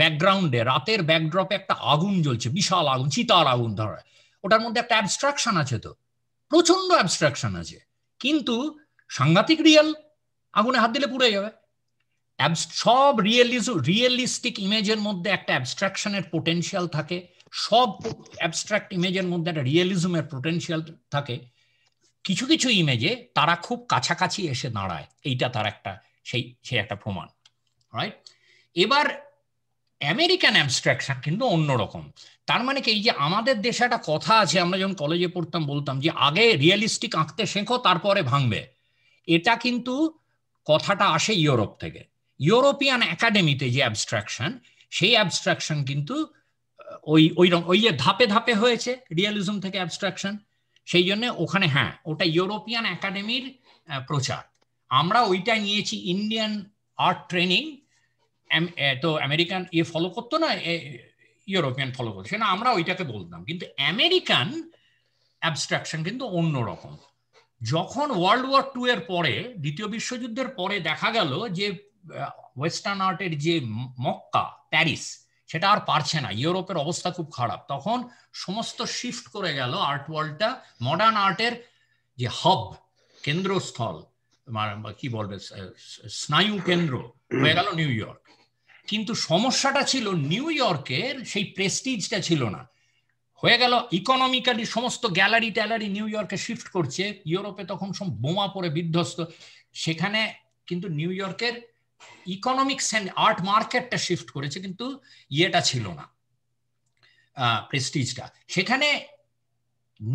ব্যাকগ্রাউন্ডে রাতের ব্যাকড্রপে একটা আগুন জ্বলছে বিশাল আগুন চিতার আগুন ধরা ওটার মধ্যে একটা অ্যাবস্ট্রাকশন আছে তো প্রচন্ড অ্যাবস্ট্রাকশন আছে কিন্তু সাংঘাতিক রিয়েল আগুনে হাত দিলে পুড়ে যাবে সব রিয়েলিজ রিয়েলিস্টিক ইমেজের মধ্যে একটা অ্যাবস্ট্রাকশনের পোটেনশিয়াল থাকে সব অ্যাবস্ট্রাক্ট ইমেজের মধ্যে একটা রিয়েলিজমের পোটেনশিয়াল থাকে কিছু কিছু ইমেজে তারা খুব কাছাকাছি এসে দাঁড়ায় এইটা তার একটা সেই সে একটা প্রমাণ রাইট এবার আমেরিকান অ্যাবস্ট্রাকশন কিন্তু অন্যরকম তার মানে কি এই যে আমাদের দেশে একটা কথা আছে আমরা যখন কলেজে পড়তাম বলতাম যে আগে রিয়েলিস্টিক আঁকতে শেখো তারপরে ভাঙবে এটা কিন্তু কথাটা আসে ইউরোপ থেকে ইউরোপিয়ান একাডেমিতে যে অ্যাবস্ট্রাকশন সেই অ্যাবস্ট্রাকশন কিন্তু ওই ওই ওই যে ধাপে ধাপে হয়েছে রিয়ালিজম থেকে অ্যাবস্ট্রাকশন সেই জন্য ওখানে হ্যাঁ ওটা ইউরোপিয়ান একাডেমির প্রচার আমরা ওইটা নিয়েছি ইন্ডিয়ান আর্ট ট্রেনিং তো আমেরিকান ইয়ে ফলো করতো না ইউরোপিয়ান ফলো করতো সেটা আমরা ওইটাকে বলতাম কিন্তু আমেরিকান অ্যাবস্ট্রাকশন কিন্তু অন্যরকম যখন ওয়ার্ল্ড ওয়ার টু এর পরে দ্বিতীয় বিশ্বযুদ্ধের পরে দেখা গেল যে ওয়েস্টার্ন আর্টের যে মক্কা প্যারিস সেটা আর পারছে না ইউরোপের অবস্থা খুব খারাপ তখন সমস্ত শিফট করে গেল আর্ট ওয়ার্ল্ডটা মডার্ন আর্টের যে হব কেন্দ্রস্থল মানে কি বলবে স্নায়ু কেন্দ্র হয়ে গেল নিউ ইয়র্ক কিন্তু সমস্যাটা ছিল নিউ ইয়র্কের সেই প্রেস্টিজটা ছিল না হয়ে গেল ইকোনমিক্যালি সমস্ত গ্যালারি ট্যালারি নিউ ইয়র্কে শিফট করছে ইউরোপে তখন সব বোমা পরে বিধ্বস্ত সেখানে কিন্তু নিউ ইয়র্কের ইকোনমিক্স অ্যান্ড আর্ট মার্কেটটা শিফট করেছে কিন্তু ইয়েটা ছিল না প্রেস্টিজটা সেখানে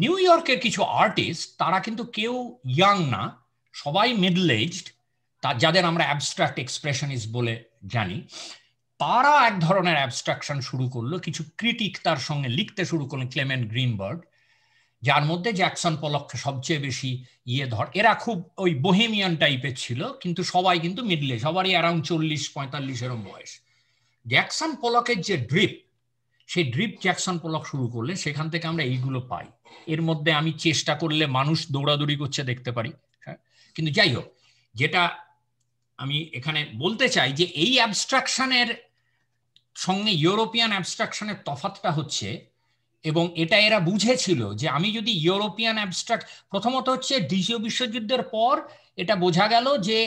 নিউ ইয়র্কের কিছু আর্টিস্ট তারা কিন্তু কেউ ইয়াং না সবাই মিডল এজড যাদের আমরা অ্যাবস্ট্রাক্ট এক্সপ্রেশনিস্ট বলে জানি তারা এক ধরনের অ্যাবস্ট্রাকশন শুরু করলো কিছু ক্রিটিক তার সঙ্গে লিখতে শুরু করলো ক্লেমেন্ট গ্রিনবার্গ যার মধ্যে জ্যাকসন পলক্ষে সবচেয়ে বেশি ইয়ে ধর এরা খুব ওই বহিমিয়ান টাইপের ছিল কিন্তু সবাই কিন্তু মিডলে সবারই অ্যারাউন্ড চল্লিশ পঁয়তাল্লিশ এরম বয়স জ্যাকসন পলকের যে ড্রিপ সেই ড্রিপ জ্যাকসন পলক শুরু করলে সেখান থেকে আমরা এইগুলো পাই এর মধ্যে আমি চেষ্টা করলে মানুষ দৌড়াদৌড়ি করছে দেখতে পারি হ্যাঁ? কিন্তু যাই হোক যেটা আমি এখানে বলতে চাই যে এই অ্যাবস্ট্রাকশনের সঙ্গে ইউরোপিয়ান অ্যাবস্ট্রাকশনের তফাতটা হচ্ছে এবং এটা এরা বুঝেছিল যে আমি যদি ইউরোপিয়ান অ্যাবস্ট্রাক্ট প্রথমত হচ্ছে দ্বিতীয় বিশ্বযুদ্ধের পর এটা বোঝা গেল যে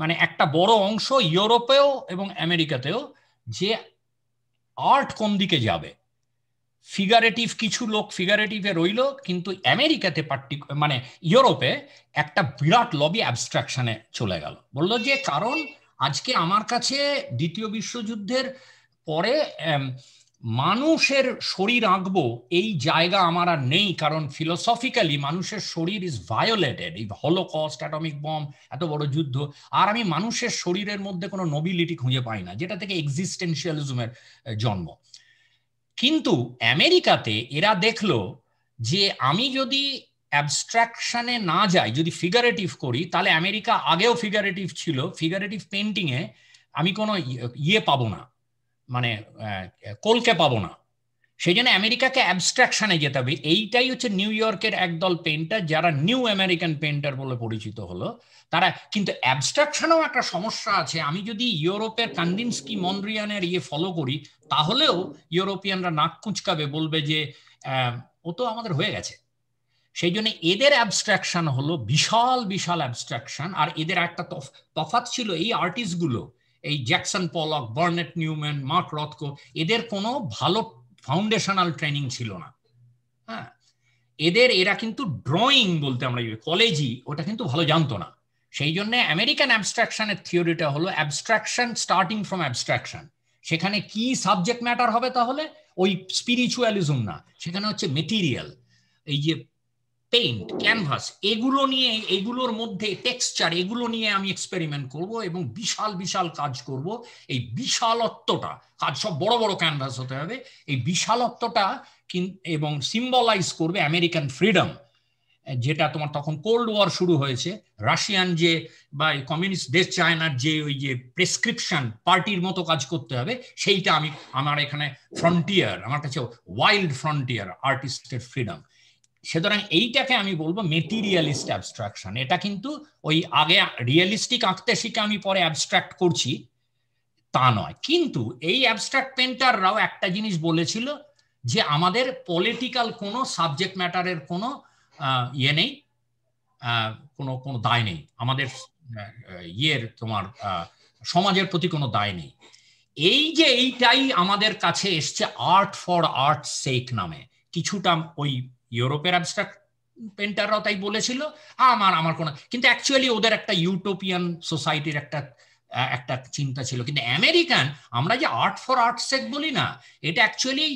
মানে একটা বড় অংশ ইউরোপেও এবং আমেরিকাতেও যে আর্ট কোন দিকে যাবে ফিগারেটিভ কিছু লোক ফিগারেটিভে রইল কিন্তু আমেরিকাতে পার্টিক মানে ইউরোপে একটা বিরাট লবি অ্যাবস্ট্রাকশনে চলে গেল বললো যে কারণ আজকে আমার কাছে দ্বিতীয় বিশ্বযুদ্ধের পরে মানুষের শরীর আঁকবো এই জায়গা আমার আর নেই কারণ ফিলোসফিক্যালি মানুষের শরীর ইজ ভায়োলেটেড এই হলোকস্ট অ্যাটমিক বম এত বড় যুদ্ধ আর আমি মানুষের শরীরের মধ্যে কোনো নবিলিটি খুঁজে পাই না যেটা থেকে এক্সিস্টেন্সিয়ালিজমের জন্ম কিন্তু আমেরিকাতে এরা দেখলো যে আমি যদি অ্যাবস্ট্রাকশনে না যাই যদি ফিগারেটিভ করি তাহলে আমেরিকা আগেও ফিগারেটিভ ছিল ফিগারেটিভ পেন্টিংয়ে আমি কোনো ইয়ে, ইয়ে পাবো না মানে কোলকে পাবো না সেই জন্য আমেরিকাকে অ্যাবস্ট্রাকশনে যেতে হবে এইটাই হচ্ছে নিউ ইয়র্কের একদল পেন্টার যারা নিউ আমেরিকান পেন্টার বলে পরিচিত হলো তারা কিন্তু অ্যাবস্ট্রাকশনেও একটা সমস্যা আছে আমি যদি ইউরোপের কান্দিনস্কি মন্দ্রিয়ানের ইয়ে ফলো করি তাহলেও ইউরোপিয়ানরা নাক কুঁচকাবে বলবে যে ও তো আমাদের হয়ে গেছে সেই জন্য এদের অ্যাবস্ট্রাকশন হলো বিশাল বিশাল অ্যাবস্ট্রাকশন আর এদের একটা তফাত ছিল এই আর্টিস্টগুলো গুলো এই Jackson Pollock Barnett Newman Mark Rothko এদের কোনো ভালো ফাউন্ডেশনাল ট্রেনিং ছিল না হ্যাঁ এদের এরা কিন্তু ড্রয়িং বলতে আমরা কলেজই ওটা কিন্তু ভালো জানতো না সেই জন্য আমেরিকান অ্যাবস্ট্রাকশনের থিওরিটা হলো অ্যাবস্ট্রাকশন স্টার্টিং ফ্রম অ্যাবস্ট্রাকশন সেখানে কি সাবজেক্ট ম্যাটার হবে তাহলে ওই স্পিরিচুয়ালিজম না সেখানে হচ্ছে মেটিরিয়াল এই যে পেইন্ট ক্যানভাস এগুলো নিয়ে এগুলোর মধ্যে টেক্সচার এগুলো নিয়ে আমি এক্সপেরিমেন্ট করব এবং বিশাল বিশাল কাজ করব এই বিশালত্বটা কাজ সব বড় বড় ক্যানভাস হতে হবে এই বিশালত্বটা এবং সিম্বলাইজ করবে আমেরিকান ফ্রিডম যেটা তোমার তখন কোল্ড ওয়ার শুরু হয়েছে রাশিয়ান যে বা কমিউনিস্ট দেশ চায়নার যে ওই যে প্রেসক্রিপশন পার্টির মতো কাজ করতে হবে সেইটা আমি আমার এখানে ফ্রন্টিয়ার আমার কাছে ওয়াইল্ড ফ্রন্টিয়ার আর্টিস্টের ফ্রিডম সুতরাং এইটাকে আমি বলবো মেটিরিয়ালিস্ট অ্যাবস্ট্রাকশন এটা কিন্তু ওই আগে রিয়েলিস্টিক আঁকতে শিখে আমি পরে অ্যাবস্ট্রাক্ট করছি তা নয় কিন্তু এই অ্যাবস্ট্রাক্ট পেন্টাররাও একটা জিনিস বলেছিল যে আমাদের পলিটিক্যাল কোনো সাবজেক্ট ম্যাটারের কোনো ইয়ে নেই কোনো কোনো দায় নেই আমাদের ইয়ের তোমার সমাজের প্রতি কোনো দায় নেই এই যে এইটাই আমাদের কাছে এসছে আর্ট ফর আর্ট সেক নামে কিছুটা ওই ইউরোপের অ্যাবস্ট্রাক্ট পেন্টাররাও তাই বলেছিল আমার আমার কোনো কিন্তু অ্যাকচুয়ালি ওদের একটা ইউটোপিয়ান সোসাইটির একটা একটা চিন্তা ছিল কিন্তু আমেরিকান আমরা যে আর্ট ফর আর্ট সেক বলি না এটা অ্যাকচুয়ালি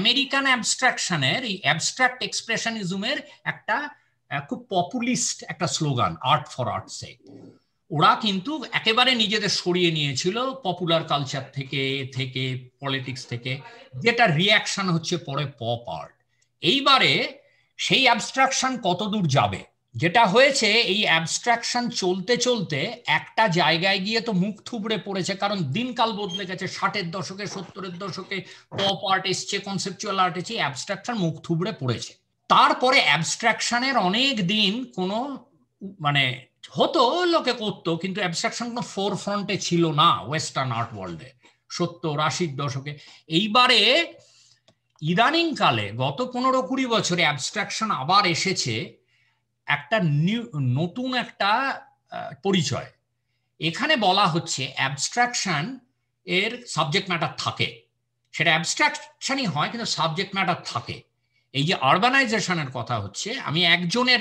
আমেরিকান অ্যাবস্ট্রাকশনের এই অ্যাবস্ট্রাক্ট এক্সপ্রেশনিজমের একটা খুব পপুলিস্ট একটা slogan art for art sake ওরা কিন্তু একেবারে নিজেদের সরিয়ে নিয়েছিল পপুলার কালচার থেকে থেকে পলিটিক্স থেকে যেটা রিয়াকশন হচ্ছে পরে পপ আর্ট এইবারে সেই অ্যাবস্ট্রাকশন কতদূর যাবে যেটা হয়েছে এই অ্যাবস্ট্রাকশন চলতে চলতে একটা জায়গায় গিয়ে তো মুখ থুবড়ে পড়েছে কারণ দিনকাল বদলে গেছে ষাটের দশকে সত্তরের দশকে পপ আর্ট এসছে কনসেপচুয়াল আর্ট এসছে অ্যাবস্ট্রাকশন মুখ থুবড়ে পড়েছে তারপরে অ্যাবস্ট্রাকশনের অনেক দিন কোনো মানে হতো লোকে করতো কিন্তু অ্যাবস্ট্রাকশন কোনো ফোর ফ্রন্টে ছিল না ওয়েস্টার্ন আর্ট ওয়ার্ল্ডে সত্তর আশির দশকে এইবারে ইদানিংকালে গত পনেরো কুড়ি বছরে অ্যাবস্ট্রাকশন আবার এসেছে একটা নিউ নতুন একটা পরিচয় এখানে বলা হচ্ছে অ্যাবস্ট্রাকশন এর সাবজেক্ট ম্যাটার থাকে সেটা অ্যাবস্ট্রাকশনই হয় কিন্তু সাবজেক্ট ম্যাটার থাকে এই যে আরবানাইজেশনের কথা হচ্ছে আমি একজনের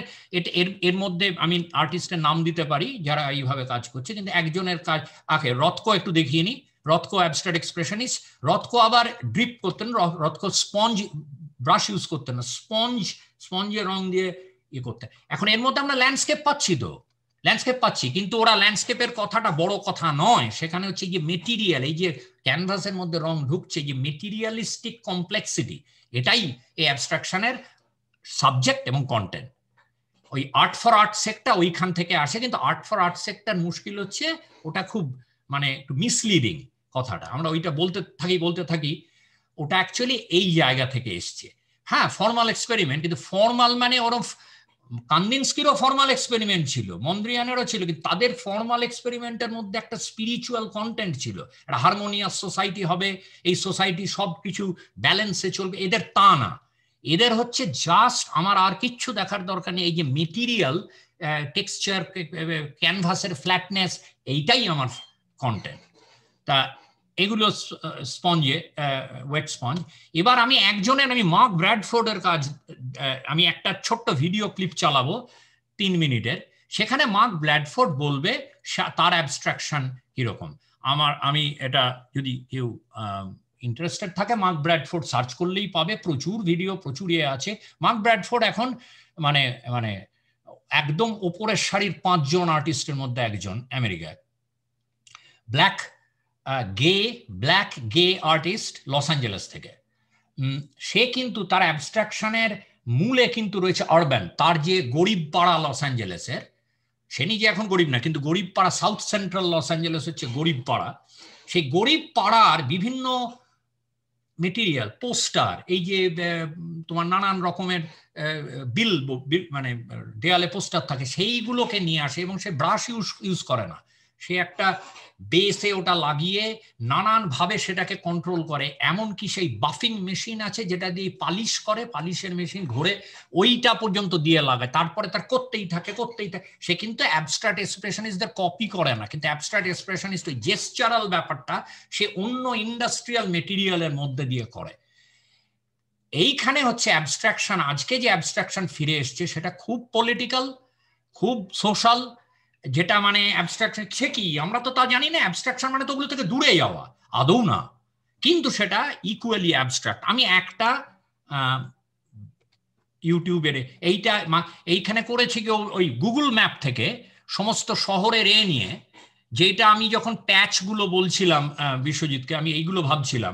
এর এর মধ্যে আমি আর্টিস্টের নাম দিতে পারি যারা এইভাবে কাজ করছে কিন্তু একজনের কাজ আগে রথকো একটু দেখিয়ে নিই রথকো অ্যাবস্ট্রাক্ট এক্সপ্রেশনিস্ট রথকো আবার ড্রিপ করতেন রথকো স্পঞ্জ ব্রাশ ইউজ করতেন না স্পঞ্জ স্পঞ্জে রং দিয়ে ইয়ে করতেন এখন এর মধ্যে আমরা ল্যান্ডস্কেপ পাচ্ছি তো ল্যান্ডস্কেপ পাচ্ছি কিন্তু ওরা ল্যান্ডস্কেপের কথাটা বড় কথা নয় সেখানে হচ্ছে যে মেটিরিয়াল এই যে ক্যানভাসের মধ্যে রং ঢুকছে যে মেটিরিয়ালিস্টিক কমপ্লেক্সিটি এটাই এই অ্যাবস্ট্রাকশনের সাবজেক্ট এবং কন্টেন্ট ওই আর্ট ফর আর্ট সেক্টটা ওইখান থেকে আসে কিন্তু আর্ট ফর আর্ট সেক্টর মুশকিল হচ্ছে ওটা খুব মানে একটু মিসলিডিং কথাটা আমরা ওইটা বলতে থাকি বলতে থাকি ওটা অ্যাকচুয়ালি এই জায়গা থেকে এসছে হ্যাঁ ফর্মাল এক্সপেরিমেন্ট কিন্তু ফর্মাল মানে ওরম কান্দিনস্কিরও ফর্মাল এক্সপেরিমেন্ট ছিল মন্দ্রিয়ানেরও ছিল কিন্তু তাদের ফর্মাল এক্সপেরিমেন্টের মধ্যে একটা স্পিরিচুয়াল কন্টেন্ট ছিল একটা হারমোনিয়াস সোসাইটি হবে এই সোসাইটি সব কিছু ব্যালেন্সে চলবে এদের তা না এদের হচ্ছে জাস্ট আমার আর কিচ্ছু দেখার দরকার নেই এই যে মেটিরিয়াল টেক্সচার ক্যানভাসের ফ্ল্যাটনেস এইটাই আমার কন্টেন্ট তা এগুলো স্পঞ্জে ওয়েট স্পঞ্জ এবার আমি একজনের আমি মার্ক এর কাজ আমি একটা ছোট্ট ভিডিও ক্লিপ চালাবো তিন মিনিটের সেখানে মার্ক ব্ল্যাডফোর্ড বলবে তার অ্যাবস্ট্রাকশন কীরকম আমার আমি এটা যদি কেউ ইন্টারেস্টেড থাকে মার্ক ব্র্যাডফোর্ড সার্চ করলেই পাবে প্রচুর ভিডিও প্রচুর ইয়ে আছে মার্ক ব্র্যাডফোর্ড এখন মানে মানে একদম ওপরের সারির পাঁচজন আর্টিস্টের মধ্যে একজন আমেরিকায় black gay black gay artist Los Angeles থেকে সে কিন্তু তার অ্যাবস্ট্রাকশনের মূলে কিন্তু রয়েছে অরব্যান তার যে গরিব পাড়া লস অ্যাঞ্জেলেসের সে নিজে এখন গরিব না কিন্তু গরিব পাড়া সাউথ সেন্ট্রাল লস অ্যাঞ্জেলেস হচ্ছে গরিব পাড়া সেই গরিব পাড়ার বিভিন্ন মেটেরিয়াল পোস্টার এই যে তোমার নানান রকমের বিল মানে দেয়ালে পোস্টার থাকে সেইগুলোকে নিয়ে আসে এবং সে ব্রাশ ইউজ ইউজ করে না সে একটা বেসে ওটা লাগিয়ে নানানভাবে সেটাকে কন্ট্রোল করে এমনকি সেই বাফিং মেশিন আছে যেটা দিয়ে পালিশ করে পালিশের মেশিন ঘুরে ওইটা পর্যন্ত দিয়ে লাগায় তারপরে তার করতেই থাকে করতেই থাকে সে কিন্তু অ্যাবস্ট্রাক্ট এক্সপ্রেশনিস্টদের কপি করে না কিন্তু অ্যাবস্ট্রাক্ট এক্সপ্রেশনিস্ট ওই জেস্টারাল ব্যাপারটা সে অন্য ইন্ডাস্ট্রিয়াল মেটেরিয়ালের মধ্যে দিয়ে করে এইখানে হচ্ছে অ্যাবস্ট্রাকশন আজকে যে অ্যাবস্ট্রাকশন ফিরে এসছে সেটা খুব পলিটিক্যাল খুব সোশ্যাল যেটা মানে অ্যাবস্ট্রাকশন সে কি আমরা তো তা জানি না অ্যাবস্ট্রাকশন মানে তো ওগুলো থেকে দূরে যাওয়া আদৌ না কিন্তু সেটা ইকুয়ালি অ্যাবস্ট্রাক্ট আমি একটা ইউটিউবের এইটা এইখানে করেছি কি ওই গুগল ম্যাপ থেকে সমস্ত শহরের এ নিয়ে যেটা আমি যখন প্যাচগুলো বলছিলাম বিশ্বজিৎকে আমি এইগুলো ভাবছিলাম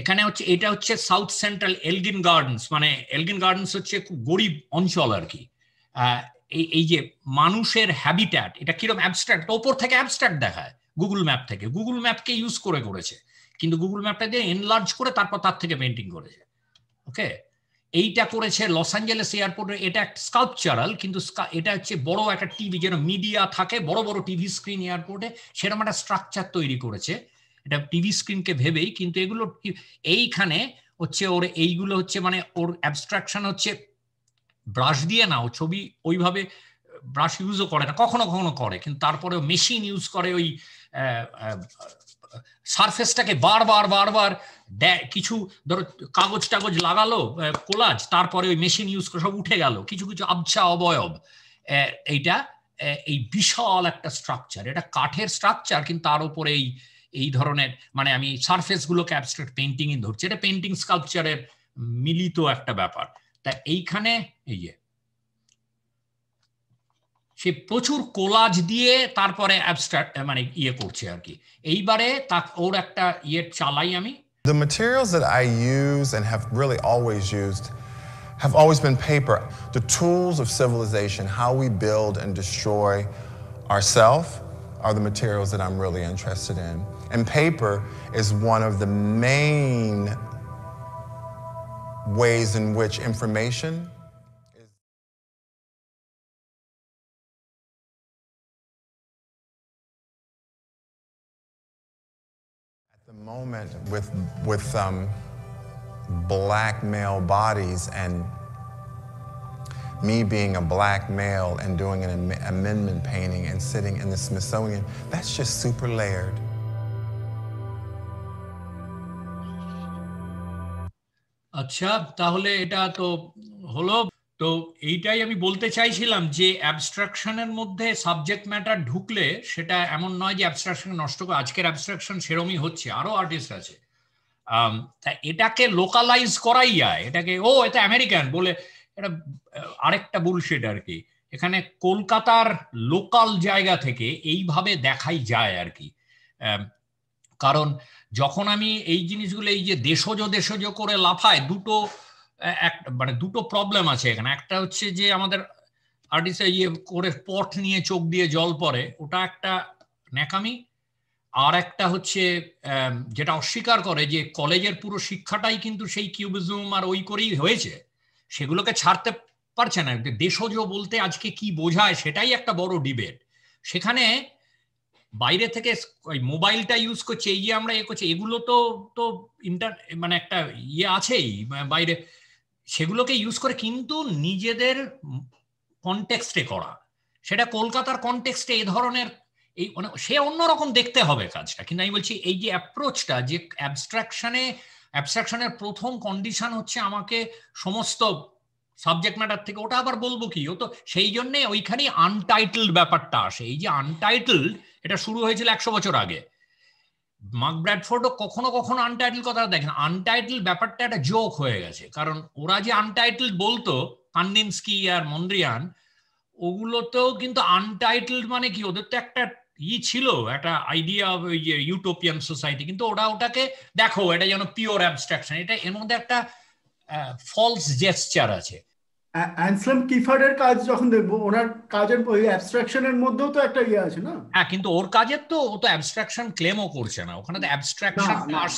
এখানে হচ্ছে এটা হচ্ছে সাউথ সেন্ট্রাল এলগিন গার্ডেন্স মানে এলগিন গার্ডেন্স হচ্ছে খুব গরিব অঞ্চল আর কি এই এই যে মানুষের হ্যাবিট্যাট এটা কিরকম অ্যাবস্ট্রাক্ট ওপর থেকে অ্যাবস্ট্রাক্ট দেখায় গুগল ম্যাপ থেকে গুগল ম্যাপকে ইউজ করে করেছে কিন্তু গুগল ম্যাপটা দিয়ে এনলার্জ করে তারপর তার থেকে পেন্টিং করেছে ওকে এইটা করেছে লস অ্যাঞ্জেলেস এয়ারপোর্টে এটা একটা স্কাল্পচারাল কিন্তু এটা হচ্ছে বড় একটা টিভি যেন মিডিয়া থাকে বড় বড় টিভি স্ক্রিন এয়ারপোর্টে সেরকম একটা স্ট্রাকচার তৈরি করেছে এটা টিভি স্ক্রিনকে ভেবেই কিন্তু এগুলো এইখানে হচ্ছে ওর এইগুলো হচ্ছে মানে ওর অ্যাবস্ট্রাকশন হচ্ছে ব্রাশ দিয়ে নাও ছবি ওইভাবে ব্রাশ ইউজও করে না কখনো কখনো করে কিন্তু তারপরেও মেশিন ইউজ করে ওই সারফেসটাকে বারবার বারবার কিছু ধরো কাগজ টাগজ লাগালো কোলাজ তারপরে ওই মেশিন ইউজ করে সব উঠে গেল কিছু কিছু আবছা অবয়ব এইটা এই বিশাল একটা স্ট্রাকচার এটা কাঠের স্ট্রাকচার কিন্তু তার উপরে এই এই ধরনের মানে আমি গুলোকে অ্যাবস্ট্রাক্ট পেন্টিংই ধরছি এটা পেন্টিং স্কাল্পচারের মিলিত একটা ব্যাপার তা এইখানে এই যে সে প্রচুর কোলাজ দিয়ে তারপরে অ্যাবস্ট্রাক্ট মানে ইয়ে করছে আর কি এইবারে তা ওর একটা ইয়ে চালাই আমি The materials that I use and have really always used have always been paper. The tools of civilization, how we build and destroy ourselves, are the materials that I'm really interested in. And paper is one of the main ways in which information At the moment with, with um, black male bodies and me being a black male and doing an am amendment painting and sitting in the Smithsonian, that's just super layered. আচ্ছা তাহলে এটা তো হলো তো এইটাই আমি বলতে চাইছিলাম যে অ্যাবস্ট্রাকশনের মধ্যে সাবজেক্ট ম্যাটার ঢুকলে সেটা এমন নয় যে অ্যাবস্ট্রাকশন নষ্ট করে আজকের অ্যাবস্ট্রাকশন সেরমই হচ্ছে আরো আর্টিস্ট আছে তা এটাকে লোকালাইজ করাই যায় এটাকে ও এটা আমেরিকান বলে এটা আরেকটা বুলশেড আর কি এখানে কলকাতার লোকাল জায়গা থেকে এইভাবে দেখাই যায় আর কি কারণ যখন আমি এই জিনিসগুলো এই যে দেশজ দেশজ করে লাফায় দুটো এক মানে দুটো প্রবলেম আছে এখানে একটা হচ্ছে যে আমাদের আর্টিস্টরা ইয়ে করে পথ নিয়ে চোখ দিয়ে জল পড়ে ওটা একটা ন্যাকামি আর একটা হচ্ছে যেটা অস্বীকার করে যে কলেজের পুরো শিক্ষাটাই কিন্তু সেই কিউবিজম আর ওই করেই হয়েছে সেগুলোকে ছাড়তে পারছে না দেশজ বলতে আজকে কি বোঝায় সেটাই একটা বড় ডিবেট সেখানে বাইরে থেকে ওই মোবাইলটা ইউজ করছে এই যে আমরা এ করছি এগুলো তো তো ইন্টার মানে একটা ইয়ে আছেই বাইরে সেগুলোকে ইউজ করে কিন্তু নিজেদের কনটেক্সটে করা সেটা কলকাতার কনটেক্সটে এ ধরনের এই মানে সে অন্যরকম দেখতে হবে কাজটা কিন্তু আমি বলছি এই যে অ্যাপ্রোচটা যে অ্যাবস্ট্রাকশনে অ্যাবস্ট্রাকশনের প্রথম কন্ডিশন হচ্ছে আমাকে সমস্ত সাবজেক্ট ম্যাটার থেকে ওটা আবার বলবো কি ও তো সেই জন্যে ওইখানেই আনটাইটেলড ব্যাপারটা আসে এই যে আনটাইটেলড এটা শুরু হয়েছিল একশো বছর আগে মার্ক ব্র্যাডফোর্ডও কখনো কখনো আনটাইটেল কথা দেখেন আনটাইটেল ব্যাপারটা একটা জোক হয়ে গেছে কারণ ওরা যে আনটাইটেল বলতো কান্দিনস্কি আর মন্দ্রিয়ান ওগুলোতেও কিন্তু আনটাইটেল মানে কি ওদের তো একটা ই ছিল একটা আইডিয়া ইউটোপিয়ান সোসাইটি কিন্তু ওরা ওটাকে দেখো এটা যেন পিওর অ্যাবস্ট্রাকশন এটা এর মধ্যে একটা ফলস জেস্টার আছে অ্যানসলাম কিফারের কাজ যখন দেখবো ওনার কাজের ওই অ্যাবস্ট্রাকশনের মধ্যেও তো একটা ইয়ে আছে না হ্যাঁ কিন্তু ওর কাজের তো ও তো অ্যাবস্ট্রাকশন ক্লেমও করছে না ওখানে তো অ্যাবস্ট্রাকশন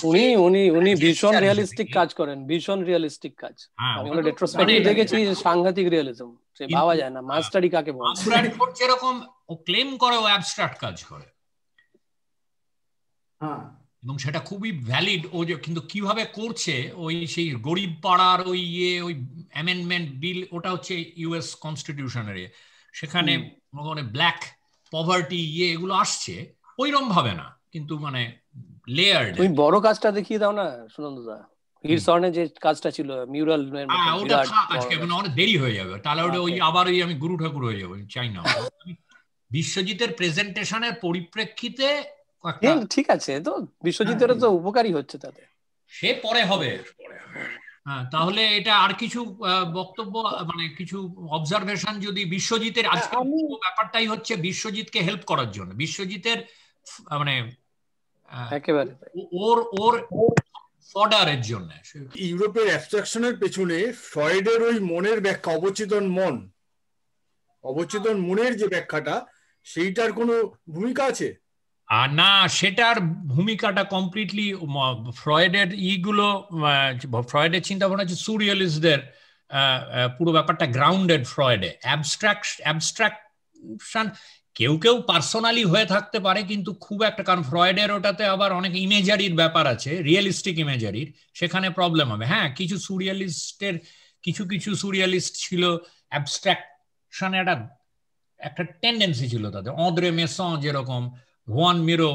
উনি উনি উনি ভীষণ রিয়ালিস্টিক কাজ করেন ভীষণ রিয়ালিস্টিক কাজ হ্যাঁ, আমি ওগুলো রেট্রোস্পেক্টিভ মানে দেখেছি সাংঘাতিক রিয়েলিজম সে ভাবা যায় না মাস্টারি কাকে বলে মাস্টারি যেরকম ও ক্লেম করে ও অ্যাবস্ট্রাক্ট কাজ করে হ্যাঁ এবং সেটা খুবই ভ্যালিড ও যে কিন্তু কিভাবে করছে ওই সেই গরিব পাড়ার ওই ইয়ে ওই অ্যামেন্ডমেন্ট বিল ওটা হচ্ছে ইউএস কনস্টিটিউশনের সেখানে মানে ব্ল্যাক পভার্টি ইয়ে এগুলো আসছে ওইরকম ভাবে না কিন্তু মানে লেয়ার ওই বড় কাজটা দেখিয়ে দাও না সুনন্দদা হিরসর্ণে যে কাজটা ছিল মিউরাল হ্যাঁ, ওটা থাক আজকে মানে অনেক দেরি হয়ে যাবে তাহলে ওটা ওই আচ্ছা। আবার ওই আমি গুরু ঠাকুর হয়ে যাবো চাই না বিশ্বজিতের প্রেজেন্টেশনের পরিপ্রেক্ষিতে হ্যাঁ, ঠিক আছে তো বিশ্বজিৎ হ্যাঁ। তো উপকারী হচ্ছে তাতে সে পরে হবে হ্যাঁ তাহলে এটা আর কিছু বক্তব্য মানে কিছু অবজারভেশন যদি বিশ্বজিতের হ্যাঁ, ব্যাপারটাই হচ্ছে বিশ্বজিৎকে হেল্প করার জন্য বিশ্বজিতের মানে একেবারে ওর ওর ফডারের জন্য ইউরোপের অ্যাবস্ট্রাকশনের পেছনে ফ্রয়েডের ওই মনের ব্যাখ্যা অবচেতন মন অবচেতন মনের যে ব্যাখ্যাটা সেইটার কোনো ভূমিকা আছে আর না সেটার ভূমিকাটা কমপ্লিটলি ফ্রয়েডের ইগুলো ফ্রয়েডের চিন্তা ভাবনা হচ্ছে সুরিয়ালিস্টদের পুরো ব্যাপারটা গ্রাউন্ডেড ফ্রয়েডে অ্যাবস্ট্রাক্ট অ্যাবস্ট্রাকশন কেউ কেউ পার্সোনালি হয়ে থাকতে পারে কিন্তু খুব একটা কারণ ফ্রয়েডের ওটাতে আবার অনেক ইমেজারির ব্যাপার আছে রিয়েলিস্টিক ইমেজারির সেখানে প্রবলেম হবে হ্যাঁ কিছু সুরিয়ালিস্টের কিছু কিছু সুরিয়ালিস্ট ছিল অ্যাবস্ট্রাকশনে একটা একটা টেন্ডেন্সি ছিল তাদের অদ্রে মেসন যেরকম হোয়ান মিরো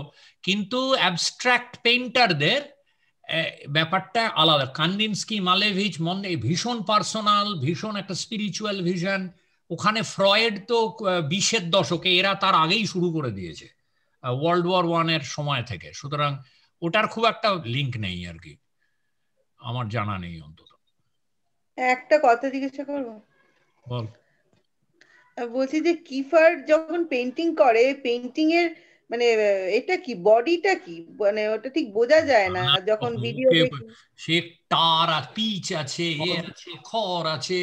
কিন্তু অ্যাবস্ট্রাক্ট পেন্টারদের ব্যাপারটা আলাদা কান্দিনস্কি মালেভিচ মন ভীষণ পার্সোনাল ভীষণ একটা স্পিরিচুয়াল ভিশন ওখানে ফ্রয়েড তো বিশের দশকে এরা তার আগেই শুরু করে দিয়েছে ওয়ার্ল্ড ওয়ার ওয়ানের সময় থেকে সুতরাং ওটার খুব একটা লিঙ্ক নেই আর কি আমার জানা নেই অন্তত একটা কথা জিজ্ঞাসা করবো বল বলছি যে কিফার যখন পেন্টিং করে পেন্টিং এর মানে এটা কি বডিটা কি মানে ওটা ঠিক বোঝা যায় না যখন ভিডিও সে তার আর পিচ আছে এ আছে খড় আছে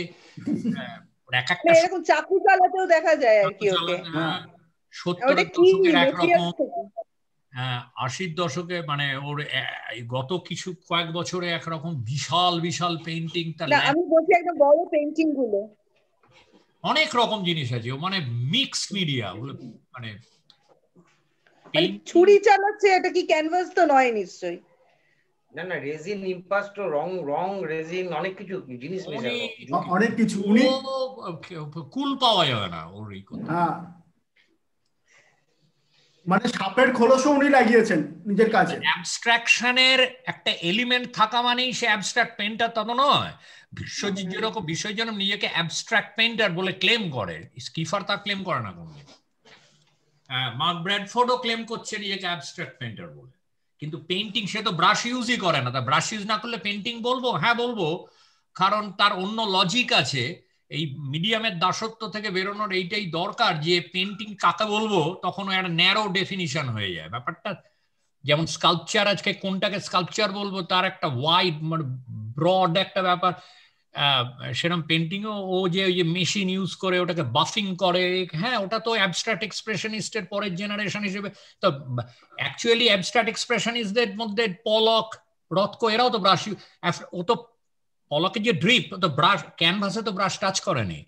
হ্যাঁ, মানে এরকম চাকু চালাতেও দেখা যায় আর কি ওকে হ্যাঁ, সত্তরের দশকের একরকম হ্যাঁ, আশির দশকে মানে ওর গত কিছু কয়েক বছরে একরকম বিশাল বিশাল পেন্টিং তার আমি বলছি একটা বড় পেন্টিং গুলো অনেক রকম জিনিস আছে মানে মিক্স মিডিয়া মানে মানে ছুরি চালাচ্ছে এটা কি ক্যানভাস তো নয় নিশ্চয়ই না না রেজিন ইম্পাস্ট রং রং রেজিন অনেক কিছু জিনিস অনেক কিছু উনি কুল পাওয়া যাবে না ওর হ্যাঁ মানে সাপের খোলসও উনি লাগিয়েছেন নিজের কাছে অ্যাবস্ট্রাকশনের মানে একটা এলিমেন্ট থাকা মানেই সে অ্যাবস্ট্রাক্ট পেন্টার তত নয় বিশ্বজিৎ যেরকম বিশ্বজিৎ নিজেকে অ্যাবস্ট্রাক্ট পেন্টার বলে ক্লেম করে স্কিফার তা ক্লেম করে না কোনো মার্ক ব্র্যাডফোর্ডও ক্লেম করছে নিজেকে অ্যাবস্ট্রাক্ট পেন্টার বলে কিন্তু পেন্টিং সে তো ব্রাশ ইউজই করে না তা ব্রাশ ইউজ না করলে পেন্টিং বলবো হ্যাঁ বলবো কারণ তার অন্য লজিক আছে এই মিডিয়ামের দাসত্ব থেকে বেরোনোর এইটাই দরকার যে পেন্টিং কাকে বলবো তখন একটা ন্যারো ডেফিনিশন হয়ে যায় ব্যাপারটা যেমন স্কাল্পচার আজকে কোনটাকে স্কাল্পচার বলবো তার একটা ওয়াইড মানে ব্রড একটা ব্যাপার সেরকম পেন্টিংও ও যে ওই যে মেশিন ইউজ করে ওটাকে বাফিং করে হ্যাঁ ওটা তো অ্যাবস্ট্রাক্ট এক্সপ্রেশনিস্টের পরের জেনারেশন হিসেবে তো অ্যাকচুয়ালি অ্যাবস্ট্রাক্ট এক্সপ্রেশনিস্টদের মধ্যে পলক রথকো এরাও তো ব্রাশ ও তো পলকের যে ড্রিপ ও তো ব্রাশ ক্যানভাসে তো ব্রাশ টাচ করেনি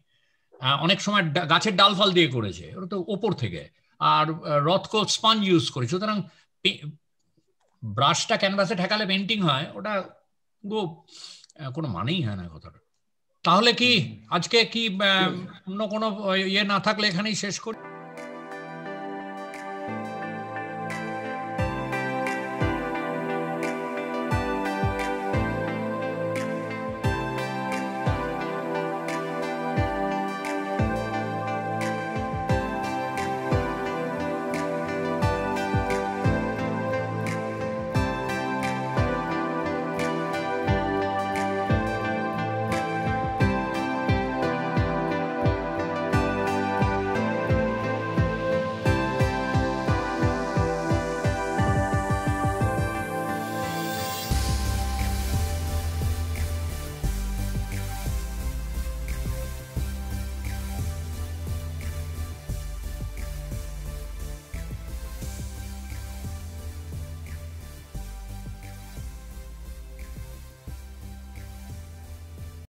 অনেক সময় গাছের ডাল ফাল দিয়ে করেছে ওটা তো ওপর থেকে আর রথকো স্পঞ্জ ইউজ করে সুতরাং ব্রাশটা ক্যানভাসে ঠেকালে পেন্টিং হয় ওটা পুরো কোনো মানেই হয় না কথাটা তাহলে কি আজকে কি অন্য কোনো ইয়ে না থাকলে এখানেই শেষ করি